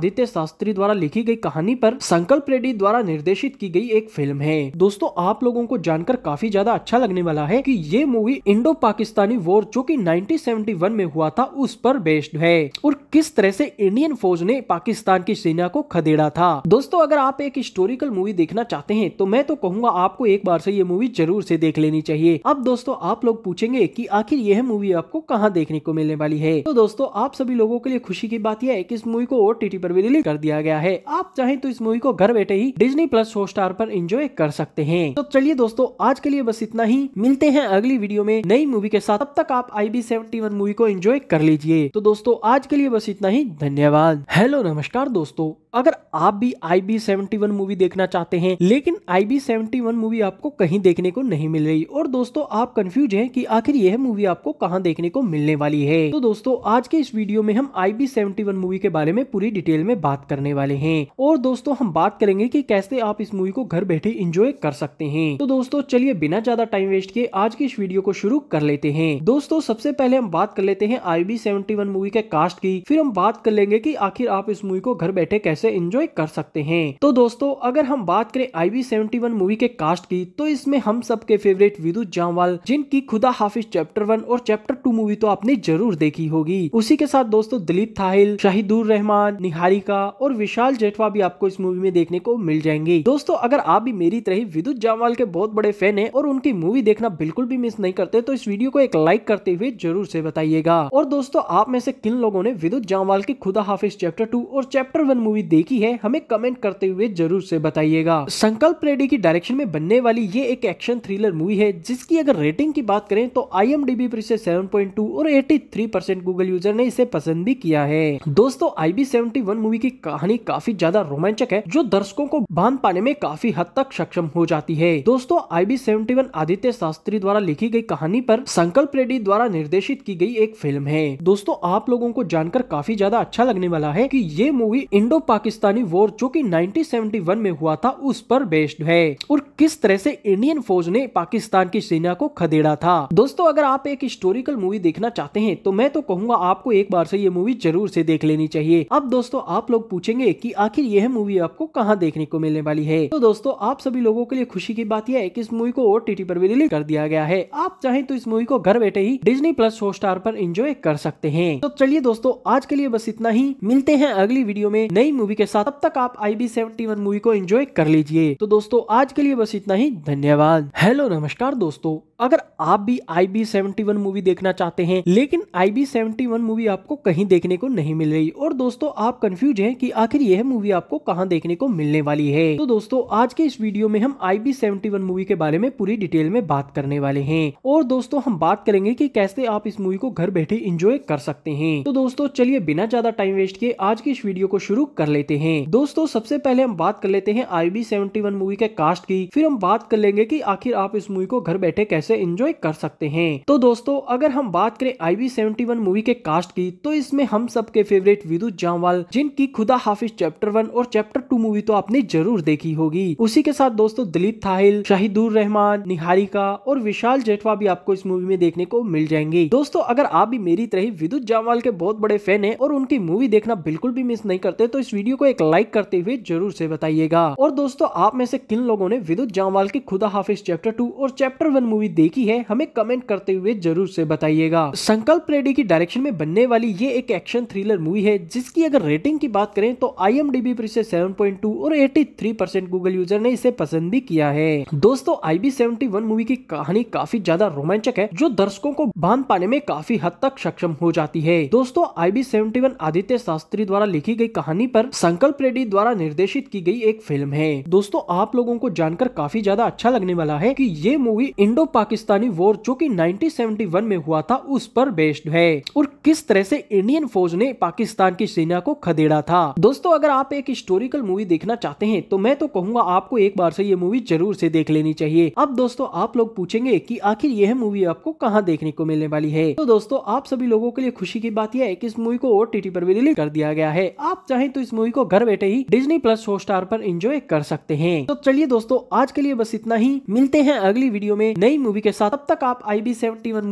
आदित्य शास्त्री द्वारा लिखी गई कहानी पर संकल्प रेड्डी द्वारा निर्देशित की गई एक फिल्म है दोस्तों आप लोगों को जानकर काफी ज्यादा अच्छा लगने वाला है की ये मूवी इंडो पाक पाकिस्तानी वॉर जो कि 1971 में हुआ था उस पर बेस्ड है और किस तरह से इंडियन फौज ने पाकिस्तान की सेना को खदेड़ा था दोस्तों अगर आप एक हिस्टोरिकल मूवी देखना चाहते हैं तो मैं तो कहूंगा आपको एक बार से ये मूवी जरूर से देख लेनी चाहिए अब दोस्तों आप लोग पूछेंगे की आखिर यह मूवी आपको कहाँ देखने को मिलने वाली है तो दोस्तों आप सभी लोगों के लिए खुशी की बात यह है की इस मूवी को ओ पर भी रिलीज कर दिया गया है आप चाहे तो इस मूवी को घर बैठे ही डिजनी प्लस हॉटस्टार पर इंजॉय कर सकते हैं तो चलिए दोस्तों आज के लिए बस इतना ही मिलते हैं अगली वीडियो में नई मूवी मूवी के साथ तब तक आप I B seventy one movie को एंजॉय कर लीजिए तो दोस्तों आज के लिए बस इतना ही धन्यवाद हेलो नमस्कार दोस्तों अगर आप भी I B seventy one movie देखना चाहते हैं लेकिन I B seventy one movie आपको कहीं देखने को नहीं मिल रही और दोस्तों आप कंफ्यूज हैं कि आखिर यह मूवी आपको कहाँ देखने को मिलने वाली है तो दोस्तों आज के इस वीडियो में हम I B seventy one movie के बारे में पूरी डिटेल में बात करने वाले हैं और दोस्तों हम बात करेंगे की कैसे आप इस मूवी को घर बैठे इंजॉय कर सकते हैं तो दोस्तों चलिए बिना ज्यादा टाइम वेस्ट किए आज की इस वीडियो को शुरू कर ले रहते हैं दोस्तों सबसे पहले हम बात कर लेते हैं I B seventy one movie के कास्ट की फिर हम बात कर लेंगे की आखिर आप इस मूवी को घर बैठे कैसे इंजॉय कर सकते हैं तो दोस्तों अगर हम बात करें I B seventy one movie के कास्ट की तो इसमें हम सबके फेवरेट विदु जामवाल जिनकी खुदा हाफिज चैप्टर वन और चैप्टर टू मूवी तो आपने जरूर देखी होगी उसी के साथ दोस्तों दिलीप थाहिल शाहिदुर रहमान निहारिका और विशाल जेठवा भी आपको इस मूवी में देखने को मिल जाएंगे दोस्तों अगर आप भी मेरी तरह विद्युत जामवाल के बहुत बड़े फैन है और उनकी मूवी देखना बिल्कुल भी मिस नहीं करते तो इस वीडियो वीडियो को एक लाइक करते हुए जरूर से बताइएगा और दोस्तों आप में से किन लोगों ने विद्युत जामवाल की खुदा हाफिज चैप्टर टू और चैप्टर वन मूवी देखी है हमें कमेंट करते हुए जरूर से बताइएगा संकल्प रेडी की डायरेक्शन में बनने वाली ये एक एक्शन थ्रिलर मूवी है जिसकी अगर रेटिंग की बात करें तो आई एम डी पर पॉइंट टू और थ्री परसेंट गूगल यूजर ने इसे पसंद भी किया है दोस्तों आई बी मूवी की कहानी काफी ज्यादा रोमांचक है जो दर्शकों को बांध पाने में काफी हद तक सक्षम हो जाती है दोस्तों आई बी आदित्य शास्त्री द्वारा लिखी गई कहानी पर संकल्प रेड्डी द्वारा निर्देशित की गई एक फिल्म है दोस्तों आप लोगों को जानकर काफी ज्यादा अच्छा लगने वाला है कि ये मूवी इंडो पाकिस्तानी वॉर जो कि 1971 में हुआ था उस पर बेस्ड है और किस तरह से इंडियन फौज ने पाकिस्तान की सेना को खदेड़ा था दोस्तों अगर आप एक हिस्टोरिकल मूवी देखना चाहते हैं तो मैं तो कहूंगा आपको एक बार से ये मूवी जरूर से देख लेनी चाहिए अब दोस्तों आप लोग पूछेंगे की आखिर यह मूवी आपको कहाँ देखने को मिलने वाली है तो दोस्तों आप सभी लोगों के लिए खुशी की बात यह है की इस मूवी को ओ पर भी रिलीज कर दिया गया है आप चाहे तो इस मूवी को घर बैठे ही डिजनी प्लस स्टार पर एंजॉय कर सकते हैं तो चलिए दोस्तों आज के लिए बस इतना ही मिलते हैं अगली वीडियो में नई मूवी के साथ तब तक आप आई बी मूवी को एंजॉय कर लीजिए तो दोस्तों आज के लिए बस इतना ही धन्यवाद हेलो नमस्कार दोस्तों अगर आप भी आई बी मूवी देखना चाहते हैं लेकिन आई बी मूवी आपको कहीं देखने को नहीं मिल रही और दोस्तों आप कंफ्यूज हैं कि आखिर यह मूवी आपको कहाँ देखने को मिलने वाली है तो दोस्तों आज के इस वीडियो में हम आई बी मूवी के बारे में पूरी डिटेल में बात करने वाले हैं और दोस्तों हम बात करेंगे कि कैसे आप इस मूवी को घर बैठे इंजॉय कर सकते हैं तो दोस्तों चलिए बिना ज्यादा टाइम वेस्ट किए आज की इस वीडियो को शुरू कर लेते हैं दोस्तों सबसे पहले हम बात कर लेते हैं आई बी मूवी के कास्ट की फिर हम बात कर लेंगे की आखिर आप इस मूवी को घर बैठे कैसे इंजॉय कर सकते हैं तो दोस्तों अगर हम बात करें आई बी मूवी के कास्ट की तो इसमें हम सबके फेवरेट विदु जामवाल जिनकी खुदा हाफिज चैप्टर वन और चैप्टर टू मूवी तो आपने जरूर देखी होगी उसी के साथ दोस्तों दिलीप थाहिल शाहिदुर रहमान निहारिका और विशाल जेठवा भी आपको इस मूवी मूवी में देखने को मिल जाएंगे दोस्तों अगर आप भी मेरी तरह विद्युत जामवाल के बहुत बड़े फैन है और उनकी मूवी देखना बिल्कुल भी मिस नहीं करते तो इस वीडियो को एक लाइक करते हुए जरूर से बताइएगा और दोस्तों आप में से किन लोगों ने विद्युत जामवाल की खुदा हाफिज चैप्टर टू और चैप्टर वन मूवी देखी है हमें कमेंट करते हुए जरूर से बताइएगा संकल्प रेड्डी की डायरेक्शन में बनने वाली ये एक एक्शन थ्रिलर मूवी है जिसकी अगर रेटिंग की बात करें तो आई एम डी से और 83% गूगल यूजर ने इसे पसंद भी किया है दोस्तों I B seventy one movie की कहानी काफी ज्यादा रोमांचक है जो दर्शकों को बांध पाने में काफी हद तक सक्षम हो जाती है दोस्तों I B seventy one Aditya Shastri द्वारा लिखी गई कहानी पर संकल्प रेड्डी द्वारा निर्देशित की गई एक फिल्म है दोस्तों आप लोगों को जानकर काफी ज्यादा अच्छा लगने वाला है की ये मूवी इंडो पाकिस्तानी वॉर जो की नाइनटीन में हुआ था उस पर बेस्ड है और किस तरह से इंडियन फौज ने पाकिस्तान की सेना को खदेड़ा था दोस्तों अगर आप एक हिस्टोरिकल मूवी देखना चाहते हैं तो मैं तो कहूंगा आपको एक बार से ये मूवी जरूर से देख लेनी चाहिए अब दोस्तों आप लोग पूछेंगे कि आखिर यह मूवी आपको कहाँ देखने को मिलने वाली है तो दोस्तों आप सभी लोगों के लिए खुशी की बात यह है की इस मूवी को ओ पर भी रिलीज कर दिया गया है आप चाहें तो इस मूवी को घर बैठे ही डिजनी प्लस स्टार पर एंजॉय कर सकते हैं तो चलिए दोस्तों आज के लिए बस इतना ही मिलते हैं अगली वीडियो में नई मूवी के साथ तब तक आप आई बी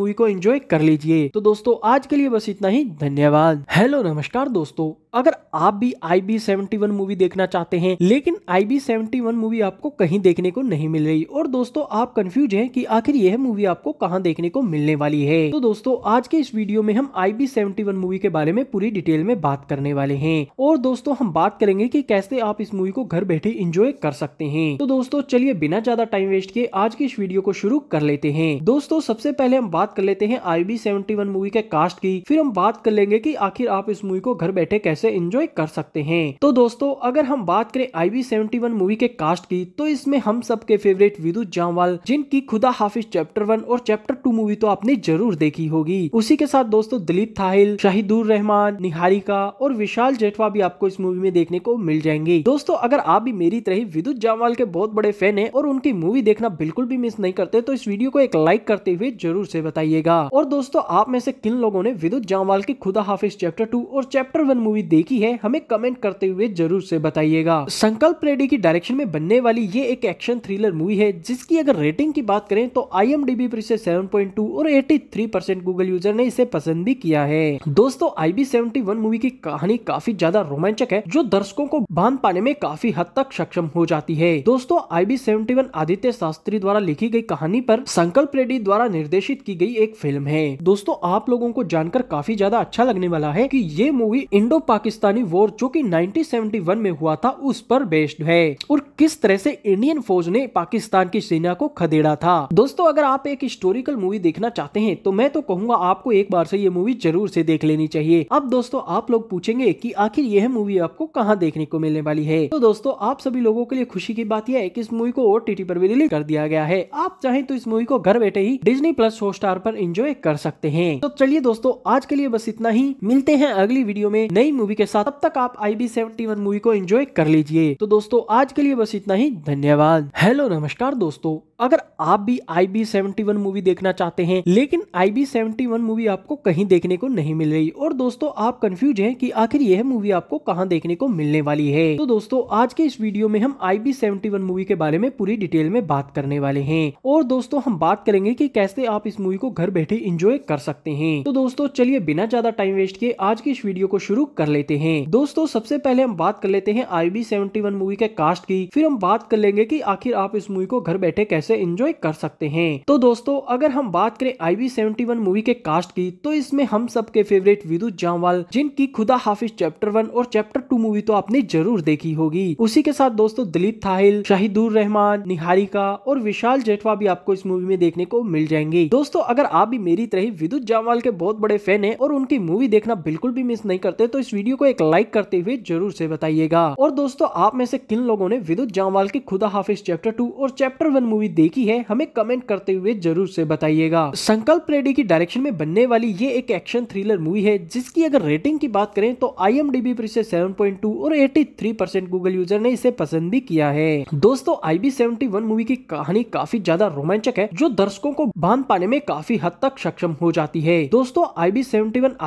मूवी को एंजॉय कर लीजिए तो दोस्तों आज के लिए बस इतना ही धन्यवाद हेलो नमस्कार दोस्तों अगर आप भी I B seventy one movie देखना चाहते हैं लेकिन I B seventy one movie आपको कहीं देखने को नहीं मिल रही और दोस्तों आप कंफ्यूज हैं कि आखिर यह मूवी आपको कहाँ देख देखने को मिलने वाली है तो दोस्तों आज के इस वीडियो में हम I B seventy one movie के बारे में पूरी डिटेल में बात करने वाले है और दोस्तों हम बात करेंगे की कैसे आप इस मूवी को घर बैठे इंजॉय कर सकते हैं तो दोस्तों चलिए बिना ज्यादा टाइम वेस्ट किए आज की इस वीडियो को शुरू कर लेते हैं दोस्तों सबसे पहले हम बात कर लेते हैं I B seventy one movie के कास्ट की फिर हम बात कर लेंगे की आखिर आप इस मूवी को घर बैठे कैसे इंजॉय कर सकते हैं तो दोस्तों अगर हम बात करें I B seventy one movie के कास्ट की तो इसमें हम सबके फेवरेट विदु जामवाल जिनकी खुदा हाफिज चैप्टर वन और चैप्टर टू मूवी तो आपने जरूर देखी होगी उसी के साथ दोस्तों दिलीप थाहिल शाहिदुर रहमान निहारिका और विशाल जेठवा भी आपको इस मूवी में देखने को मिल जाएंगे दोस्तों अगर आप भी मेरी तरह विद्युत जामवाल के बहुत बड़े फैन है और उनकी मूवी देखना बिल्कुल भी मिस नहीं करते तो इस वीडियो को एक लाइक करते हुए जरूर से बताइएगा और दोस्तों आप में से किन लोगों ने विद्युत जामवाल की खुदा हाफिज चैप्टर टू और चैप्टर वन मूवी देखी है हमें कमेंट करते हुए जरूर से बताइएगा संकल्प रेड्डी की डायरेक्शन में बनने वाली ये एक एक्शन थ्रिलर मूवी है जिसकी अगर रेटिंग की बात करें तो I M D B seven 7.2 और 83 परसेंट गूगल यूजर ने इसे पसंद भी किया है दोस्तों आईबी 71 मूवी की कहानी काफी ज्यादा रोमांचक है जो दर्शकों को बांध पाने में काफी हद तक सक्षम हो जाती है दोस्तों आईबी 71 आदित्य शास्त्री द्वारा लिखी गई कहानी पर संकल्प रेड्डी द्वारा निर्देशित की गई एक फिल्म है दोस्तों आप लोगों को जानकर काफी ज्यादा अच्छा लगने वाला है कि ये मूवी इंडो पाकिस्तानी वॉर जो कि 1971 में हुआ था उस पर बेस्ड है और किस तरह से इंडियन फौज ने पाकिस्तान की सेना को खदेड़ा था दोस्तों अगर आप एक हिस्टोरिकल एक्सल मूवी देखना चाहते हैं तो मैं तो कहूंगा आपको एक बार से ये मूवी जरूर से देख लेनी चाहिए अब दोस्तों आप लोग पूछेंगे कि आखिर यह मूवी आपको कहाँ देखने को मिलने वाली है तो दोस्तों आप सभी लोगों के लिए खुशी की बात यह है कि इस मूवी को ओ पर भी रिलीज कर दिया गया है आप चाहे तो इस मूवी को घर बैठे ही डिजनी प्लस हॉटस्टार पर इंजॉय कर सकते हैं तो चलिए दोस्तों आज के लिए बस इतना ही मिलते हैं अगली वीडियो में नई मूवी के साथ अब तक आप आई बी मूवी को एंजॉय कर लीजिए तो दोस्तों आज के लिए बस इतना ही धन्यवाद हेलो नमस्कार दोस्तों अगर आप भी I B seventy one movie देखना चाहते हैं लेकिन I B seventy one movie आपको कहीं देखने को नहीं मिल रही और दोस्तों आप कंफ्यूज हैं कि आखिर यह मूवी आपको कहां देखने को मिलने वाली है तो दोस्तों आज के इस वीडियो में हम I B seventy one movie के बारे में पूरी डिटेल में बात करने वाले हैं और दोस्तों हम बात करेंगे की कैसे आप इस मूवी को घर बैठे इंजॉय कर सकते हैं तो दोस्तों चलिए बिना ज्यादा टाइम वेस्ट किए आज की इस वीडियो को शुरू कर लेते हैं दोस्तों सबसे पहले हम बात कर लेते हैं I B seventy one movie के कास्ट की फिर हम बात कर लेंगे की आखिर आप इस मूवी को घर बैठे कैसे कैसे इंजॉय कर सकते हैं तो दोस्तों अगर हम बात करें I we seventy one movie के कास्ट की तो इसमें हम सबके फेवरेट विदु जामवाल जिनकी खुदा हाफिज चैप्टर वन और चैप्टर टू मूवी तो आपने जरूर देखी होगी उसी के साथ दोस्तों दिलीप थाहिल शाहिदुर रहमान निहारिका और विशाल जेठवा भी आपको इस मूवी में देखने को मिल जाएंगे दोस्तों अगर आप भी मेरी तरह विद्युत जामवाल के बहुत बड़े फैन है और उनकी मूवी देखना बिल्कुल भी मिस नहीं करते तो इस वीडियो को एक लाइक करते हुए जरूर से बताइएगा और दोस्तों आप में से किन लोगों ने विद्युत जामवाल की खुदा हाफिज चैप्टर टू और चैप्टर वन मूवी देखी है हमें कमेंट करते हुए जरूर से बताइएगा संकल्प रेड्डी की डायरेक्शन में बनने वाली ये एक एक्शन थ्रिलर मूवी है जिसकी अगर रेटिंग की बात करें तो आई एम डी इसे 7.2 और एटी परसेंट गूगल यूजर ने इसे पसंद भी किया है दोस्तों आई बी मूवी की कहानी काफी ज्यादा रोमांचक है जो दर्शकों को बांध पाने में काफी हद तक सक्षम हो जाती है दोस्तों आई बी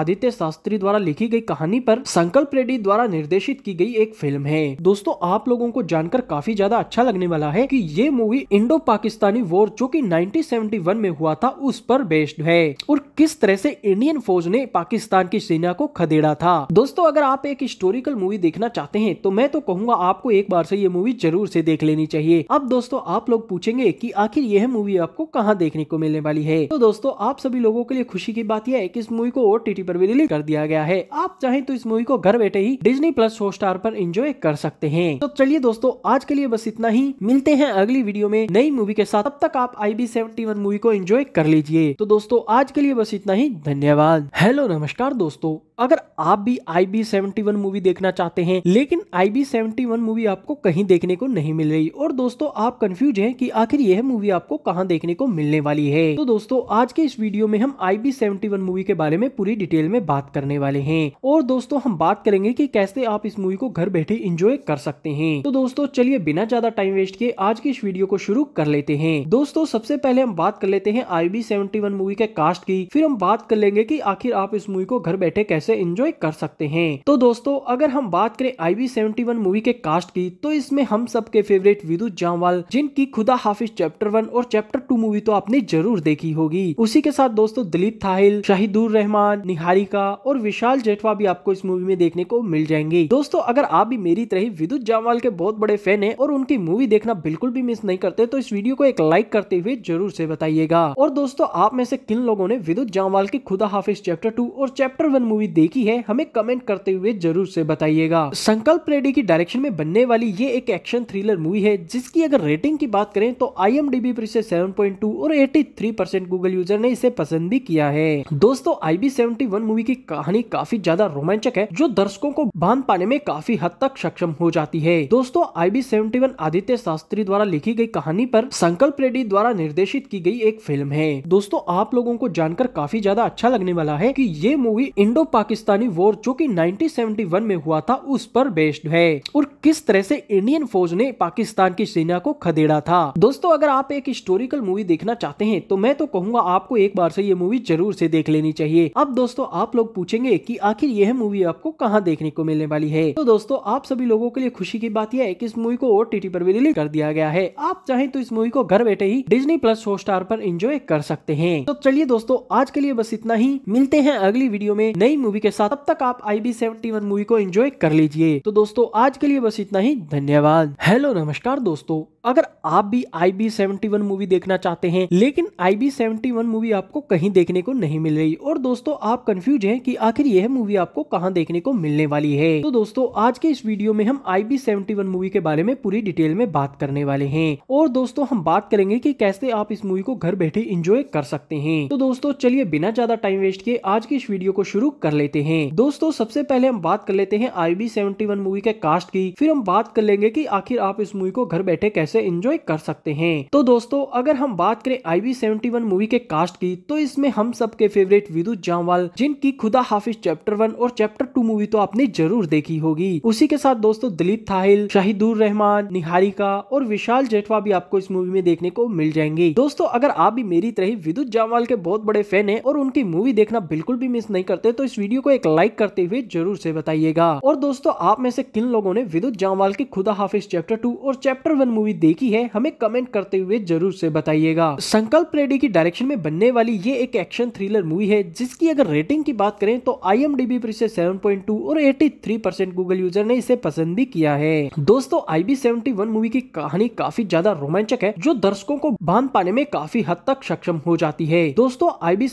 आदित्य शास्त्री द्वारा लिखी गई कहानी पर संकल्प रेड्डी द्वारा निर्देशित की गई एक फिल्म है दोस्तों आप लोगों को जानकर काफी ज्यादा अच्छा लगने वाला है की ये मूवी इंडो पाकिस्तानी वॉर जो कि 1971 में हुआ था उस पर बेस्ड है और किस तरह से इंडियन फौज ने पाकिस्तान की सेना को खदेड़ा था दोस्तों अगर आप एक हिस्टोरिकल मूवी देखना चाहते हैं तो मैं तो कहूंगा आपको एक बार से ये मूवी जरूर से देख लेनी चाहिए अब दोस्तों आप लोग पूछेंगे की आखिर यह मूवी आपको कहाँ देखने को मिलने वाली है तो दोस्तों आप सभी लोगों के लिए खुशी की बात यह है की इस मूवी को ओ पर भी रिलीज कर दिया गया है आप चाहें तो इस मूवी को घर बैठे ही डिजनी प्लस हॉटस्टार पर इंजॉय कर सकते हैं तो चलिए दोस्तों आज के लिए बस इतना ही मिलते हैं अगली वीडियो में नई मूवी मूवी के साथ तब तक आप I B seventy one movie को एंजॉय कर लीजिए तो दोस्तों आज के लिए बस इतना ही धन्यवाद हेलो नमस्कार दोस्तों अगर आप भी I B seventy one movie देखना चाहते हैं लेकिन I B seventy one movie आपको कहीं देखने को नहीं मिल रही और दोस्तों आप कंफ्यूज हैं कि आखिर यह मूवी आपको कहाँ देखने को मिलने वाली है तो दोस्तों आज के इस वीडियो में हम I B seventy one movie के बारे में पूरी डिटेल में बात करने वाले हैं और दोस्तों हम बात करेंगे की कैसे आप इस मूवी को घर बैठे इंजॉय कर सकते हैं तो दोस्तों चलिए बिना ज्यादा टाइम वेस्ट किए आज की इस वीडियो को शुरू कर लेते हैं दोस्तों सबसे पहले हम बात कर लेते हैं I B seventy one movie के कास्ट की फिर हम बात कर लेंगे की आखिर आप इस मूवी को घर बैठे कैसे से इंजॉय कर सकते हैं तो दोस्तों अगर हम बात करें I we seventy one movie के कास्ट की तो इसमें हम सबके फेवरेट विदु जामवाल जिनकी खुदा हाफिज चैप्टर वन और चैप्टर टू मूवी तो आपने जरूर देखी होगी उसी के साथ दोस्तों दिलीप थाहिल शाहिदुर रहमान निहारिका और विशाल जेठवा भी आपको इस मूवी में देखने को मिल जाएंगे दोस्तों अगर आप भी मेरी तरह विद्युत जामवाल के बहुत बड़े फैन है और उनकी मूवी देखना बिल्कुल भी मिस नहीं करते तो इस वीडियो को एक लाइक करते हुए जरूर से बताइएगा और दोस्तों आप में से किन लोगों ने विद्युत जामवाल की खुदा हाफिज चैप्टर टू और चैप्टर वन मूवी देखी है हमें कमेंट करते हुए जरूर से बताइएगा संकल्प रेड्डी की डायरेक्शन में बनने वाली ये एक एक्शन थ्रिलर मूवी है जिसकी अगर रेटिंग की बात करें तो आई एम पर इसे 7.2 और 83 परसेंट गूगल यूजर ने इसे पसंद भी किया है दोस्तों आई बी मूवी की कहानी काफी ज्यादा रोमांचक है जो दर्शकों को बांध पाने में काफी हद तक सक्षम हो जाती है दोस्तों आई बी आदित्य शास्त्री द्वारा लिखी गई कहानी पर संकल्प रेड्डी द्वारा निर्देशित की गई एक फिल्म है दोस्तों आप लोगों को जानकर काफी ज्यादा अच्छा लगने वाला है की ये मूवी इंडो पाक पाकिस्तानी वॉर जो कि 1971 में हुआ था उस पर बेस्ड है और किस तरह से इंडियन फौज ने पाकिस्तान की सेना को खदेड़ा था दोस्तों अगर आप एक हिस्टोरिकल मूवी देखना चाहते हैं तो मैं तो कहूंगा आपको एक बार से ये मूवी जरूर से देख लेनी चाहिए अब दोस्तों आप लोग पूछेंगे की आखिर यह मूवी आपको कहाँ देखने को मिलने वाली है तो दोस्तों आप सभी लोगों के लिए खुशी की बात यह है की इस मूवी को ओ पर भी रिलीज कर दिया गया है आप चाहे तो इस मूवी को घर बैठे ही डिजनी प्लस हॉटस्टार पर इंजॉय कर सकते हैं तो चलिए दोस्तों आज के लिए बस इतना ही मिलते हैं अगली वीडियो में नई मूवी मूवी के साथ तब तक आप आई बी मूवी को एंजॉय कर लीजिए तो दोस्तों आज के लिए बस इतना ही धन्यवाद हेलो नमस्कार दोस्तों अगर आप भी I B seventy one movie देखना चाहते हैं लेकिन I B seventy one movie आपको कहीं देखने को नहीं मिल रही और दोस्तों आप कंफ्यूज हैं कि आखिर यह मूवी आपको कहाँ देखने को मिलने वाली है तो दोस्तों आज के इस वीडियो में हम I B seventy one movie के बारे में पूरी डिटेल में बात करने वाले हैं और दोस्तों हम बात करेंगे की कैसे आप इस मूवी को घर बैठे इंजॉय कर सकते हैं तो दोस्तों चलिए बिना ज्यादा टाइम वेस्ट किए आज की इस वीडियो को शुरू कर लेते हैं दोस्तों सबसे पहले हम बात कर लेते हैं I B seventy one movie के कास्ट की फिर हम बात कर लेंगे की आखिर आप इस मूवी को घर बैठे कैसे से एंजॉय कर सकते हैं तो दोस्तों अगर हम बात करें आईवी वन मूवी के कास्ट की तो इसमें हम सबके फेवरेट विदु जामवाल जिनकी खुदा हाफिज चैप्टर वन और चैप्टर टू मूवी तो आपने जरूर देखी होगी उसी के साथ दोस्तों दिलीप थाहिल शाहिदुर रहमान निहारिका और विशाल जेठवा भी आपको इस मूवी में देखने को मिल जाएंगे दोस्तों अगर आप भी मेरी तरह विद्युत जामवाल के बहुत बड़े फैन है और उनकी मूवी देखना बिल्कुल भी मिस नहीं करते तो इस वीडियो को एक लाइक करते हुए जरूर से बताइएगा और दोस्तों आप में से किन लोगों ने विद्युत जामवाल की खुदा हाफिज चैप्टर टू और चैप्टर वन मूवी देखी है हमें कमेंट करते हुए जरूर से बताइएगा संकल्प रेड्डी की डायरेक्शन में बनने वाली ये एक एक्शन थ्रिलर मूवी है जिसकी अगर रेटिंग की बात करें तो आई एम पर इसे 7.2 और 83 परसेंट गूगल यूजर ने इसे पसंद भी किया है दोस्तों आई बी मूवी की कहानी काफी ज्यादा रोमांचक है जो दर्शकों को बांध पाने में काफी हद तक सक्षम हो जाती है दोस्तों आई बी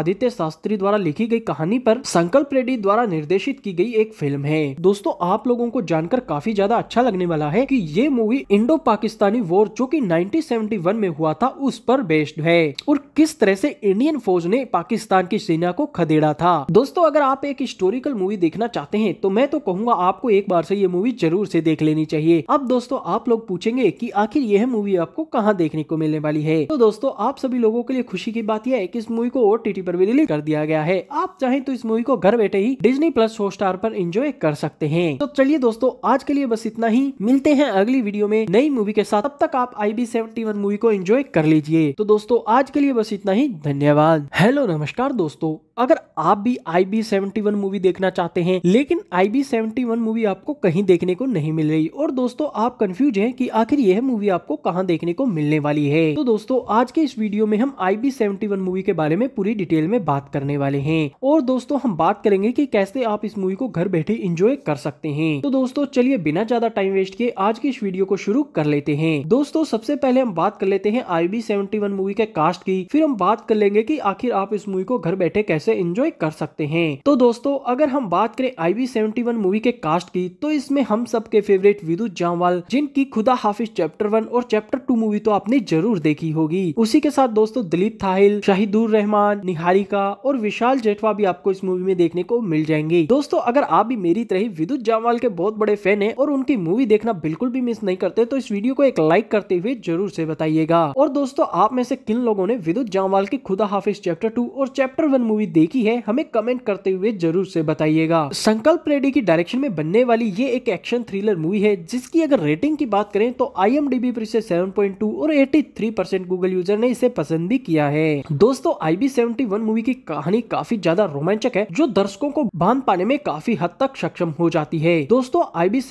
आदित्य शास्त्री द्वारा लिखी गई कहानी पर संकल्प रेड्डी द्वारा निर्देशित की गई एक फिल्म है दोस्तों आप लोगों को जानकर काफी ज्यादा अच्छा लगने वाला है की ये मूवी इंडो पाकिस्तानी वॉर जो कि 1971 में हुआ था उस पर बेस्ड है और किस तरह से इंडियन फौज ने पाकिस्तान की सेना को खदेड़ा था दोस्तों अगर आप एक हिस्टोरिकल मूवी देखना चाहते हैं तो मैं तो कहूंगा आपको एक बार से ये मूवी जरूर से देख लेनी चाहिए अब दोस्तों आप लोग पूछेंगे की आखिर यह मूवी आपको कहाँ देखने को मिलने वाली है तो दोस्तों आप सभी लोगों के लिए खुशी की बात यह है की इस मूवी को ओ पर भी रिलीज कर दिया गया है आप चाहे तो इस मूवी को घर बैठे ही डिजनी प्लस हॉटस्टार पर इंजॉय कर सकते हैं तो चलिए दोस्तों आज के लिए बस इतना ही मिलते हैं अगली वीडियो में नई मूवी मूवी के साथ तब तक आप आई बी मूवी को एंजॉय कर लीजिए तो दोस्तों आज के लिए बस इतना ही धन्यवाद हेलो नमस्कार दोस्तों अगर आप भी I B seventy one movie देखना चाहते हैं लेकिन I B seventy one movie आपको कहीं देखने को नहीं मिल रही और दोस्तों आप कंफ्यूज हैं कि आखिर यह मूवी आपको कहां देखने को मिलने वाली है तो दोस्तों आज के इस वीडियो में हम I B seventy one movie के बारे में पूरी डिटेल में बात करने वाले है और दोस्तों हम बात करेंगे की कैसे आप इस मूवी को घर बैठे इंजॉय कर सकते हैं तो दोस्तों चलिए बिना ज्यादा टाइम वेस्ट किए आज की इस वीडियो को शुरू कर लेते हैं दोस्तों सबसे पहले हम बात कर लेते हैं I B seventy one movie के कास्ट की फिर हम बात कर लेंगे की आखिर आप इस मूवी को घर बैठे कैसे से इंजॉय कर सकते हैं तो दोस्तों अगर हम बात करें आईवी सेवेंटी मूवी के कास्ट की तो इसमें हम सबके फेवरेट विदु जामवाल जिनकी खुदा हाफिज चैप्टर वन और चैप्टर टू मूवी तो आपने जरूर देखी होगी उसी के साथ दोस्तों दिलीप थाहिल शाहिदुर रहमान निहारिका और विशाल जेठवा भी आपको इस मूवी में देखने को मिल जाएंगे दोस्तों अगर आप भी मेरी तरह विद्युत जामवाल के बहुत बड़े फैन है और उनकी मूवी देखना बिल्कुल भी मिस नहीं करते तो इस वीडियो को एक लाइक करते हुए जरूर से बताइएगा और दोस्तों आप में से किन लोगों ने विद्युत जामवाल की खुदा हाफिज चैप्टर टू और चैप्टर वन मूवी देखी है हमें कमेंट करते हुए जरूर से बताइएगा संकल्प रेड्डी की डायरेक्शन में बनने वाली ये एक एक्शन थ्रिलर मूवी है जिसकी अगर रेटिंग की बात करें तो आई एम पर पॉइंट टू और थ्री परसेंट गूगल यूजर ने इसे पसंद भी किया है दोस्तों आई बी मूवी की कहानी काफी ज्यादा रोमांचक है जो दर्शकों को बांध पाने में काफी हद तक सक्षम हो जाती है दोस्तों आई बी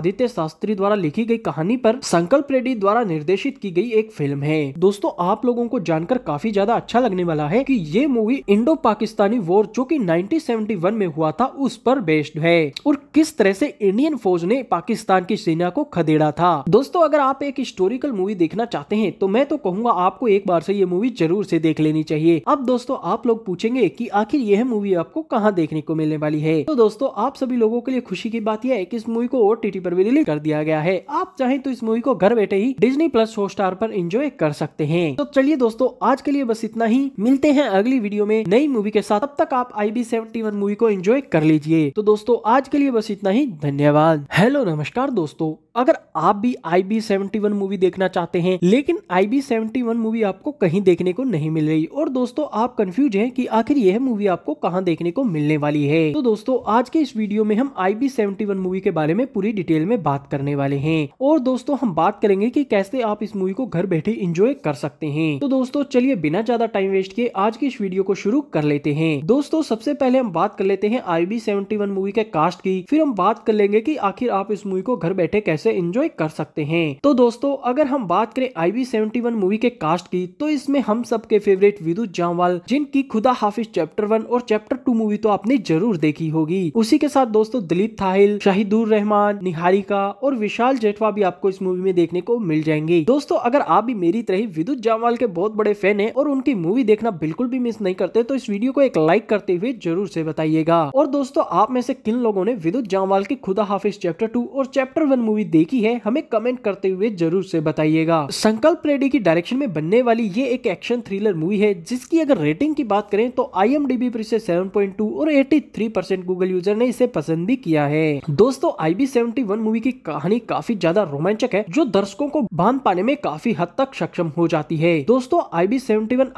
आदित्य शास्त्री द्वारा लिखी गई कहानी पर संकल्प रेड्डी द्वारा निर्देशित की गई एक फिल्म है दोस्तों आप लोगों को जानकर काफी ज्यादा अच्छा लगने वाला है की ये मूवी इंडो पाकिस्तानी वॉर जो कि 1971 में हुआ था उस पर बेस्ड है और किस तरह से इंडियन फौज ने पाकिस्तान की सेना को खदेड़ा था दोस्तों अगर आप एक हिस्टोरिकल मूवी देखना चाहते हैं तो मैं तो कहूंगा आपको एक बार से ये मूवी जरूर से देख लेनी चाहिए अब दोस्तों आप लोग पूछेंगे की आखिर यह मूवी आपको कहाँ देखने को मिलने वाली है तो दोस्तों आप सभी लोगों के लिए खुशी की बात यह है की इस मूवी को टीटी पर भी रिलीज कर दिया गया है आप चाहें तो इस मूवी को घर बैठे ही डिजनी प्लस हॉटस्टार पर इंजॉय कर सकते हैं तो चलिए दोस्तों आज के लिए बस इतना ही मिलते हैं अगली वीडियो में नई मूवी मूवी के साथ तब तक आप I B seventy one movie को एंजॉय कर लीजिए तो दोस्तों आज के लिए बस इतना ही धन्यवाद हेलो नमस्कार दोस्तों अगर आप भी I B seventy one movie देखना चाहते हैं लेकिन I B seventy one movie आपको कहीं देखने को नहीं मिल रही और दोस्तों आप कंफ्यूज हैं कि आखिर यह मूवी आपको कहाँ देखने को मिलने वाली है तो दोस्तों आज के इस वीडियो में हम I B seventy one movie के बारे में पूरी डिटेल में बात करने वाले हैं और दोस्तों हम बात करेंगे की कैसे आप इस मूवी को घर बैठे इंजॉय कर सकते हैं तो दोस्तों चलिए बिना ज्यादा टाइम वेस्ट किए आज की इस वीडियो को शुरू कर लेते हैं दोस्तों सबसे पहले हम बात कर लेते हैं I B seventy one movie के कास्ट की फिर हम बात कर लेंगे की आखिर आप इस मूवी को घर बैठे कैसे से इंजॉय कर सकते हैं तो दोस्तों अगर हम बात करें आईवी वन मूवी के कास्ट की तो इसमें हम सबके फेवरेट विदु जामवाल जिनकी खुदा हाफिज चैप्टर वन और चैप्टर टू मूवी तो आपने जरूर देखी होगी उसी के साथ दोस्तों दिलीप थाहिल शाहिदुर रहमान निहारिका और विशाल जेठवा भी आपको इस मूवी में देखने को मिल जाएंगे दोस्तों अगर आप भी मेरी तरह विद्युत जामवाल के बहुत बड़े फैन है और उनकी मूवी देखना बिल्कुल भी मिस नहीं करते तो इस वीडियो को एक लाइक करते हुए जरूर से बताइएगा और दोस्तों आप में से किन लोगों ने विद्युत जामवाल की खुदा हाफिज चैप्टर टू और चैप्टर वन मूवी देखी है हमें कमेंट करते हुए जरूर से बताइएगा संकल्प रेड्डी की डायरेक्शन में बनने वाली ये एक एक्शन थ्रिलर मूवी है जिसकी अगर रेटिंग की बात करें तो आई एम डी पर इसे और 83 गूगल यूजर ने इसे पसंद भी किया है दोस्तों आई बी मूवी की कहानी काफी ज्यादा रोमांचक है जो दर्शकों को बांध पाने में काफी हद तक सक्षम हो जाती है दोस्तों आई बी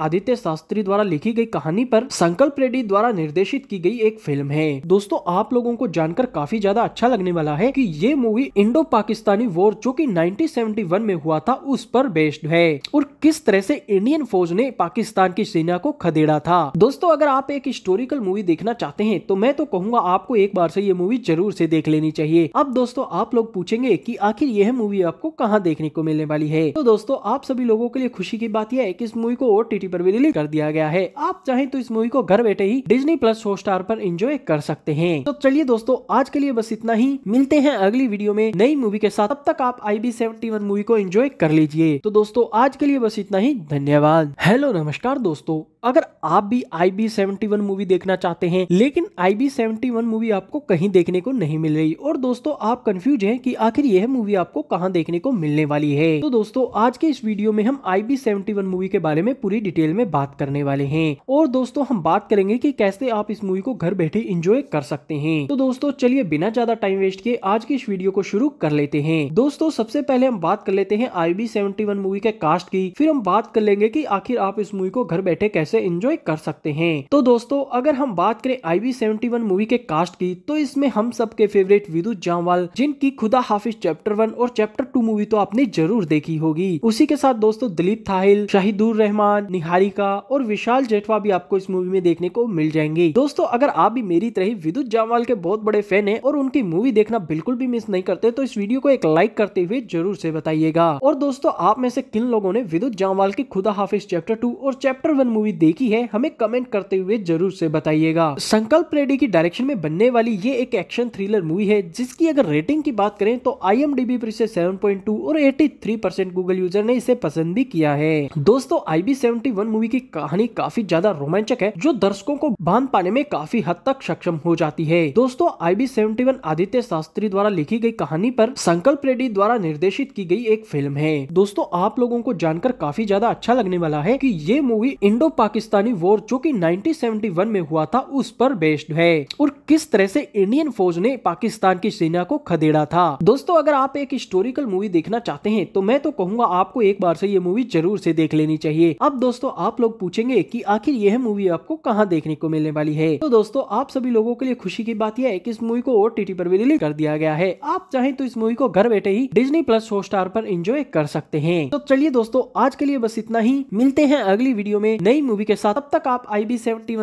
आदित्य शास्त्री द्वारा लिखी गई कहानी पर संकल्प रेड्डी द्वारा निर्देशित की गई एक फिल्म है दोस्तों आप लोगों को जानकर काफी ज्यादा अच्छा लगने वाला है की ये मूवी इंडो पाक पाकिस्तानी वॉर जो कि 1971 में हुआ था उस पर बेस्ड है और किस तरह से इंडियन फौज ने पाकिस्तान की सेना को खदेड़ा था दोस्तों अगर आप एक हिस्टोरिकल मूवी देखना चाहते हैं तो मैं तो कहूंगा आपको एक बार से ये मूवी जरूर से देख लेनी चाहिए अब दोस्तों आप लोग पूछेंगे कि आखिर यह मूवी आपको कहाँ देखने को मिलने वाली है तो दोस्तों आप सभी लोगों के लिए खुशी की बात यह है की इस मूवी को ओ टी पर भी रिलीज कर दिया गया है आप चाहे तो इस मूवी को घर बैठे ही डिजनी प्लस हॉटस्टार पर इंजॉय कर सकते हैं तो चलिए दोस्तों आज के लिए बस इतना ही मिलते हैं अगली वीडियो में नई मूवी मूवी के साथ तब तक आप I B seventy one movie को एंजॉय कर लीजिए तो दोस्तों आज के लिए बस इतना ही धन्यवाद हेलो नमस्कार दोस्तों अगर आप भी I B seventy one movie देखना चाहते हैं लेकिन I B seventy one movie आपको कहीं देखने को नहीं मिल रही और दोस्तों आप कंफ्यूज हैं कि आखिर यह मूवी आपको कहाँ देखने को मिलने वाली है तो दोस्तों आज के इस वीडियो में हम I B seventy one movie के बारे में पूरी डिटेल में बात करने वाले हैं और दोस्तों हम बात करेंगे की कैसे आप इस मूवी को घर बैठे इंजॉय कर सकते हैं तो दोस्तों चलिए बिना ज्यादा टाइम वेस्ट किए आज की इस वीडियो को शुरू कर लेते हैं दोस्तों सबसे पहले हम बात कर लेते हैं I B seventy one movie के कास्ट की फिर हम बात कर लेंगे की आखिर आप इस मूवी को घर बैठे कैसे इंजॉय कर सकते हैं तो दोस्तों अगर हम बात करें I B seventy one movie के कास्ट की तो इसमें हम सबके फेवरेट विदु जामवाल जिनकी खुदा हाफिज चैप्टर वन और चैप्टर टू मूवी तो आपने जरूर देखी होगी उसी के साथ दोस्तों दिलीप थाहिल शाहिदुर रहमान निहारिका और विशाल जेठवा भी आपको इस मूवी में देखने को मिल जाएंगे दोस्तों अगर आप भी मेरी तरह विद्युत जामवाल के बहुत बड़े फैन है और उनकी मूवी देखना बिल्कुल भी मिस नहीं करते तो इस वीडियो को एक लाइक करते हुए जरूर से बताइएगा और दोस्तों आप में से किन लोगों ने विद्युत जामवाल की खुदा हाफिज चैप्टर टू और चैप्टर वन मूवी देखी है हमें कमेंट करते हुए जरूर से बताइएगा संकल्प रेडी की डायरेक्शन में बनने वाली ये एक एक्शन थ्रिलर मूवी है जिसकी अगर रेटिंग की बात करें तो आई एम डी इसे 7.2 और एटी परसेंट गूगल यूजर ने इसे पसंद भी किया है दोस्तों आई बी मूवी की कहानी काफी ज्यादा रोमांचक है जो दर्शकों को बांध पाने में काफी हद तक सक्षम हो जाती है दोस्तों आई बी आदित्य शास्त्री द्वारा लिखी गई कहानी पर संकल्प रेड्डी द्वारा निर्देशित की गई एक फिल्म है दोस्तों आप लोगों को जानकर काफी ज्यादा अच्छा लगने वाला है कि ये मूवी इंडो पाकिस्तानी वॉर जो कि 1971 में हुआ था उस पर बेस्ड है और किस तरह से इंडियन फौज ने पाकिस्तान की सेना को खदेड़ा था दोस्तों अगर आप एक हिस्टोरिकल मूवी देखना चाहते हैं तो मैं तो कहूंगा आपको एक बार से ये मूवी जरूर से देख लेनी चाहिए अब दोस्तों आप लोग पूछेंगे की आखिर यह मूवी आपको कहाँ देखने को मिलने वाली है तो दोस्तों आप सभी लोगों के लिए खुशी की बात यह है की इस मूवी को ओ पर भी रिलीज कर दिया गया है आप चाहे तो इस मूवी मूवी को घर बैठे ही डिजनी प्लस स्टार पर एंजॉय कर सकते हैं तो चलिए दोस्तों आज के लिए बस इतना ही मिलते हैं अगली वीडियो में नई मूवी के साथ तब तक आप आई बी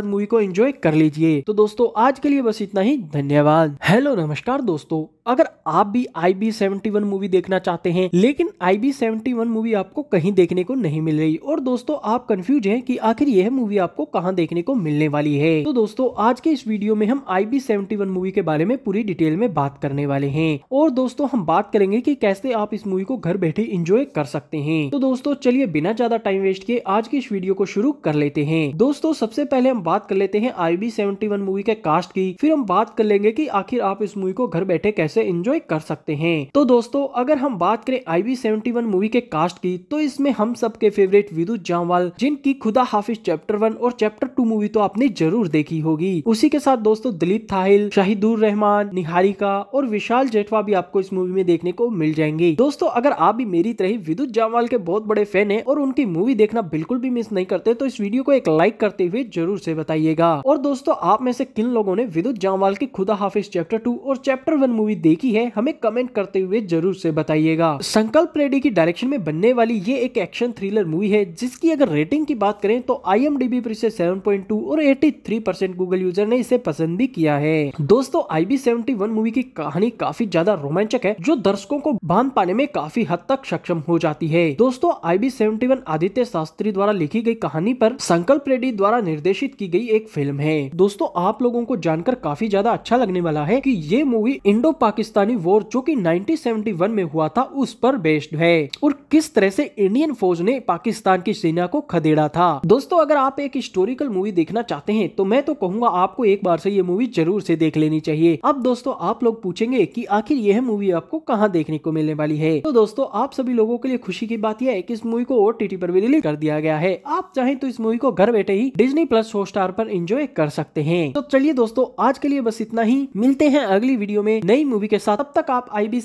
मूवी को एंजॉय कर लीजिए तो दोस्तों आज के लिए बस इतना ही धन्यवाद हेलो नमस्कार दोस्तों अगर आप भी I B seventy one movie देखना चाहते हैं लेकिन I B seventy one movie आपको कहीं देखने को नहीं मिल रही और दोस्तों आप कंफ्यूज हैं कि आखिर यह मूवी आपको कहाँ देखने को मिलने वाली है तो दोस्तों आज के इस वीडियो में हम I B seventy one movie के बारे में पूरी डिटेल में बात करने वाले हैं और दोस्तों हम बात करेंगे कि कैसे आप इस मूवी को घर बैठे इंजॉय कर सकते हैं तो दोस्तों चलिए बिना ज्यादा टाइम वेस्ट किए आज की इस वीडियो को शुरू कर लेते हैं दोस्तों सबसे पहले हम बात कर लेते हैं आई बी मूवी के कास्ट की फिर हम बात कर लेंगे की आखिर आप इस मूवी को घर बैठे कैसे इंजॉय कर सकते हैं तो दोस्तों अगर हम बात करें आई बी मूवी के कास्ट की तो इसमें हम सबके फेवरेट विदु जामवाल जिनकी खुदा हाफिज चैप्टर वन और चैप्टर टू मूवी तो आपने जरूर देखी होगी उसी के साथ दोस्तों दिलीप थाहिल शाहिदुर रहमान निहारिका और विशाल जेठवा भी आपको इस मूवी मूवी में देखने को मिल जाएंगे दोस्तों अगर आप भी मेरी तरह विद्युत जामवाल के बहुत बड़े फैन है और उनकी मूवी देखना बिल्कुल भी मिस नहीं करते तो इस वीडियो को एक लाइक करते हुए जरूर से बताइएगा और दोस्तों आप में से किन लोगों ने विद्युत जामवाल की खुदा हाफिज चैप्टर टू और चैप्टर वन मूवी देखी है हमें कमेंट करते हुए जरूर से बताइएगा संकल्प रेड्डी की डायरेक्शन में बनने वाली ये एक एक्शन थ्रिलर मूवी है जिसकी अगर रेटिंग की बात करें तो आई एम पर इसे 7.2 और 83 परसेंट गूगल यूजर ने इसे पसंद भी किया है दोस्तों आई बी मूवी की कहानी काफी ज्यादा रोमांचक है जो दर्शकों को बांध पाने में काफी हद तक सक्षम हो जाती है दोस्तों I B seventy one Aditya Shastri द्वारा लिखी गई कहानी पर संकल्प रेड्डी द्वारा निर्देशित की गई एक फिल्म है दोस्तों आप लोगों को जानकर काफी ज्यादा अच्छा लगने वाला है कि ये मूवी इंडो पाकिस्तानी वॉर जो कि 1971 में हुआ था उस पर बेस्ड है और किस तरह से इंडियन फौज ने पाकिस्तान की सेना को खदेड़ा था दोस्तों अगर आप एक हिस्टोरिकल मूवी देखना चाहते हैं तो मैं तो कहूंगा आपको एक बार से ये मूवी जरूर से देख लेनी चाहिए अब दोस्तों आप लोग पूछेंगे की आखिर यह मूवी आप आपको कहाँ देखने को मिलने वाली है तो दोस्तों आप सभी लोगों के लिए खुशी की बात यह है की इस मूवी को ओ पर भी रिलीज कर दिया गया है आप चाहे तो इस मूवी को घर बैठे ही डिजनी प्लस हॉटस्टार पर एंजॉय कर सकते हैं तो चलिए दोस्तों आज के लिए बस इतना ही मिलते हैं अगली वीडियो में नई मूवी के साथ अब तक आप आई बी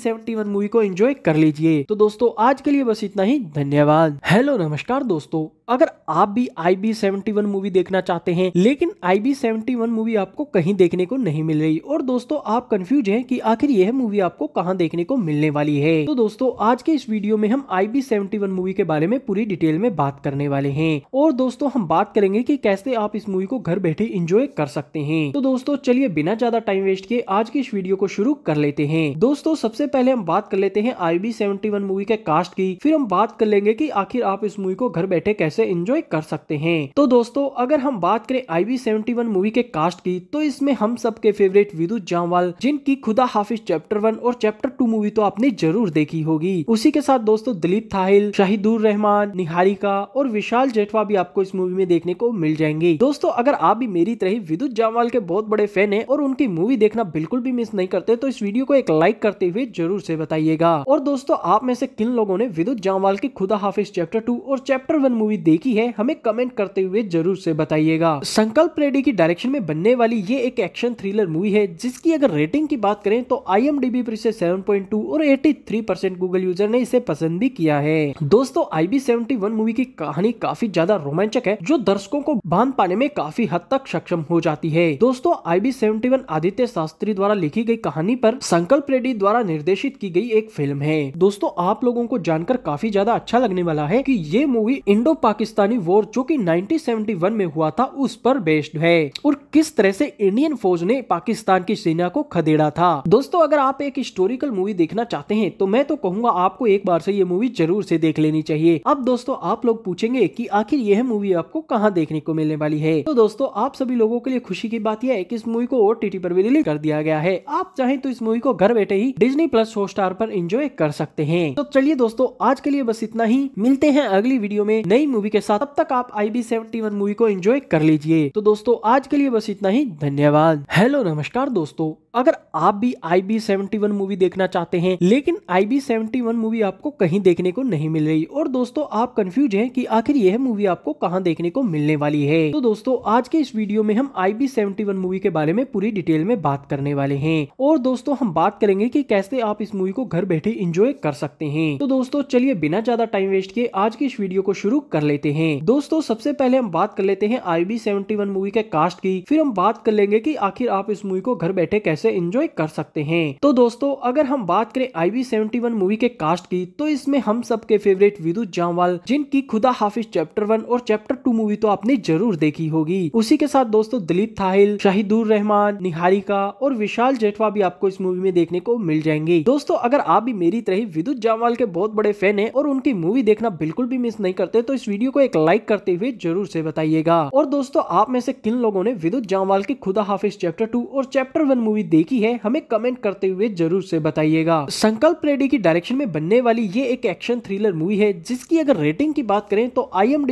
मूवी को एंजॉय कर लीजिए तो दोस्तों आज के लिए बस इतना ही धन्यवाद हेलो नमस्कार दोस्तों अगर आप भी I B seventy one movie देखना चाहते हैं लेकिन I B seventy one movie आपको कहीं देखने को नहीं मिल रही और दोस्तों आप कंफ्यूज हैं कि आखिर यह मूवी आपको कहाँ देखने को मिलने वाली है तो दोस्तों आज के इस वीडियो में हम I B seventy one movie के बारे में पूरी डिटेल में बात करने वाले हैं और दोस्तों हम बात करेंगे की कैसे आप इस मूवी को घर बैठे इंजॉय कर सकते हैं तो दोस्तों चलिए बिना ज्यादा टाइम वेस्ट किए आज की इस वीडियो को शुरू कर लेते हैं दोस्तों सबसे पहले हम बात कर लेते हैं I B seventy one movie के कास्ट की फिर हम बात कर लेंगे की आखिर आप इस मूवी को घर बैठे कैसे इंजॉय कर सकते हैं तो दोस्तों अगर हम बात करें I B seventy one movie के कास्ट की तो इसमें हम सबके फेवरेट विदु जामवाल जिनकी खुदा हाफिज चैप्टर वन और चैप्टर टू मूवी तो आपने जरूर देखी होगी उसी के साथ दोस्तों दिलीप थाहिल शाहिदुर रहमान निहारिका और विशाल जेठवा भी आपको इस मूवी में देखने को मिल जाएंगे दोस्तों अगर आप भी मेरी तरह विद्युत जामवाल के बहुत बड़े फैन है और उनकी मूवी देखना बिल्कुल भी मिस नहीं करते तो इस वीडियो को एक लाइक करते हुए जरूर से बताइएगा और दोस्तों आप में से किन लोगों ने विद्युत जामवाल की खुदा हाफिज चैप्टर टू और चैप्टर वन मूवी देखी है हमें कमेंट करते हुए जरूर से बताइएगा संकल्प रेड्डी की डायरेक्शन में बनने वाली ये एक एक्शन थ्रिलर मूवी है जिसकी अगर रेटिंग की बात करें तो आई एम पर इसे सेवन 7.2 और 83 परसेंट गूगल यूजर ने इसे पसंद भी किया है दोस्तों आईबी 71 मूवी की कहानी काफी ज्यादा रोमांचक है जो दर्शकों को बांध पाने में काफी हद तक सक्षम हो जाती है दोस्तों आईबी 71 आदित्य शास्त्री द्वारा लिखी गई कहानी पर संकल्प रेड्डी द्वारा निर्देशित की गई एक फिल्म है दोस्तों आप लोगों को जानकर काफी ज्यादा अच्छा लगने वाला है कि ये मूवी इंडो पाकिस्तानी वॉर जो कि 1971 में हुआ था उस पर बेस्ड है और किस तरह से इंडियन फौज ने पाकिस्तान की सेना को खदेड़ा था दोस्तों अगर आप एक हिस्टोरिकल हॉरर मूवी देखना चाहते हैं तो मैं तो कहूंगा आपको एक बार से ये मूवी जरूर से देख लेनी चाहिए अब दोस्तों आप लोग पूछेंगे कि आखिर यह मूवी आपको कहाँ देखने को मिलने वाली है तो दोस्तों आप सभी लोगों के लिए खुशी की बात यह है कि इस मूवी को ओटीटी पर भी रिलीज कर दिया गया है आप चाहे तो इस मूवी को घर बैठे ही डिजनी प्लस हॉटस्टार पर इंजॉय कर सकते हैं तो चलिए दोस्तों आज के लिए बस इतना ही मिलते हैं अगली वीडियो में नई मूवी के साथ तब तक आप आई बी मूवी को एंजॉय कर लीजिए तो दोस्तों आज के लिए बस इतना ही धन्यवाद हेलो नमस्कार दोस्तों अगर आप भी I B seventy one movie देखना चाहते हैं लेकिन I B seventy one movie आपको कहीं देखने को नहीं मिल रही और दोस्तों आप कंफ्यूज हैं कि आखिर यह मूवी आपको कहां देखने को मिलने वाली है तो दोस्तों आज के इस वीडियो में हम I B seventy one movie के बारे में पूरी डिटेल में बात करने वाले है और दोस्तों हम बात करेंगे की कैसे आप इस मूवी को घर बैठे इंजॉय कर सकते हैं तो दोस्तों चलिए बिना ज्यादा टाइम वेस्ट किए आज की इस वीडियो को शुरू कर लेते हैं दोस्तों सबसे पहले हम बात कर लेते हैं I B seventy one movie के कास्ट की फिर हम बात कर लेंगे की आखिर आप इस मूवी को घर बैठे कैसे कैसे इंजॉय कर सकते हैं तो दोस्तों अगर हम बात करें आईवी सेवेंटी मूवी के कास्ट की तो इसमें हम सबके फेवरेट विदु जामवाल जिनकी खुदा हाफिज चैप्टर वन और चैप्टर टू मूवी तो आपने जरूर देखी होगी उसी के साथ दोस्तों दिलीप थाहिल शाहिदुर रहमान निहारिका और विशाल जेठवा भी आपको इस मूवी में देखने को मिल जाएंगे दोस्तों अगर आप भी मेरी तरह विद्युत जामवाल के बहुत बड़े फैन है और उनकी मूवी देखना बिल्कुल भी मिस नहीं करते तो इस वीडियो को एक लाइक करते हुए जरूर से बताइएगा और दोस्तों आप में से किन लोगों ने विद्युत जामवाल की खुदा हाफिज चैप्टर टू और चैप्टर वन मूवी देखी है हमें कमेंट करते हुए जरूर से बताइएगा संकल्प रेड्डी की डायरेक्शन में बनने वाली ये एक एक्शन थ्रिलर मूवी है जिसकी अगर रेटिंग की बात करें तो I M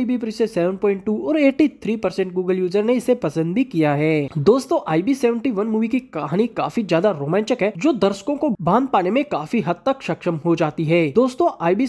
seven point two और थ्री परसेंट गूगल यूजर ने इसे पसंद भी किया है दोस्तों आई बी मूवी की कहानी काफी ज्यादा रोमांचक है जो दर्शकों को बांध पाने में काफी हद तक सक्षम हो जाती है दोस्तों आई बी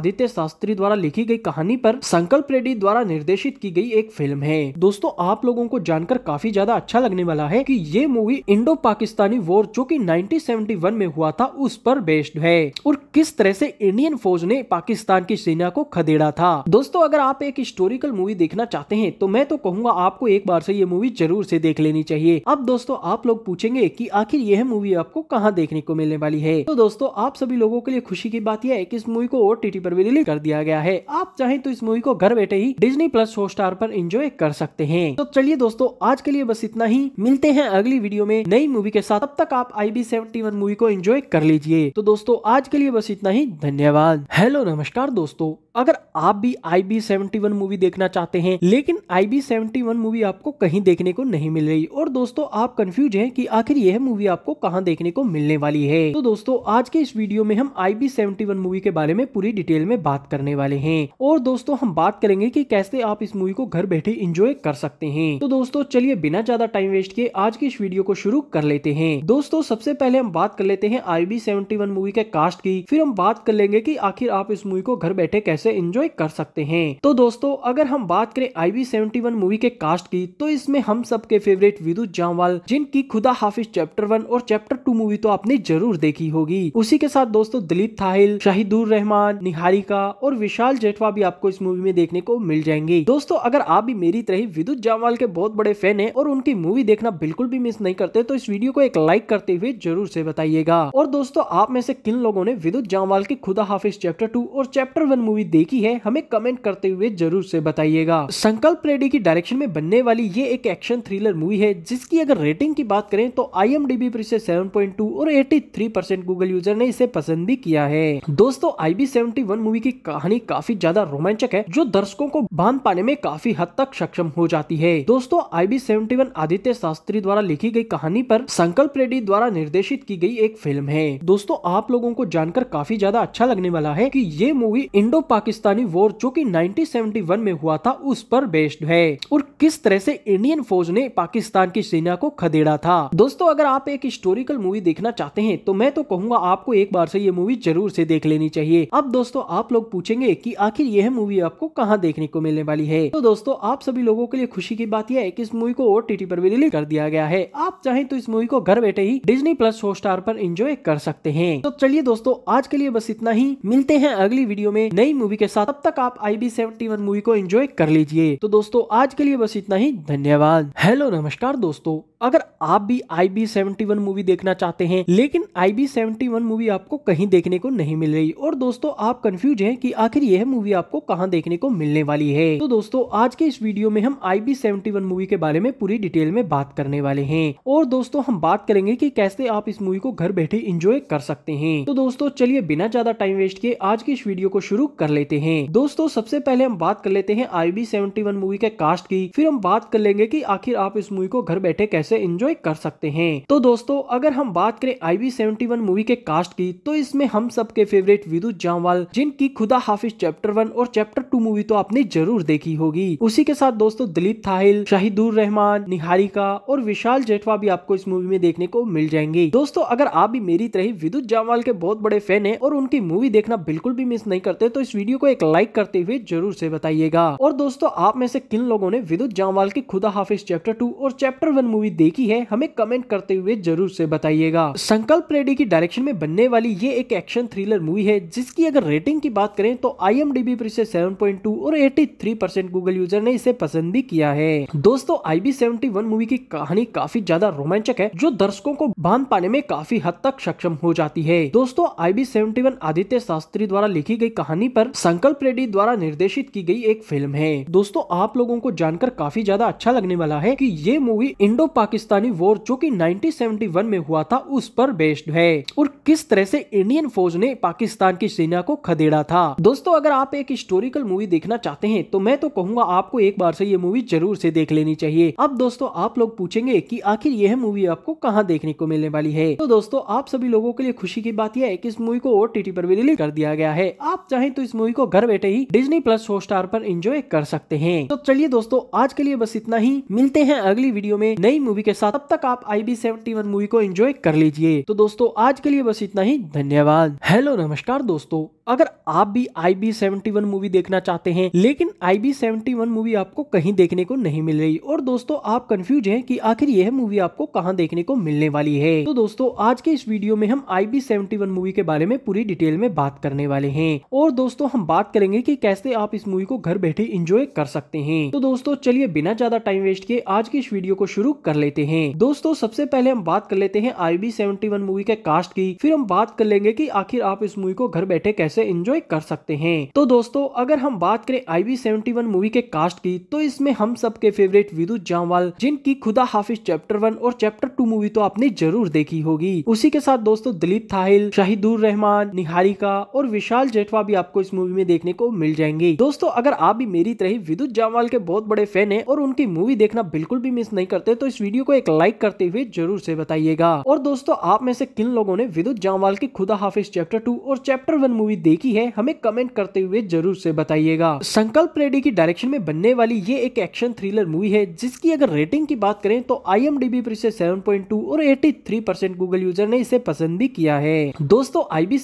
आदित्य शास्त्री द्वारा लिखी गई कहानी पर संकल्प रेड्डी द्वारा निर्देशित की गई एक फिल्म है दोस्तों आप लोगों को जानकर काफी ज्यादा अच्छा लगने वाला है की ये मूवी इंडो पाकिस्तानी वॉर जो कि 1971 में हुआ था उस पर बेस्ड है और किस तरह से इंडियन फौज ने पाकिस्तान की सेना को खदेड़ा था दोस्तों अगर आप एक हिस्टोरिकल मूवी देखना चाहते हैं तो मैं तो कहूंगा आपको एक बार से ये मूवी जरूर से देख लेनी चाहिए अब दोस्तों आप लोग पूछेंगे की आखिर यह मूवी आपको कहाँ देखने को मिलने वाली है तो दोस्तों आप सभी लोगों के लिए खुशी की बात यह है की इस मूवी को ओ पर भी रिलीज कर दिया गया है आप चाहें तो इस मूवी को घर बैठे ही डिजनी प्लस हॉटस्टार पर इंजॉय कर सकते हैं तो चलिए दोस्तों आज के लिए बस इतना ही मिलते हैं अगली वीडियो में नई मूवी मूवी के साथ तब तक आप I B seventy one movie को एंजॉय कर लीजिए तो दोस्तों आज के लिए बस इतना ही धन्यवाद हेलो नमस्कार दोस्तों अगर आप भी I B seventy one movie देखना चाहते हैं लेकिन I B seventy one movie आपको कहीं देखने को नहीं मिल रही और दोस्तों आप कंफ्यूज हैं कि आखिर यह मूवी आपको कहाँ देखने को मिलने वाली है तो दोस्तों आज के इस वीडियो में हम I B seventy one movie के बारे में पूरी डिटेल में बात करने वाले हैं और दोस्तों हम बात करेंगे की कैसे आप इस मूवी को घर बैठे इंजॉय कर सकते हैं तो दोस्तों चलिए बिना ज्यादा टाइम वेस्ट किए आज की इस वीडियो को शुरू कर लेते हैं दोस्तों सबसे पहले हम बात कर लेते हैं I B seventy one movie के कास्ट की फिर हम बात कर लेंगे की आखिर आप इस मूवी को घर बैठे कैसे से इंजॉय कर सकते हैं तो दोस्तों अगर हम बात करें आई सेवेंटी वन मूवी के कास्ट की तो इसमें हम सबके फेवरेट विदुत जामवाल जिनकी खुदा हाफिज चैप्टर वन और चैप्टर टू मूवी तो आपने जरूर देखी होगी उसी के साथ दोस्तों दिलीप थाहिल शाहिदुर रहमान निहारिका और विशाल जेठवा भी आपको इस मूवी में देखने को मिल जाएंगे दोस्तों अगर आप भी मेरी तरह विद्युत जामवाल के बहुत बड़े फैन है और उनकी मूवी देखना बिल्कुल भी मिस नहीं करते तो इस वीडियो को एक लाइक करते हुए जरूर से बताइएगा और दोस्तों आप में से किन लोगों ने विद्युत जामवाल की खुदा हाफिज चैप्टर टू और चैप्टर वन मूवी देखी है हमें कमेंट करते हुए जरूर से बताइएगा संकल्प रेड्डी की डायरेक्शन में बनने वाली ये एक एक्शन थ्रिलर मूवी है जिसकी अगर रेटिंग की बात करें तो आई एम पर इसे 7.2 और 83 परसेंट गूगल यूजर ने इसे पसंद भी किया है दोस्तों आई बी मूवी की कहानी काफी ज्यादा रोमांचक है जो दर्शकों को बांध पाने में काफी हद तक सक्षम हो जाती है दोस्तों आई बी आदित्य शास्त्री द्वारा लिखी गई कहानी पर संकल्प रेड्डी द्वारा निर्देशित की गई एक फिल्म है दोस्तों आप लोगों को जानकर काफी ज्यादा अच्छा लगने वाला है की ये movie Indo Pakistan Pakistani war जो कि 1971 में हुआ था उस पर बेस्ड है और किस तरह से इंडियन फौज ने पाकिस्तान की सेना को खदेड़ा था दोस्तों अगर आप एक हिस्टोरिकल मूवी देखना चाहते हैं तो मैं तो कहूंगा आपको एक बार से ये मूवी जरूर से देख लेनी चाहिए अब दोस्तों आप लोग पूछेंगे की आखिर यह मूवी आपको कहाँ देखने को मिलने वाली है तो दोस्तों आप सभी लोगों के लिए खुशी की बात यह है की इस मूवी को ओ पर भी रिलीज कर दिया गया है आप चाहे तो इस मूवी को घर बैठे ही डिजनी प्लस हॉटस्टार पर इंजॉय कर सकते हैं तो चलिए दोस्तों आज के लिए बस इतना ही मिलते हैं अगली वीडियो में नई मूवी के साथ तब तक आप आई बी मूवी को एंजॉय कर लीजिए तो दोस्तों आज के लिए बस इतना ही धन्यवाद हेलो नमस्कार दोस्तों अगर आप भी I B seventy one movie देखना चाहते हैं लेकिन I B seventy one movie आपको कहीं देखने को नहीं मिल रही और दोस्तों आप कंफ्यूज हैं कि आखिर यह मूवी आपको कहाँ देखने को मिलने वाली है तो दोस्तों आज के इस वीडियो में हम I B seventy one movie के बारे में पूरी डिटेल में बात करने वाले हैं और दोस्तों हम बात करेंगे की कैसे आप इस मूवी को घर बैठे इंजॉय कर सकते हैं तो दोस्तों चलिए बिना ज्यादा टाइम वेस्ट किए आज की इस वीडियो को शुरू कर लेते हैं दोस्तों सबसे पहले हम बात कर लेते हैं I B seventy one movie के कास्ट की फिर हम बात कर लेंगे की आखिर आप इस मूवी को घर बैठे कैसे कैसे इंजॉय कर सकते हैं तो दोस्तों अगर हम बात करें I we seventy one movie के कास्ट की तो इसमें हम सबके फेवरेट विदु जामवाल जिनकी खुदा हाफिज चैप्टर वन और चैप्टर टू मूवी तो आपने जरूर देखी होगी उसी के साथ दोस्तों दिलीप थाहिल शाहिदुर रहमान निहारिका और विशाल जेठवा भी आपको इस मूवी में देखने को मिल जाएंगे दोस्तों अगर आप भी मेरी तरह विद्युत जामवाल के बहुत बड़े फैन है और उनकी मूवी देखना बिल्कुल भी मिस नहीं करते तो इस वीडियो को एक लाइक करते हुए जरूर से बताइएगा और दोस्तों आप में से किन लोगों ने विद्युत जामवाल की खुदा हाफिज चैप्टर टू और चैप्टर वन मूवी देखी है हमें कमेंट करते हुए जरूर से बताइएगा संकल्प रेड्डी की डायरेक्शन में बनने वाली ये एक एक्शन थ्रिलर मूवी है जिसकी अगर रेटिंग की बात करें तो आई एम पर पॉइंट 7.2 और 83 परसेंट गूगल यूजर ने इसे पसंद भी किया है दोस्तों आई बी मूवी की कहानी काफी ज्यादा रोमांचक है जो दर्शकों को बांध पाने में काफी हद तक सक्षम हो जाती है दोस्तों आई बी आदित्य शास्त्री द्वारा लिखी गई कहानी पर संकल्प रेड्डी द्वारा निर्देशित की गई एक फिल्म है दोस्तों आप लोगों को जानकर काफी ज्यादा अच्छा लगने वाला है की ये मूवी इंडो पाकिस्तानी वॉर जो कि 1971 में हुआ था उस पर बेस्ड है और किस तरह से इंडियन फौज ने पाकिस्तान की सेना को खदेड़ा था दोस्तों अगर आप एक हिस्टोरिकल मूवी देखना चाहते हैं तो मैं तो कहूंगा आपको एक बार से ये मूवी जरूर से देख लेनी चाहिए अब दोस्तों आप लोग पूछेंगे की आखिर यह मूवी आपको कहाँ देखने को मिलने वाली है तो दोस्तों आप सभी लोगों के लिए खुशी की बात यह है की इस मूवी को ओ पर भी रिलीज कर दिया गया है आप चाहें तो इस मूवी को घर बैठे ही डिजनी प्लस हॉटस्टार पर इंजॉय कर सकते हैं तो चलिए दोस्तों आज के लिए बस इतना ही मिलते हैं अगली वीडियो में नई मूवी मूवी के साथ तब तक आप आई बी मूवी को एंजॉय कर लीजिए तो दोस्तों आज के लिए बस इतना ही धन्यवाद हेलो नमस्कार दोस्तों अगर आप भी I B seventy one movie देखना चाहते हैं लेकिन I B seventy one movie आपको कहीं देखने को नहीं मिल रही और दोस्तों आप कंफ्यूज हैं कि आखिर यह मूवी आपको कहाँ देखने को मिलने वाली है तो दोस्तों आज के इस वीडियो में हम I B seventy one movie के बारे में पूरी डिटेल में बात करने वाले हैं और दोस्तों हम बात करेंगे की कैसे आप इस मूवी को घर बैठे इंजॉय कर सकते हैं तो दोस्तों चलिए बिना ज्यादा टाइम वेस्ट किए आज की इस वीडियो को शुरू कर लेते हैं दोस्तों सबसे पहले हम बात कर लेते हैं I B seventy one movie के कास्ट की फिर हम बात कर लेंगे की आखिर आप इस मूवी को घर बैठे कैसे से एंजॉय कर सकते हैं तो दोस्तों अगर हम बात करें I we seventy one movie के कास्ट की तो इसमें हम सबके फेवरेट विदु जामवाल जिनकी खुदा हाफिज चैप्टर वन और चैप्टर टू मूवी तो आपने जरूर देखी होगी उसी के साथ दोस्तों दिलीप थाहिल शाहिदुर रहमान निहारिका और विशाल जेठवा भी आपको इस मूवी में देखने को मिल जाएंगे दोस्तों अगर आप भी मेरी तरह विद्युत जामवाल के बहुत बड़े फैन है और उनकी मूवी देखना बिल्कुल भी मिस नहीं करते तो इस वीडियो को एक लाइक करते हुए जरूर से बताइएगा और दोस्तों आप में से किन लोगों ने विद्युत जामवाल की खुदा हाफिज चैप्टर टू और चैप्टर वन मूवी देखी है हमें कमेंट करते हुए जरूर से बताइएगा संकल्प रेड्डी की डायरेक्शन में बनने वाली ये एक एक्शन थ्रिलर मूवी है जिसकी अगर रेटिंग की बात करें तो आई एम पर इसे टू और थ्री परसेंट गूगल यूजर ने इसे पसंद भी किया है दोस्तों आई बी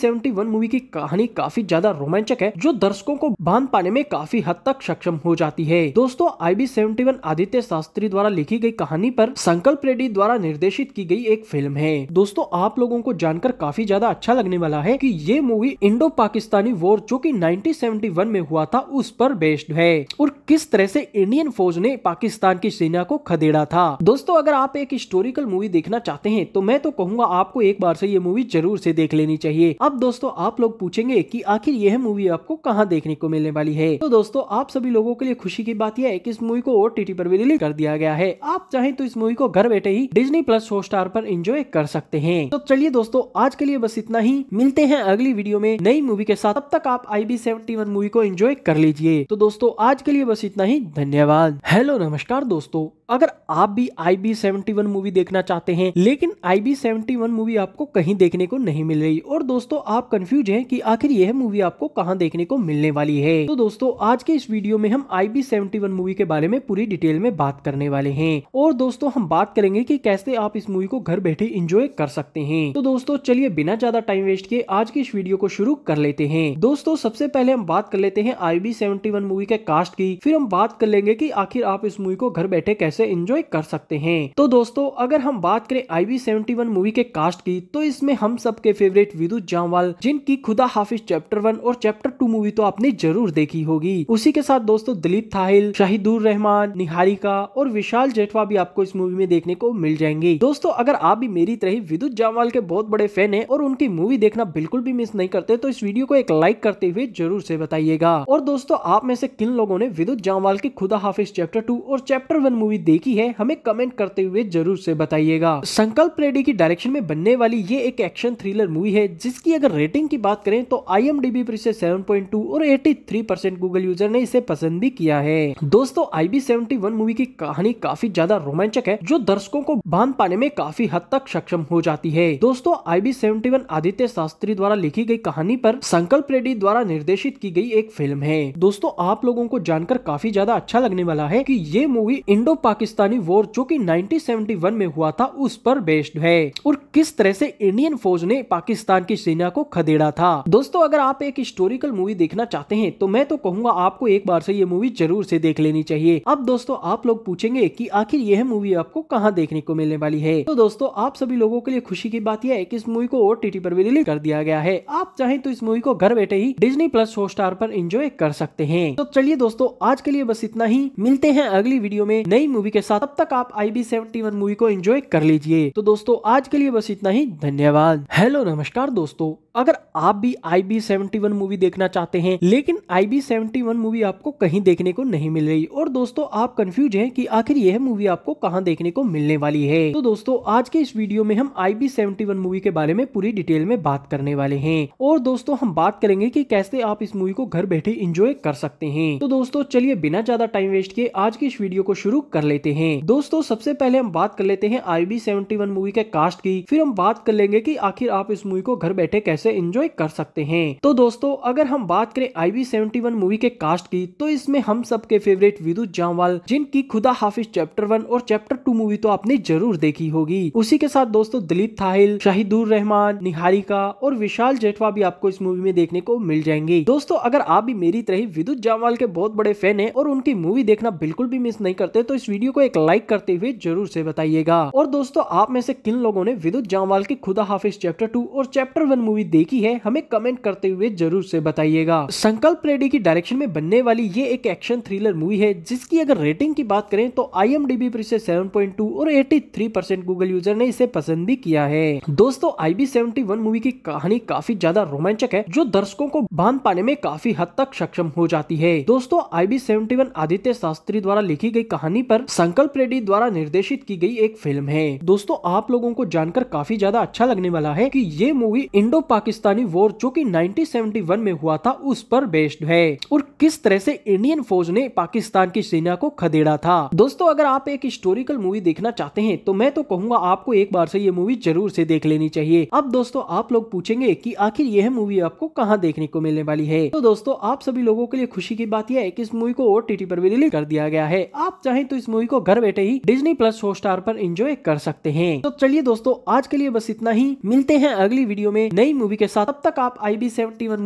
मूवी की कहानी काफी ज्यादा रोमांचक है जो दर्शकों को बांध पाने में काफी हद तक सक्षम हो जाती है दोस्तों I B seventy one Aditya Shastri द्वारा लिखी गई कहानी पर संकल्प रेड्डी द्वारा निर्देशित की गई एक फिल्म है दोस्तों आप लोगों को जानकर काफी ज्यादा अच्छा लगने वाला है की ये मूवी इंडो पाक पाकिस्तानी वॉर जो कि 1971 में हुआ था उस पर बेस्ड है और किस तरह से इंडियन फौज ने पाकिस्तान की सेना को खदेड़ा था दोस्तों अगर आप एक हिस्टोरिकल मूवी देखना चाहते हैं तो मैं तो कहूंगा आपको एक बार से ये मूवी जरूर से देख लेनी चाहिए अब दोस्तों आप लोग पूछेंगे कि आखिर यह मूवी आपको कहाँ देखने को मिलने वाली है तो दोस्तों आप सभी लोगों के लिए खुशी की बात यह है की इस मूवी को ओ पर भी रिलीज कर दिया गया है आप चाहे तो इस मूवी को घर बैठे ही डिजनी प्लस हॉटस्टार पर इंजॉय कर सकते हैं तो चलिए दोस्तों आज के लिए बस इतना ही मिलते हैं अगली वीडियो में नई मूवी मूवी के साथ तब तक आप I B seventy one movie को एंजॉय कर लीजिए तो दोस्तों आज के लिए बस इतना ही धन्यवाद हेलो नमस्कार दोस्तों अगर आप भी I B seventy one movie देखना चाहते हैं लेकिन I B seventy one movie आपको कहीं देखने को नहीं मिल रही और दोस्तों आप कंफ्यूज हैं कि आखिर यह मूवी आपको कहाँ देखने को मिलने वाली है तो दोस्तों आज के इस वीडियो में हम I B seventy one movie के बारे में पूरी डिटेल में बात करने वाले हैं और दोस्तों हम बात करेंगे की कैसे आप इस मूवी को घर बैठे इंजॉय कर सकते हैं तो दोस्तों चलिए बिना ज्यादा टाइम वेस्ट किए आज की इस वीडियो को शुरू कर ले लेते हैं दोस्तों सबसे पहले हम बात कर लेते हैं आई बी मूवी के कास्ट की फिर हम बात कर लेंगे की आखिर आप इस मूवी को घर बैठे कैसे इंजॉय कर सकते हैं तो दोस्तों अगर हम बात करें आई बी मूवी के कास्ट की तो इसमें हम सबके फेवरेट विदु जामवाल जिनकी खुदा हाफिज चैप्टर वन और चैप्टर टू मूवी तो आपने जरूर देखी होगी उसी के साथ दोस्तों दिलीप थाहिल शाहिदुर रहमान निहारिका और विशाल जेठवा भी आपको इस मूवी में देखने को मिल जाएंगे दोस्तों अगर आप भी मेरी तरह विद्युत जामवाल के बहुत बड़े फैन है और उनकी मूवी देखना बिल्कुल भी मिस नहीं करते तो इस वीडियो को एक लाइक करते हुए जरूर से बताइएगा और दोस्तों आप में से किन लोगों ने विद्युत जामवाल की खुदा हाफिज चैप्टर टू और चैप्टर वन मूवी देखी है हमें कमेंट करते हुए जरूर से बताइएगा संकल्प रेडी की डायरेक्शन में बनने वाली ये एक एक्शन थ्रिलर मूवी है जिसकी अगर रेटिंग की बात करें तो आई एम डी इसे 7.2 और एटी परसेंट गूगल यूजर ने इसे पसंद भी किया है दोस्तों आई बी मूवी की कहानी काफी ज्यादा रोमांचक है जो दर्शकों को बांध पाने में काफी हद तक सक्षम हो जाती है दोस्तों आई बी आदित्य शास्त्री द्वारा लिखी गई कहानी पर संकल्प रेड्डी द्वारा निर्देशित की गई एक फिल्म है दोस्तों आप लोगों को जानकर काफी ज्यादा अच्छा लगने वाला है कि ये मूवी इंडो पाकिस्तानी वॉर जो कि 1971 में हुआ था उस पर बेस्ड है और किस तरह से इंडियन फौज ने पाकिस्तान की सेना को खदेड़ा था दोस्तों अगर आप एक हिस्टोरिकल मूवी देखना चाहते हैं तो मैं तो कहूंगा आपको एक बार से ये मूवी जरूर से देख लेनी चाहिए अब दोस्तों आप लोग पूछेंगे की आखिर यह मूवी आपको कहाँ देखने को मिलने वाली है तो दोस्तों आप सभी लोगों के लिए खुशी की बात यह है की इस मूवी को ओ पर भी रिलीज कर दिया गया है आप चाहे तो इस मूवी को घर बैठे ही डिजनी प्लस स्टार पर एंजॉय कर सकते हैं तो चलिए दोस्तों आज के लिए बस इतना ही मिलते हैं अगली वीडियो में नई मूवी के साथ तब तक आप I B seventy one movie को एंजॉय कर लीजिए तो दोस्तों आज के लिए बस इतना ही धन्यवाद हेलो नमस्कार दोस्तों अगर आप भी I B seventy one movie देखना चाहते हैं लेकिन I B seventy one movie आपको कहीं देखने को नहीं मिल रही और दोस्तों आप कंफ्यूज हैं कि आखिर यह मूवी आपको कहाँ देखने को मिलने वाली है तो दोस्तों आज के इस वीडियो में हम I B seventy one movie के बारे में पूरी डिटेल में बात करने वाले हैं और दोस्तों हम बात करेंगे कि कैसे आप इस मूवी को घर बैठे इंजॉय कर सकते हैं तो दोस्तों चलिए बिना ज्यादा टाइम वेस्ट किए आज की इस वीडियो को शुरू कर लेते हैं दोस्तों सबसे पहले हम बात कर लेते हैं आई बी मूवी के कास्ट की फिर हम बात कर लेंगे की आखिर आप इस मूवी को घर बैठे कैसे इंजॉय कर सकते हैं तो दोस्तों अगर हम बात करें आई बी मूवी के कास्ट की तो इसमें हम सबके फेवरेट विदु जामवाल जिनकी खुदा हाफिज चैप्टर वन और चैप्टर टू मूवी तो आपने जरूर देखी होगी उसी के साथ दोस्तों दिलीप थाहिल शाहिदुर रहमान निहारिका और विशाल जेठवा भी आपको इस मूवी मूवी में देखने को मिल जाएंगे दोस्तों अगर आप भी मेरी तरह विद्युत जामवाल के बहुत बड़े फैन है और उनकी मूवी देखना बिल्कुल भी मिस नहीं करते तो इस वीडियो को एक लाइक करते हुए जरूर से बताइएगा और दोस्तों आप में से किन लोगों ने विद्युत जामवाल की खुदा हाफिज चैप्टर टू और चैप्टर वन मूवी देखी है हमें कमेंट करते हुए जरूर से बताइएगा संकल्प रेड्डी की डायरेक्शन में बनने वाली ये एक एक्शन थ्रिलर मूवी है जिसकी अगर रेटिंग की बात करें तो आई एम डी पर सेवन पॉइंट टू और eighty three percent Google user ने इसे पसंद भी किया है दोस्तों I B seventy one movie की कहानी काफी ज्यादा रोमांचक है जो दर्शकों को बांध पाने में काफी हद तक सक्षम हो जाती है दोस्तों I B seventy one Aditya Shastri द्वारा लिखी गई कहानी पर संकल्प रेड्डी द्वारा निर्देशित की गई एक फिल्म है दोस्तों आप लोगों को जानकर काफी ज्यादा अच्छा लगने वाला है कि ये मूवी इंडो पाकिस्तानी वॉर जो की नाइनटीन में हुआ था उस पर बेस्ड है और किस तरह से इंडियन फौज ने पाकिस्तान की सेना को खदेड़ा था दोस्तों अगर आप एक हिस्टोरिकल मूवी देखना चाहते हैं तो मैं तो कहूंगा आपको एक बार से ये मूवी जरूर से देख लेनी चाहिए अब दोस्तों आप लोग पूछेंगे की आखिर यह मूवी आपको कहाँ देखने को मिलने वाली है तो दोस्तों आप सभी लोगों के लिए खुशी की बात यह है की इस मूवी को ओ पर भी रिलीज कर दिया गया है आप चाहें तो इस मूवी को घर बैठे ही डिजनी प्लस स्टार पर एंजॉय कर सकते हैं तो चलिए दोस्तों आज के लिए बस इतना ही मिलते हैं अगली वीडियो में नई मूवी के साथ तब तक आप आई बी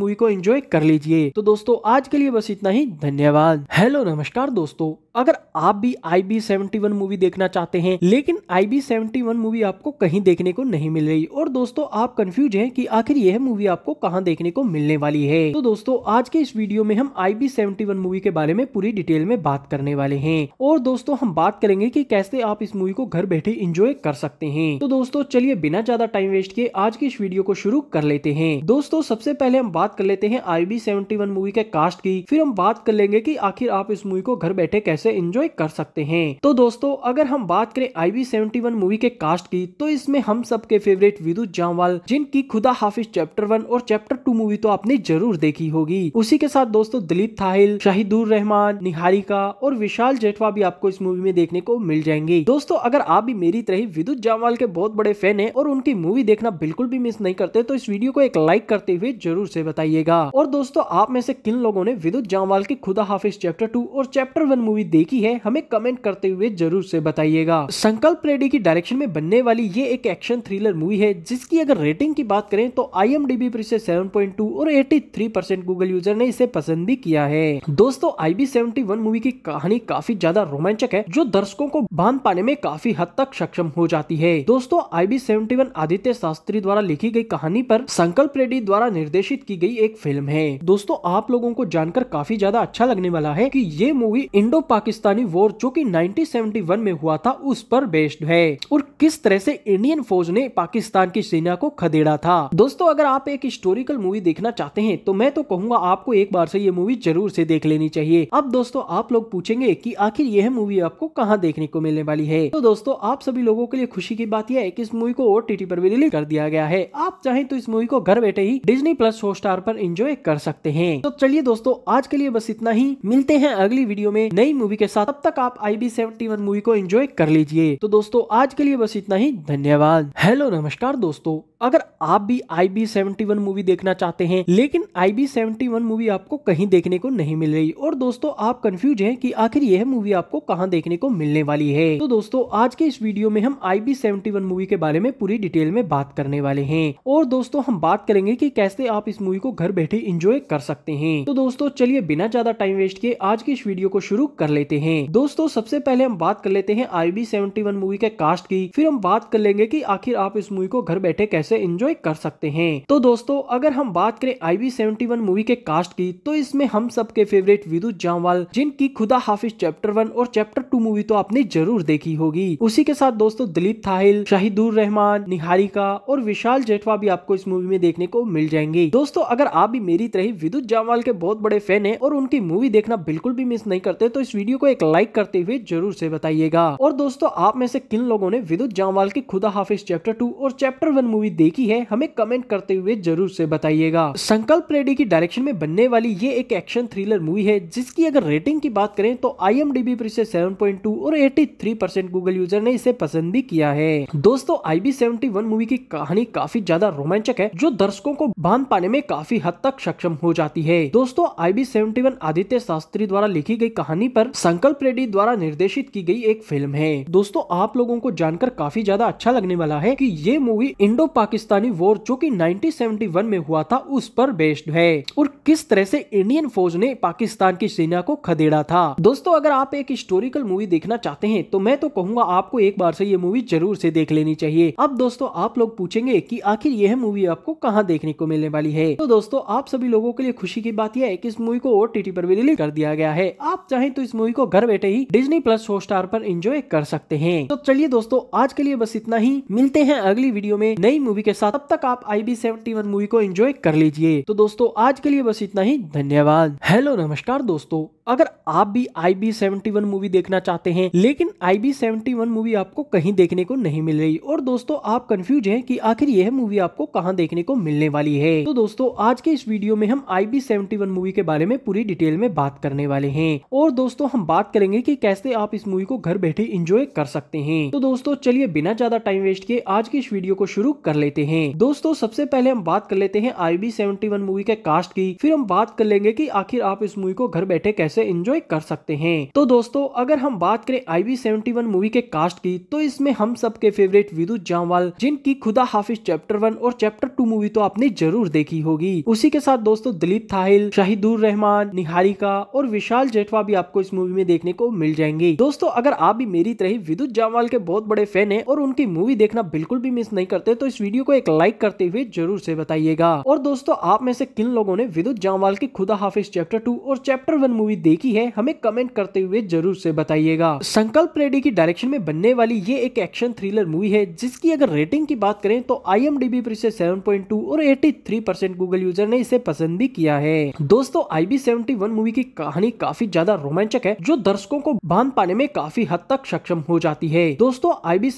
मूवी को एंजॉय कर लीजिए तो दोस्तों आज के लिए बस इतना ही धन्यवाद हेलो नमस्कार दोस्तों अगर आप भी I B seventy one movie देखना चाहते हैं लेकिन I B seventy one movie आपको कहीं देखने को नहीं मिल रही और दोस्तों आप कंफ्यूज हैं कि आखिर यह मूवी आपको कहाँ देख देखने को मिलने वाली है तो दोस्तों आज के इस वीडियो में हम I B seventy one movie के बारे में पूरी डिटेल में बात करने वाले है और दोस्तों हम बात करेंगे की कैसे आप इस मूवी को घर बैठे इंजॉय कर सकते हैं तो दोस्तों चलिए बिना ज्यादा टाइम वेस्ट किए आज के इस वीडियो को शुरू कर लेते हैं दोस्तों सबसे पहले हम बात कर लेते हैं I B seventy one movie के कास्ट की फिर हम बात कर लेंगे की आखिर आप इस मूवी को घर बैठे कैसे इंजॉय कर सकते हैं तो दोस्तों अगर हम बात करें I B seventy one movie के कास्ट की तो इसमें हम सबके फेवरेट विदु जामवाल जिनकी खुदा हाफिज चैप्टर वन और चैप्टर टू मूवी तो आपने जरूर देखी होगी उसी के साथ दोस्तों दिलीप थाहिल शाहिदुर रहमान निहारिका और विशाल जेठवा भी आपको इस मूवी में देखने को मिल जाएंगी दोस्तों अगर आप भी मेरी तरह विद्युत जामवाल के बहुत बड़े फैन है और उनकी मूवी देखना बिल्कुल भी मिस नहीं करते तो इस वीडियो को एक लाइक करते हुए जरूर से बताइएगा और दोस्तों आप में से किन लोगों ने विद्युत जामवाल की खुदा हाफिज चैप्टर टू और चैप्टर वन मूवी देखी है हमें कमेंट करते हुए जरूर से बताइएगा संकल्प रेड्डी की डायरेक्शन में बनने वाली ये एक एक्शन थ्रिलर मूवी है जिसकी अगर रेटिंग की बात करें तो आई एम डी पर सेवन 7.2 और 83 परसेंट गूगल यूजर ने इसे पसंद भी किया है दोस्तों आईबी 71 मूवी की कहानी काफी ज्यादा रोमांचक है जो दर्शकों को बांध पाने में काफी हद तक सक्षम हो जाती है दोस्तों आईबी 71 आदित्य शास्त्री द्वारा लिखी गई कहानी पर संकल्प रेड्डी द्वारा निर्देशित की गई एक फिल्म है दोस्तों आप लोगों को जानकर काफी ज्यादा अच्छा लगने वाला है कि ये मूवी इंडो पाकिस्तानी वॉर जो कि 1971 में हुआ था उस पर बेस्ड है और किस तरह से इंडियन फौज ने पाकिस्तान की सेना को खदेड़ा था दोस्तों अगर आप एक हिस्टोरिकल मार्वल मूवी देखना चाहते हैं तो मैं तो कहूंगा आपको एक बार से ये मूवी जरूर से देख लेनी चाहिए अब दोस्तों आप लोग पूछेंगे कि आखिर यह मूवी आपको कहाँ देखने को मिलने वाली है तो दोस्तों आप सभी लोगों के लिए खुशी की बात यह है कि इस मूवी को ओ पर भी रिलीज कर दिया गया है आप चाहे तो इस मूवी को घर बैठे ही डिजनी प्लस हॉटस्टार पर इंजॉय कर सकते हैं तो चलिए दोस्तों आज के लिए बस इतना ही मिलते हैं अगली वीडियो में नई मूवी के साथ तब तक आप आई बी मूवी को एंजॉय कर लीजिए तो दोस्तों आज के लिए बस इतना ही धन्यवाद हेलो नमस्कार दोस्तों अगर आप भी I B seventy one movie देखना चाहते हैं लेकिन I B seventy one movie आपको कहीं देखने को नहीं मिल रही और दोस्तों आप कंफ्यूज हैं कि आखिर यह मूवी आपको कहाँ देखने को मिलने वाली है तो दोस्तों आज के इस वीडियो में हम I B seventy one movie के बारे में पूरी डिटेल में बात करने वाले हैं और दोस्तों हम बात करेंगे की कैसे आप इस मूवी को घर बैठे इंजॉय कर सकते हैं तो दोस्तों चलिए बिना ज्यादा टाइम वेस्ट किए आज की इस वीडियो को शुरू कर लेते हैं दोस्तों सबसे पहले हम बात कर लेते हैं I B seventy one movie के कास्ट की फिर हम बात कर लेंगे की आखिर आप इस मूवी को घर बैठे कैसे कैसे इंजॉय कर सकते हैं तो दोस्तों अगर हम बात करें I we seventy one movie के कास्ट की तो इसमें हम सबके फेवरेट विदु जामवाल जिनकी खुदा हाफिज चैप्टर वन और चैप्टर टू मूवी तो आपने जरूर देखी होगी उसी के साथ दोस्तों दिलीप थाहिल शाहिदुर रहमान निहारिका और विशाल जेठवा भी आपको इस मूवी में देखने को मिल जाएंगे दोस्तों अगर आप भी मेरी तरह विद्युत जामवाल के बहुत बड़े फैन है और उनकी मूवी देखना बिल्कुल भी मिस नहीं करते तो इस वीडियो को एक लाइक करते हुए जरूर से बताइएगा और दोस्तों आप में से किन लोगों ने विद्युत जामवाल की खुदा हाफिज चैप्टर टू और चैप्टर वन मूवी देखी है हमें कमेंट करते हुए जरूर से बताइएगा संकल्प रेड्डी की डायरेक्शन में बनने वाली ये एक एक्शन थ्रिलर मूवी है जिसकी अगर रेटिंग की बात करें तो आई एम पर पॉइंट टू और थ्री परसेंट गूगल यूजर ने इसे पसंद भी किया है दोस्तों आई बी मूवी की कहानी काफी ज्यादा रोमांचक है जो दर्शकों को बांध पाने में काफी हद तक सक्षम हो जाती है दोस्तों आई बी आदित्य शास्त्री द्वारा लिखी गई कहानी पर संकल्प रेड्डी द्वारा निर्देशित की गई एक फिल्म है दोस्तों आप लोगों को जानकर काफी ज्यादा अच्छा लगने वाला है की ये मूवी इंडो पाकिस्तानी वॉर जो कि 1971 में हुआ था उस पर बेस्ड है और किस तरह से इंडियन फौज ने पाकिस्तान की सेना को खदेड़ा था दोस्तों अगर आप एक हिस्टोरिकल मूवी देखना चाहते हैं तो मैं तो कहूंगा आपको एक बार से ये मूवी जरूर से देख लेनी चाहिए अब दोस्तों आप लोग पूछेंगे की आखिर यह मूवी आपको कहाँ देखने को मिलने वाली है तो दोस्तों आप सभी लोगों के लिए खुशी की बात यह है की इस मूवी को ओ पर भी रिलीज कर दिया गया है आप चाहें तो इस मूवी को घर बैठे ही डिजनी प्लस हॉटस्टार पर इंजॉय कर सकते हैं तो चलिए दोस्तों आज के लिए बस इतना ही मिलते हैं अगली वीडियो में नई मूवी मूवी के साथ तब तक आप आई बी मूवी को एंजॉय कर लीजिए तो दोस्तों आज के लिए बस इतना ही धन्यवाद हेलो नमस्कार दोस्तों अगर आप भी I B seventy one movie देखना चाहते हैं लेकिन I B seventy one movie आपको कहीं देखने को नहीं मिल रही और दोस्तों आप कंफ्यूज हैं कि आखिर यह मूवी आपको कहाँ देखने को मिलने वाली है तो दोस्तों आज के इस वीडियो में हम I B seventy one movie के बारे में पूरी डिटेल में बात करने वाले हैं और दोस्तों हम बात करेंगे की कैसे आप इस मूवी को घर बैठे इंजॉय कर सकते हैं तो दोस्तों चलिए बिना ज्यादा टाइम वेस्ट किए आज की इस वीडियो को शुरू कर लेते हैं दोस्तों सबसे पहले हम बात कर लेते हैं I B seventy one movie के कास्ट की फिर हम बात कर लेंगे की आखिर आप इस मूवी को घर बैठे कैसे उसे एंजॉय कर सकते हैं तो दोस्तों अगर हम बात करें आई सेवेंटी वन मूवी के कास्ट की तो इसमें हम सबके फेवरेट विदु जामवाल जिनकी खुदा हाफिज चैप्टर वन और चैप्टर टू मूवी तो आपने जरूर देखी होगी उसी के साथ दोस्तों दिलीप थाहिल शाहिदुर रहमान निहारिका और विशाल जेठवा भी आपको इस मूवी में देखने को मिल जाएंगे दोस्तों अगर आप भी मेरी तरह विद्युत जामवाल के बहुत बड़े फैन है और उनकी मूवी देखना बिल्कुल भी मिस नहीं करते तो इस वीडियो को एक लाइक करते हुए जरूर से बताइएगा और दोस्तों आप में से किन लोगों ने विद्युत जामवाल की खुदा हाफिज चैप्टर टू और चैप्टर वन मूवी देखी है हमें कमेंट करते हुए जरूर से बताइएगा संकल्प रेड्डी की डायरेक्शन में बनने वाली ये एक एक्शन थ्रिलर मूवी है जिसकी अगर रेटिंग की बात करें तो आई एम पर इसे टू और 83 परसेंट गूगल यूजर ने इसे पसंद भी किया है दोस्तों आई बी मूवी की कहानी काफी ज्यादा रोमांचक है जो दर्शकों को बांध पाने में काफी हद तक सक्षम हो जाती है दोस्तों आई बी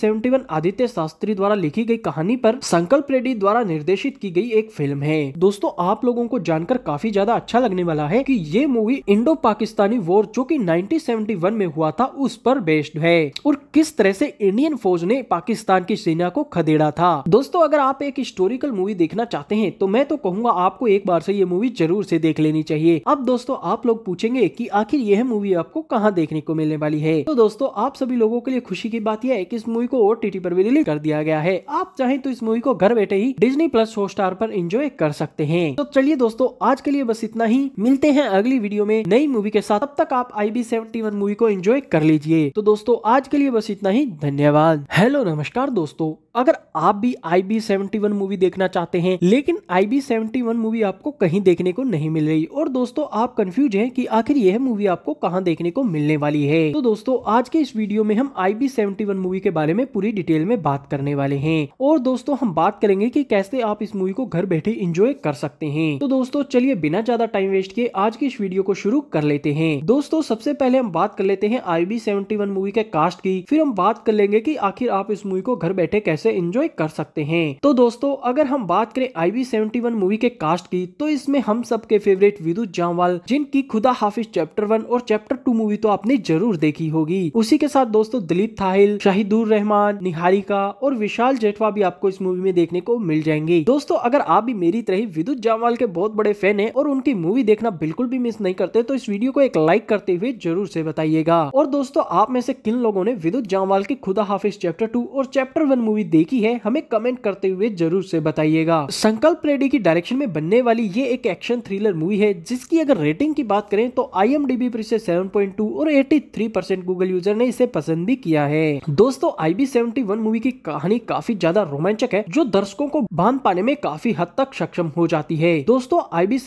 आदित्य शास्त्री द्वारा लिखी गई कहानी पर संकल्प रेड्डी द्वारा निर्देशित की गई एक फिल्म है दोस्तों आप लोगों को जानकर काफी ज्यादा अच्छा लगने वाला है की ये मूवी इंडो पाक पाकिस्तानी वॉर जो कि 1971 में हुआ था उस पर बेस्ड है और किस तरह से इंडियन फौज ने पाकिस्तान की सेना को खदेड़ा था दोस्तों अगर आप एक हिस्टोरिकल मूवी देखना चाहते हैं तो मैं तो कहूंगा आपको एक बार से ये मूवी जरूर से देख लेनी चाहिए अब दोस्तों आप लोग पूछेंगे कि आखिर यह मूवी आपको कहाँ देखने को मिलने वाली है तो दोस्तों आप सभी लोगों के लिए खुशी की बात यह है की इस मूवी को ओ टी पर भी रिलीज कर दिया गया है आप चाहे तो इस मूवी को घर बैठे ही डिजनी प्लस हॉटस्टार पर इंजॉय कर सकते हैं तो चलिए दोस्तों आज के लिए बस इतना ही मिलते हैं अगली वीडियो में नई मूवी मूवी के साथ तब तक आप I B seventy one movie को एंजॉय कर लीजिए तो दोस्तों आज के लिए बस इतना ही धन्यवाद हेलो नमस्कार दोस्तों अगर आप भी I B seventy one movie देखना चाहते हैं लेकिन I B seventy one movie आपको कहीं देखने को नहीं मिल रही और दोस्तों आप कंफ्यूज हैं कि आखिर यह मूवी आपको कहाँ देखने को मिलने वाली है तो दोस्तों आज के इस वीडियो में हम I B seventy one movie के बारे में पूरी डिटेल में बात करने वाले हैं और दोस्तों हम बात करेंगे की कैसे आप इस मूवी को घर बैठे इंजॉय कर सकते हैं तो दोस्तों चलिए बिना ज्यादा टाइम वेस्ट किए आज की इस वीडियो को शुरू कर लेते हैं दोस्तों सबसे पहले हम बात कर लेते हैं I B seventy one movie के कास्ट की फिर हम बात कर लेंगे की आखिर आप इस मूवी को घर बैठे कैसे से एंजॉय कर सकते हैं तो दोस्तों अगर हम बात करें I we seventy one movie के कास्ट की तो इसमें हम सबके फेवरेट विदु जामवाल जिनकी खुदा हाफिज चैप्टर वन और चैप्टर टू मूवी तो आपने जरूर देखी होगी उसी के साथ दोस्तों दिलीप थाहिल शाहिदुर रहमान निहारिका और विशाल जेठवा भी आपको इस मूवी में देखने को मिल जाएंगे दोस्तों अगर आप भी मेरी तरह विद्युत जामवाल के बहुत बड़े फैन है और उनकी मूवी देखना बिल्कुल भी मिस नहीं करते तो इस वीडियो को एक लाइक करते हुए जरूर से बताइएगा और दोस्तों आप में से किन लोगों ने विद्युत जामवाल की खुदा हाफिज चैप्टर टू और चैप्टर वन मूवी देखी है हमें कमेंट करते हुए जरूर से बताइएगा संकल्प रेड्डी की डायरेक्शन में बनने वाली ये एक एक्शन थ्रिलर मूवी है जिसकी अगर रेटिंग की बात करें तो आई एम पर इसे 7.2 और 83 परसेंट गूगल यूजर ने इसे पसंद भी किया है दोस्तों आई बी मूवी की कहानी काफी ज्यादा रोमांचक है जो दर्शकों को बांध पाने में काफी हद तक सक्षम हो जाती है दोस्तों आई बी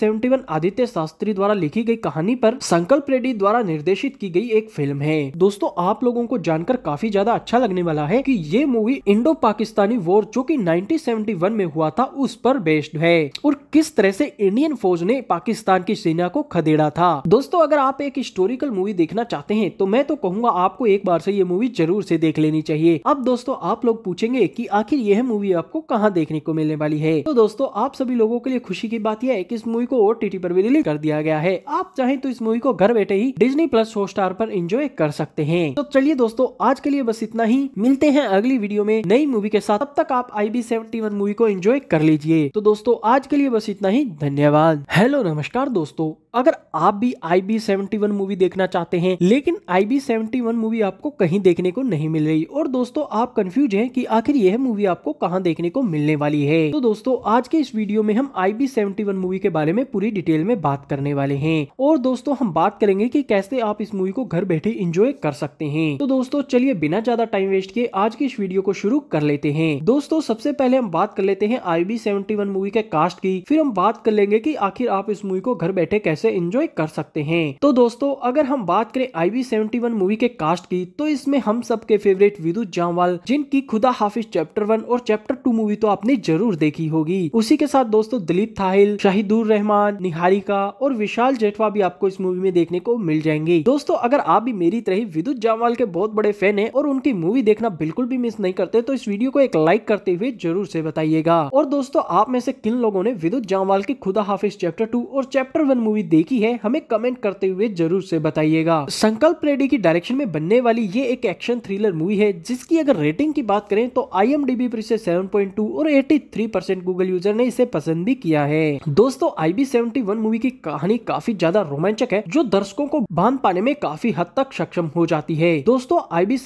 आदित्य शास्त्री द्वारा लिखी गई कहानी पर संकल्प रेड्डी द्वारा निर्देशित की गई एक फिल्म है दोस्तों आप लोगों को जानकर काफी ज्यादा अच्छा लगने वाला है की ये मूवी इंडो पाकिस्तानी वॉर जो कि 1971 में हुआ था उस पर बेस्ड है और किस तरह से इंडियन फौज ने पाकिस्तान की सेना को खदेड़ा था दोस्तों अगर आप एक हिस्टोरिकल मूवी देखना चाहते हैं तो मैं तो कहूंगा आपको एक बार से ये मूवी जरूर से देख लेनी चाहिए अब दोस्तों आप लोग पूछेंगे की आखिर यह मूवी आपको कहाँ देखने को मिलने वाली है तो दोस्तों आप सभी लोगों के लिए खुशी की बात यह है की इस मूवी को ओ पर भी रिलीज कर दिया गया है आप चाहे तो इस मूवी को घर बैठे ही डिजनी प्लस हॉटस्टार पर इंजॉय कर सकते हैं तो चलिए दोस्तों आज के लिए बस इतना ही मिलते हैं अगली वीडियो में नई मूवी मूवी के साथ तब तक आप आई बी मूवी को एंजॉय कर लीजिए तो दोस्तों आज के लिए बस इतना ही धन्यवाद हेलो नमस्कार दोस्तों अगर आप भी I B seventy one movie देखना चाहते हैं लेकिन I B seventy one movie आपको कहीं देखने को नहीं मिल रही और दोस्तों आप कंफ्यूज हैं कि आखिर यह मूवी आपको कहां देखने को मिलने वाली है तो दोस्तों आज के इस वीडियो में हम I B seventy one movie के बारे में पूरी डिटेल में बात करने वाले है और दोस्तों हम बात करेंगे की कैसे आप इस मूवी को घर बैठे इंजॉय कर सकते हैं तो दोस्तों चलिए बिना ज्यादा टाइम वेस्ट किए आज की इस वीडियो को शुरू कर लेते हैं दोस्तों सबसे पहले हम बात कर लेते हैं I B seventy one movie के कास्ट की फिर हम बात कर लेंगे की आखिर आप इस मूवी को घर बैठे कैसे से इंजॉय कर सकते हैं तो दोस्तों अगर हम बात करें आई वी मूवी के कास्ट की तो इसमें हम सबके फेवरेट विदु जामवाल जिनकी खुदा हाफिज चैप्टर वन और चैप्टर टू मूवी तो आपने जरूर देखी होगी उसी के साथ दोस्तों दिलीप थाहिल शाहिदुर रहमान निहारिका और विशाल जेठवा भी आपको इस मूवी में देखने को मिल जाएंगे दोस्तों अगर आप भी मेरी तरह विद्युत जामवाल के बहुत बड़े फैन है और उनकी मूवी देखना बिल्कुल भी मिस नहीं करते तो इस वीडियो को एक लाइक करते हुए जरूर से बताइएगा और दोस्तों आप में से किन लोगों ने विद्युत जामवाल की खुदा हाफिज चैप्टर टू और चैप्टर वन मूवी देखी है हमें कमेंट करते हुए जरूर से बताइएगा संकल्प रेड्डी की डायरेक्शन में बनने वाली ये एक एक्शन थ्रिलर मूवी है जिसकी अगर रेटिंग की बात करें तो I M seven point two और थ्री परसेंट गूगल यूजर ने इसे पसंद भी किया है दोस्तों आई बी मूवी की कहानी काफी ज्यादा रोमांचक है जो दर्शकों को बांध पाने में काफी हद तक सक्षम हो जाती है दोस्तों आई बी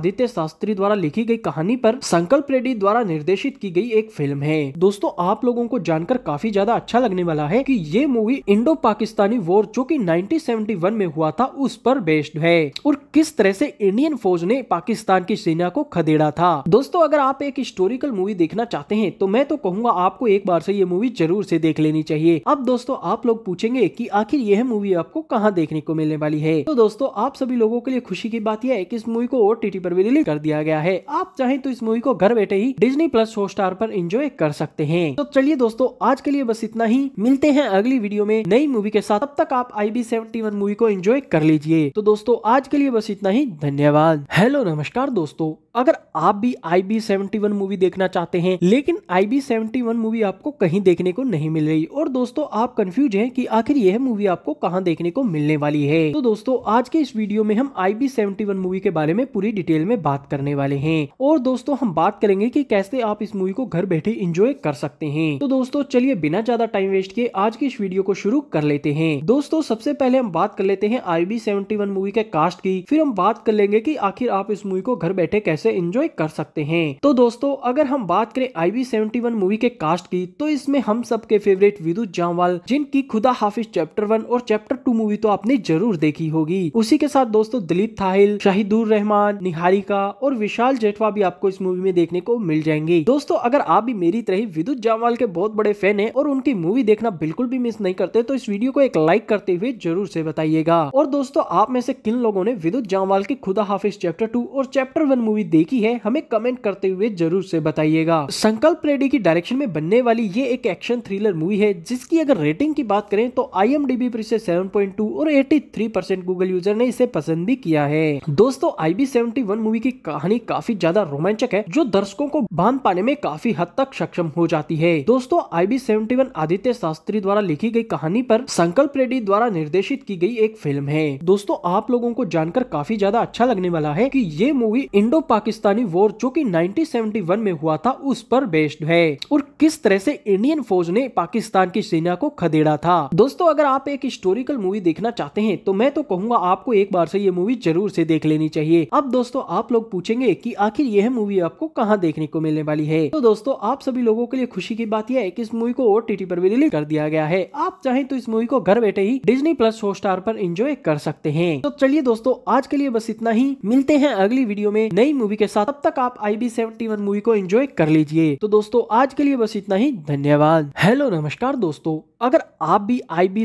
आदित्य शास्त्री द्वारा लिखी गई कहानी पर संकल्प रेड्डी द्वारा निर्देशित की गई एक फिल्म है दोस्तों आप लोगों को जानकर काफी ज्यादा अच्छा लगने वाला है की ये मूवी इंडो पाकिस्तानी वॉर जो कि 1971 में हुआ था उस पर बेस्ड है और किस तरह से इंडियन फौज ने पाकिस्तान की सेना को खदेड़ा था दोस्तों अगर आप एक हिस्टोरिकल मूवी देखना चाहते हैं तो मैं तो कहूंगा आपको एक बार से ये मूवी जरूर से देख लेनी चाहिए अब दोस्तों आप लोग पूछेंगे कि आखिर यह मूवी आपको कहाँ देखने को मिलने वाली है तो दोस्तों आप सभी लोगों के लिए खुशी की बात यह है की इस मूवी को टीटी पर भी रिलीज कर दिया गया है आप चाहें तो इस मूवी को घर बैठे ही डिजनी प्लस हॉटस्टार पर एंजॉय कर सकते हैं तो चलिए दोस्तों आज के लिए बस इतना ही मिलते हैं अगली वीडियो में नई मूवी मूवी के साथ तब तक आप I B seventy one movie को एंजॉय कर लीजिए तो दोस्तों आज के लिए बस इतना ही धन्यवाद हेलो नमस्कार दोस्तों अगर आप भी I B seventy one movie देखना चाहते हैं लेकिन I B seventy one movie आपको कहीं देखने को नहीं मिल रही और दोस्तों आप कंफ्यूज हैं कि आखिर यह मूवी आपको कहाँ देखने को मिलने वाली है तो दोस्तों आज के इस वीडियो में हम I B seventy one movie के बारे में पूरी डिटेल में बात करने वाले हैं और दोस्तों हम बात करेंगे कि कैसे आप इस मूवी को घर बैठे इंजॉय कर सकते हैं तो दोस्तों चलिए बिना ज्यादा टाइम वेस्ट किए आज की इस वीडियो को शुरू कर ले आइटे हैं दोस्तों सबसे पहले हम बात कर लेते हैं I B seventy one movie के कास्ट की फिर हम बात कर लेंगे की आखिर आप इस मूवी को घर बैठे कैसे एंजॉय कर सकते हैं तो दोस्तों अगर हम बात करें I B seventy one movie के कास्ट की तो इसमें हम सबके फेवरेट विदुत जामवाल जिनकी खुदा हाफिज चैप्टर वन और चैप्टर टू मूवी तो आपने जरूर देखी होगी उसी के साथ दोस्तों दिलीप थाहिल शाहिदुर रहमान निहारिका और विशाल जेठवा भी आपको इस मूवी में देखने को मिल जाएंगे दोस्तों अगर आप भी मेरी तरह विद्युत जामवाल के बहुत बड़े फैन है और उनकी मूवी देखना बिल्कुल भी मिस नहीं करते तो इस वीडियो वीडियो को एक लाइक करते हुए जरूर से बताइएगा और दोस्तों आप में से किन लोगों ने विद्युत जामवाल की खुदा हाफिज चैप्टर टू और चैप्टर वन मूवी देखी है हमें कमेंट करते हुए जरूर से बताइएगा संकल्प रेडी की डायरेक्शन में बनने वाली ये एक एक्शन थ्रिलर मूवी है जिसकी अगर रेटिंग की बात करें तो आई एम डी बी पर इसे सेवन पॉइंट टू और eighty three percent Google user ने इसे पसंद भी किया है दोस्तों I B seventy one movie की कहानी काफी ज्यादा रोमांचक है जो दर्शकों को बांध पाने में काफी हद तक सक्षम हो जाती है दोस्तों I B seventy one Aditya Shastri द्वारा लिखी गई कहानी पर संकल्प रेड्डी द्वारा निर्देशित की गई एक फिल्म है दोस्तों आप लोगों को जानकर काफी ज्यादा अच्छा लगने वाला है कि ये मूवी इंडो पाकिस्तानी वॉर जो कि 1971 में हुआ था उस पर बेस्ड है और किस तरह से इंडियन फौज ने पाकिस्तान की सेना को खदेड़ा था दोस्तों अगर आप एक हिस्टोरिकल मूवी देखना चाहते हैं तो मैं तो कहूंगा आपको एक बार से ये मूवी जरूर से देख लेनी चाहिए अब दोस्तों आप लोग पूछेंगे की आखिर यह मूवी आपको कहाँ देखने को मिलने वाली है तो दोस्तों आप सभी लोगों के लिए खुशी की बात यह है की इस मूवी को ओ पर भी रिलीज कर दिया गया है आप चाहे तो इस मूवी को घर बैठे ही डिजनी प्लस हॉटस्टार पर एंजॉय कर सकते हैं तो चलिए दोस्तों आज के लिए बस इतना ही मिलते हैं अगली वीडियो में नई मूवी के साथ तब तक आप आई बी मूवी को एंजॉय कर लीजिए तो दोस्तों आज के लिए बस इतना ही धन्यवाद हेलो नमस्कार दोस्तों अगर आप भी आई बी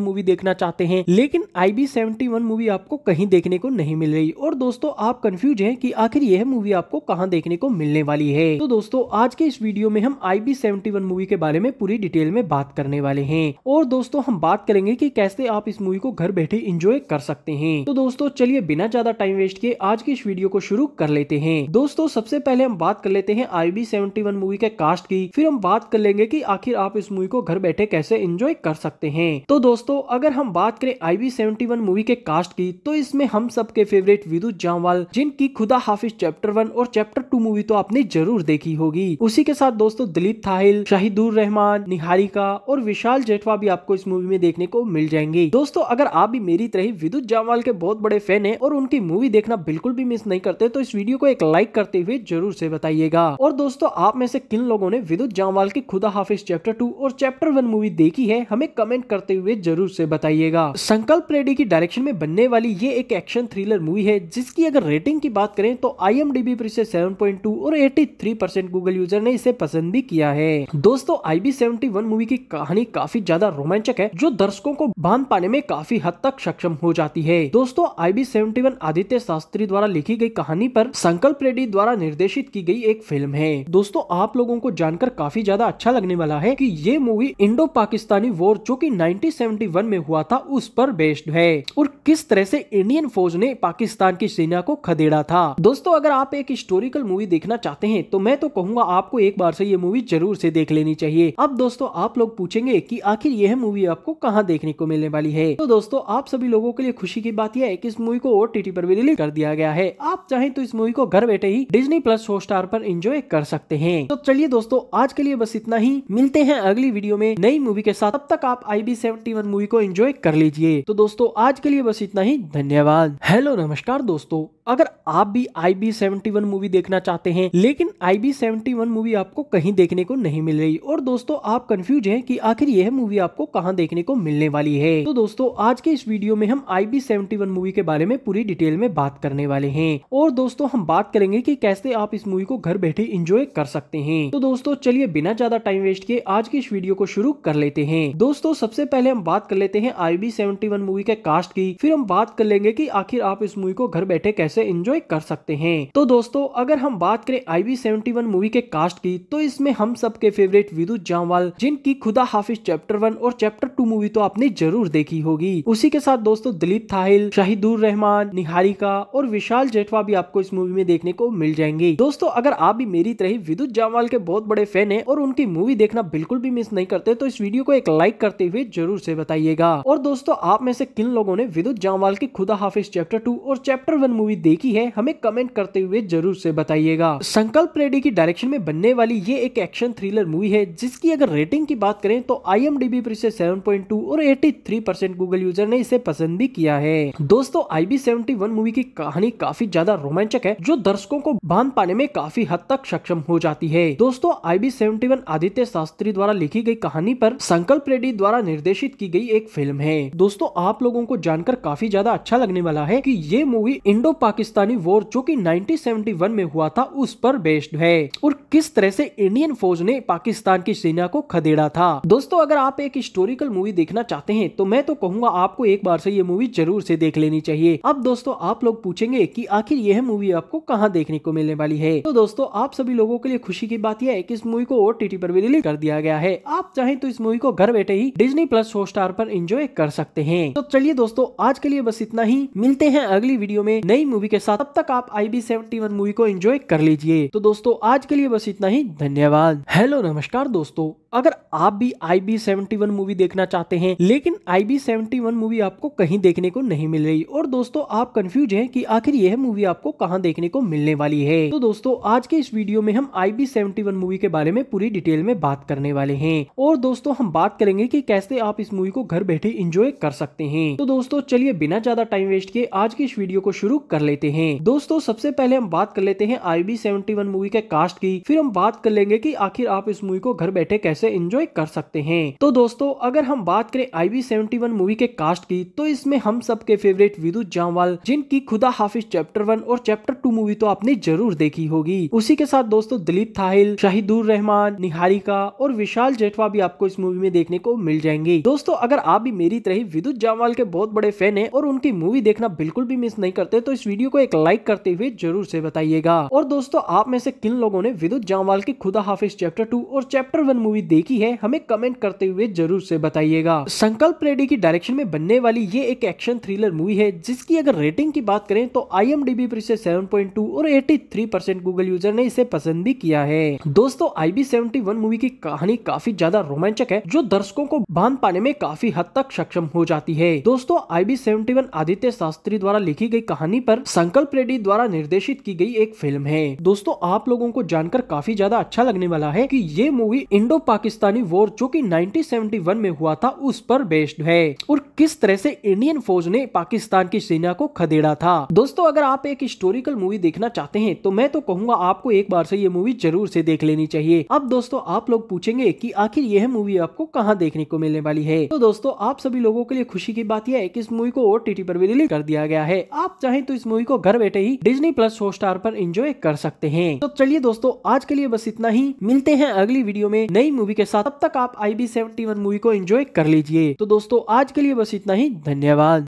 मूवी देखना चाहते हैं लेकिन आई बी मूवी आपको कहीं देखने को नहीं मिल रही और दोस्तों आप कंफ्यूज हैं कि आखिर यह मूवी आपको कहाँ देखने को मिलने वाली है तो दोस्तों आज के इस वीडियो में हम आई बी मूवी के बारे में पूरी डिटेल में बात करने वाले हैं और दोस्तों हम बात करेंगे कि कैसे आप इस मूवी को घर बैठे इंजॉय कर सकते हैं तो दोस्तों चलिए बिना ज्यादा टाइम वेस्ट किए आज की इस वीडियो को शुरू कर लेते हैं दोस्तों सबसे पहले हम बात कर लेते हैं आई बी मूवी के कास्ट की फिर हम बात कर लेंगे की आखिर आप इस मूवी को घर बैठे कैसे इंजॉय कर सकते हैं तो दोस्तों अगर हम बात करें आई बी मूवी के कास्ट की तो इसमें हम सबके फेवरेट विदु जामवाल जिनकी खुदा हाफिज चैप्टर वन और चैप्टर टू मूवी तो आपने जरूर देखी होगी उसी के साथ दोस्तों दिलीप थाहिल शाहिदुर रहमान निहारिका और विशाल जेठवा भी आपको इस मूवी मूवी में देखने को मिल जाएंगे दोस्तों अगर आप भी मेरी तरह विद्युत जामवाल के बहुत बड़े फैन है और उनकी मूवी देखना बिल्कुल भी मिस नहीं करते तो इस वीडियो को एक लाइक करते हुए जरूर से बताइएगा और दोस्तों आप में से किन लोगों ने विद्युत जामवाल की खुदा हाफिज चैप्टर टू और चैप्टर वन मूवी देखी है हमें कमेंट करते हुए जरूर से बताइएगा संकल्प रेडी की डायरेक्शन में बनने वाली ये एक एक्शन थ्रिलर मूवी है जिसकी अगर रेटिंग की बात करें तो आई एम पर पॉइंट 7.2 और 83 परसेंट गूगल यूजर ने इसे पसंद भी किया है दोस्तों आई बी मूवी की कहानी काफी ज्यादा रोमांचक है है जो दर्शकों को बांध पाने में काफी हद तक सक्षम हो जाती है दोस्तों आई बी आदित्य शास्त्री द्वारा लिखी गई कहानी पर संकल्प रेड्डी द्वारा निर्देशित की गई एक फिल्म है दोस्तों आप लोगों को जानकर काफी ज्यादा अच्छा लगने वाला है की ये मूवी इंडो पाकिस्तानी वॉर जो की नाइनटीन में हुआ था उस पर बेस्ड है और किस तरह से इंडियन फौज ने पाकिस्तान की सेना को खदेड़ा था दोस्तों अगर आप एक हिस्टोरिकल मूवी देखना चाहते हैं तो मैं तो कहूंगा आपको एक बार से ये मूवी जरूर से देख लेनी चाहिए अब दोस्तों आप लोग पूछेंगे कि आखिर यह मूवी आपको कहाँ देखने को मिलने वाली है तो दोस्तों आप सभी लोगों के लिए खुशी की बात यह है की इस मूवी को ओ पर भी रिलीज कर दिया गया है आप चाहे तो इस मूवी को घर बैठे ही डिजनी प्लस स्टार पर एंजॉय कर सकते हैं तो चलिए दोस्तों आज के लिए बस इतना ही मिलते हैं अगली वीडियो में नई मूवी के साथ तब तक आप आई बी मूवी को एंजॉय कर लीजिए तो दोस्तों आज के लिए बस इतना ही धन्यवाद हेलो नमस्कार दोस्तों अगर आप भी I B seventy one movie देखना चाहते हैं लेकिन I B seventy one movie आपको कहीं देखने को नहीं मिल रही और दोस्तों आप कंफ्यूज हैं कि आखिर यह मूवी आपको कहाँ देख देखने को मिलने वाली है तो दोस्तों आज के इस वीडियो में हम I B seventy one movie के बारे में पूरी डिटेल में बात करने वाले है और दोस्तों हम बात करेंगे की कैसे आप इस मूवी को घर बैठे इंजॉय कर सकते हैं तो दोस्तों चलिए बिना ज्यादा टाइम वेस्ट किए आज की इस वीडियो को शुरू कर लेते हैं दोस्तों सबसे पहले हम बात कर लेते हैं I B seventy one movie के कास्ट की फिर हम बात कर लेंगे की आखिर आप इस मूवी को घर बैठे कैसे इंजॉय कर सकते हैं तो दोस्तों अगर हम बात करें I B seventy one movie के कास्ट की तो इसमें हम सबके फेवरेट विदु जामवाल जिनकी खुदा हाफिज चैप्टर वन और चैप्टर टू मूवी तो आपने जरूर देखी होगी उसी के साथ दोस्तों दिलीप थाहिल शाहिदुर रहमान निहारिका और विशाल जेठवा भी आपको इस मूवी में देखने को मिल जाएंगे दोस्तों अगर आप भी मेरी तरह विद्युत जामवाल के बहुत बड़े फैन है और उनकी मूवी देखना बिल्कुल भी मिस नहीं करते तो इस वीडियो को एक लाइक करते हुए जरूर से बताइएगा और दोस्तों आप में से किन लोगों ने विद्युत जामवाल की खुदा हाफिज चैप्टर टू और चैप्टर वन मूवी देखी है हमें कमेंट करते हुए जरूर से बताइएगा संकल्प रेड्डी की डायरेक्शन में बनने वाली ये एक एक्शन थ्रिलर मूवी है जिसकी अगर रेटिंग की बात करें तो आई एम डी पर इसे सेवन 7.2 और 83 परसेंट गूगल यूजर ने इसे पसंद भी किया है दोस्तों आई बी मूवी की कहानी काफी ज्यादा रोमांचक है जो दर्शकों को बांध पाने में काफी हद तक सक्षम हो जाती है दोस्तों आई बी आदित्य शास्त्री द्वारा लिखी गई कहानी पर संकल्प रेड्डी द्वारा निर्देशित की गई एक फिल्म है दोस्तों आप लोगों को जानकर काफी ज्यादा अच्छा लगने वाला है कि ये मूवी इंडो पाकिस्तानी वॉर जो कि 1971 में हुआ था उस पर बेस्ड है और किस तरह से इंडियन फौज ने पाकिस्तान की सेना को खदेड़ा था दोस्तों अगर आप एक हिस्टोरिकल हिस्टोरिकल मूवी देखना चाहते हैं तो मैं तो कहूंगा आपको एक बार से ये मूवी जरूर से देख लेनी चाहिए अब दोस्तों आप लोग पूछेंगे कि आखिर यह मूवी आपको कहाँ देखने को मिलने वाली है तो दोस्तों आप सभी लोगों के लिए खुशी की बात यह है कि इस मूवी को ओ पर भी रिलीज कर दिया गया है आप चाहें तो इस मूवी को घर बैठे ही डिजनी प्लस हॉटस्टार पर एंजॉय कर सकते हैं तो चलिए दोस्तों आज के लिए बस इतना ही मिलते हैं अगली वीडियो में नई मूवी के साथ तब तक आप आई बी मूवी को एंजॉय कर लीजिए तो दोस्तों आज के लिए बस इतना ही धन्यवाद हेलो नमस्कार दोस्तों अगर आप भी आई बी मूवी देख देखना चाहते हैं लेकिन I B seventy one movie आपको कहीं देखने को नहीं मिल रही और दोस्तों आप कंफ्यूज हैं कि आखिर यह मूवी आपको कहां देखने को मिलने वाली है तो दोस्तों आज के इस वीडियो में हम I B seventy one movie के बारे में पूरी डिटेल में बात करने वाले हैं और दोस्तों हम बात करेंगे की कैसे आप इस मूवी को घर बैठे इंजॉय कर सकते हैं तो दोस्तों चलिए बिना ज्यादा टाइम वेस्ट किए आज की इस वीडियो को शुरू कर लेते हैं दोस्तों सबसे पहले हम बात कर लेते हैं I B seventy one movie के कास्ट की फिर हम बात कर लेंगे की आखिर आप इस मूवी को घर बैठे कैसे इंजॉय कर सकते हैं तो दोस्तों अगर हम बात करें I we seventy one movie के कास्ट की तो इसमें हम सबके फेवरेट विदु जामवाल जिनकी खुदा हाफिज चैप्टर वन और चैप्टर टू मूवी तो आपने जरूर देखी होगी उसी के साथ दोस्तों दिलीप थाहिल शाहिदुर रहमान निहारिका और विशाल जेठवा भी आपको इस मूवी में देखने को मिल जाएंगे दोस्तों अगर आप भी मेरी तरह विद्युत जामवाल के बहुत बड़े फैन है और उनकी मूवी देखना बिल्कुल भी मिस नहीं करते तो इस वीडियो को एक लाइक करते हुए जरूर से बताइएगा और दोस्तों आप में से किन लोगों ने विद्युत जामवाल की खुदा हाफिज चैप्टर टू और चैप्टर वन मूवी देखी है हमें कमेंट करते हुए जरूर से बता बताइएगा संकल्प रेड्डी की डायरेक्शन में बनने वाली ये एक एक्शन थ्रिलर मूवी है जिसकी अगर रेटिंग की बात करें तो आई एम पर पॉइंट 7.2 और 83 परसेंट गूगल यूजर ने इसे पसंद भी किया है दोस्तों सेवेंटी वन मूवी की कहानी काफी ज्यादा रोमांचक है जो दर्शकों को बांध पाने में काफी हद तक सक्षम हो जाती है दोस्तों सेवेंटी वन आदित्य शास्त्री द्वारा लिखी गई कहानी पर संकल्प रेड्डी द्वारा निर्देशित की गई एक फिल्म है दोस्तों आप लोगों को जानकर काफी ज्यादा अच्छा लगने वाला है की ये मूवी इंडो पाकिस्तानी वॉर जो की नाइनटीन में हुआ हुआ था उस पर बेस्ड है और किस तरह से इंडियन फौज ने पाकिस्तान की सेना को खदेड़ा था दोस्तों अगर आप एक हिस्टोरिकल मूवी देखना चाहते हैं तो मैं तो कहूंगा आपको एक बार से ये मूवी जरूर से देख लेनी चाहिए अब दोस्तों आप लोग पूछेंगे की आखिर यह मूवी आपको कहाँ देखने को मिलने वाली है तो दोस्तों आप सभी लोगों के लिए खुशी की बात यह है की इस मूवी को ओ पर भी रिलीज कर दिया गया है आप चाहे तो इस मूवी को घर बैठे ही डिजनी प्लस हॉटस्टार पर इंजॉय कर सकते हैं तो चलिए दोस्तों आज के लिए बस इतना ही मिलते हैं अगली वीडियो में नई मूवी के साथ अब तक आप आई बी मूवी को एंजॉय एंजॉय कर लीजिए तो दोस्तों आज के लिए बस इतना ही धन्यवाद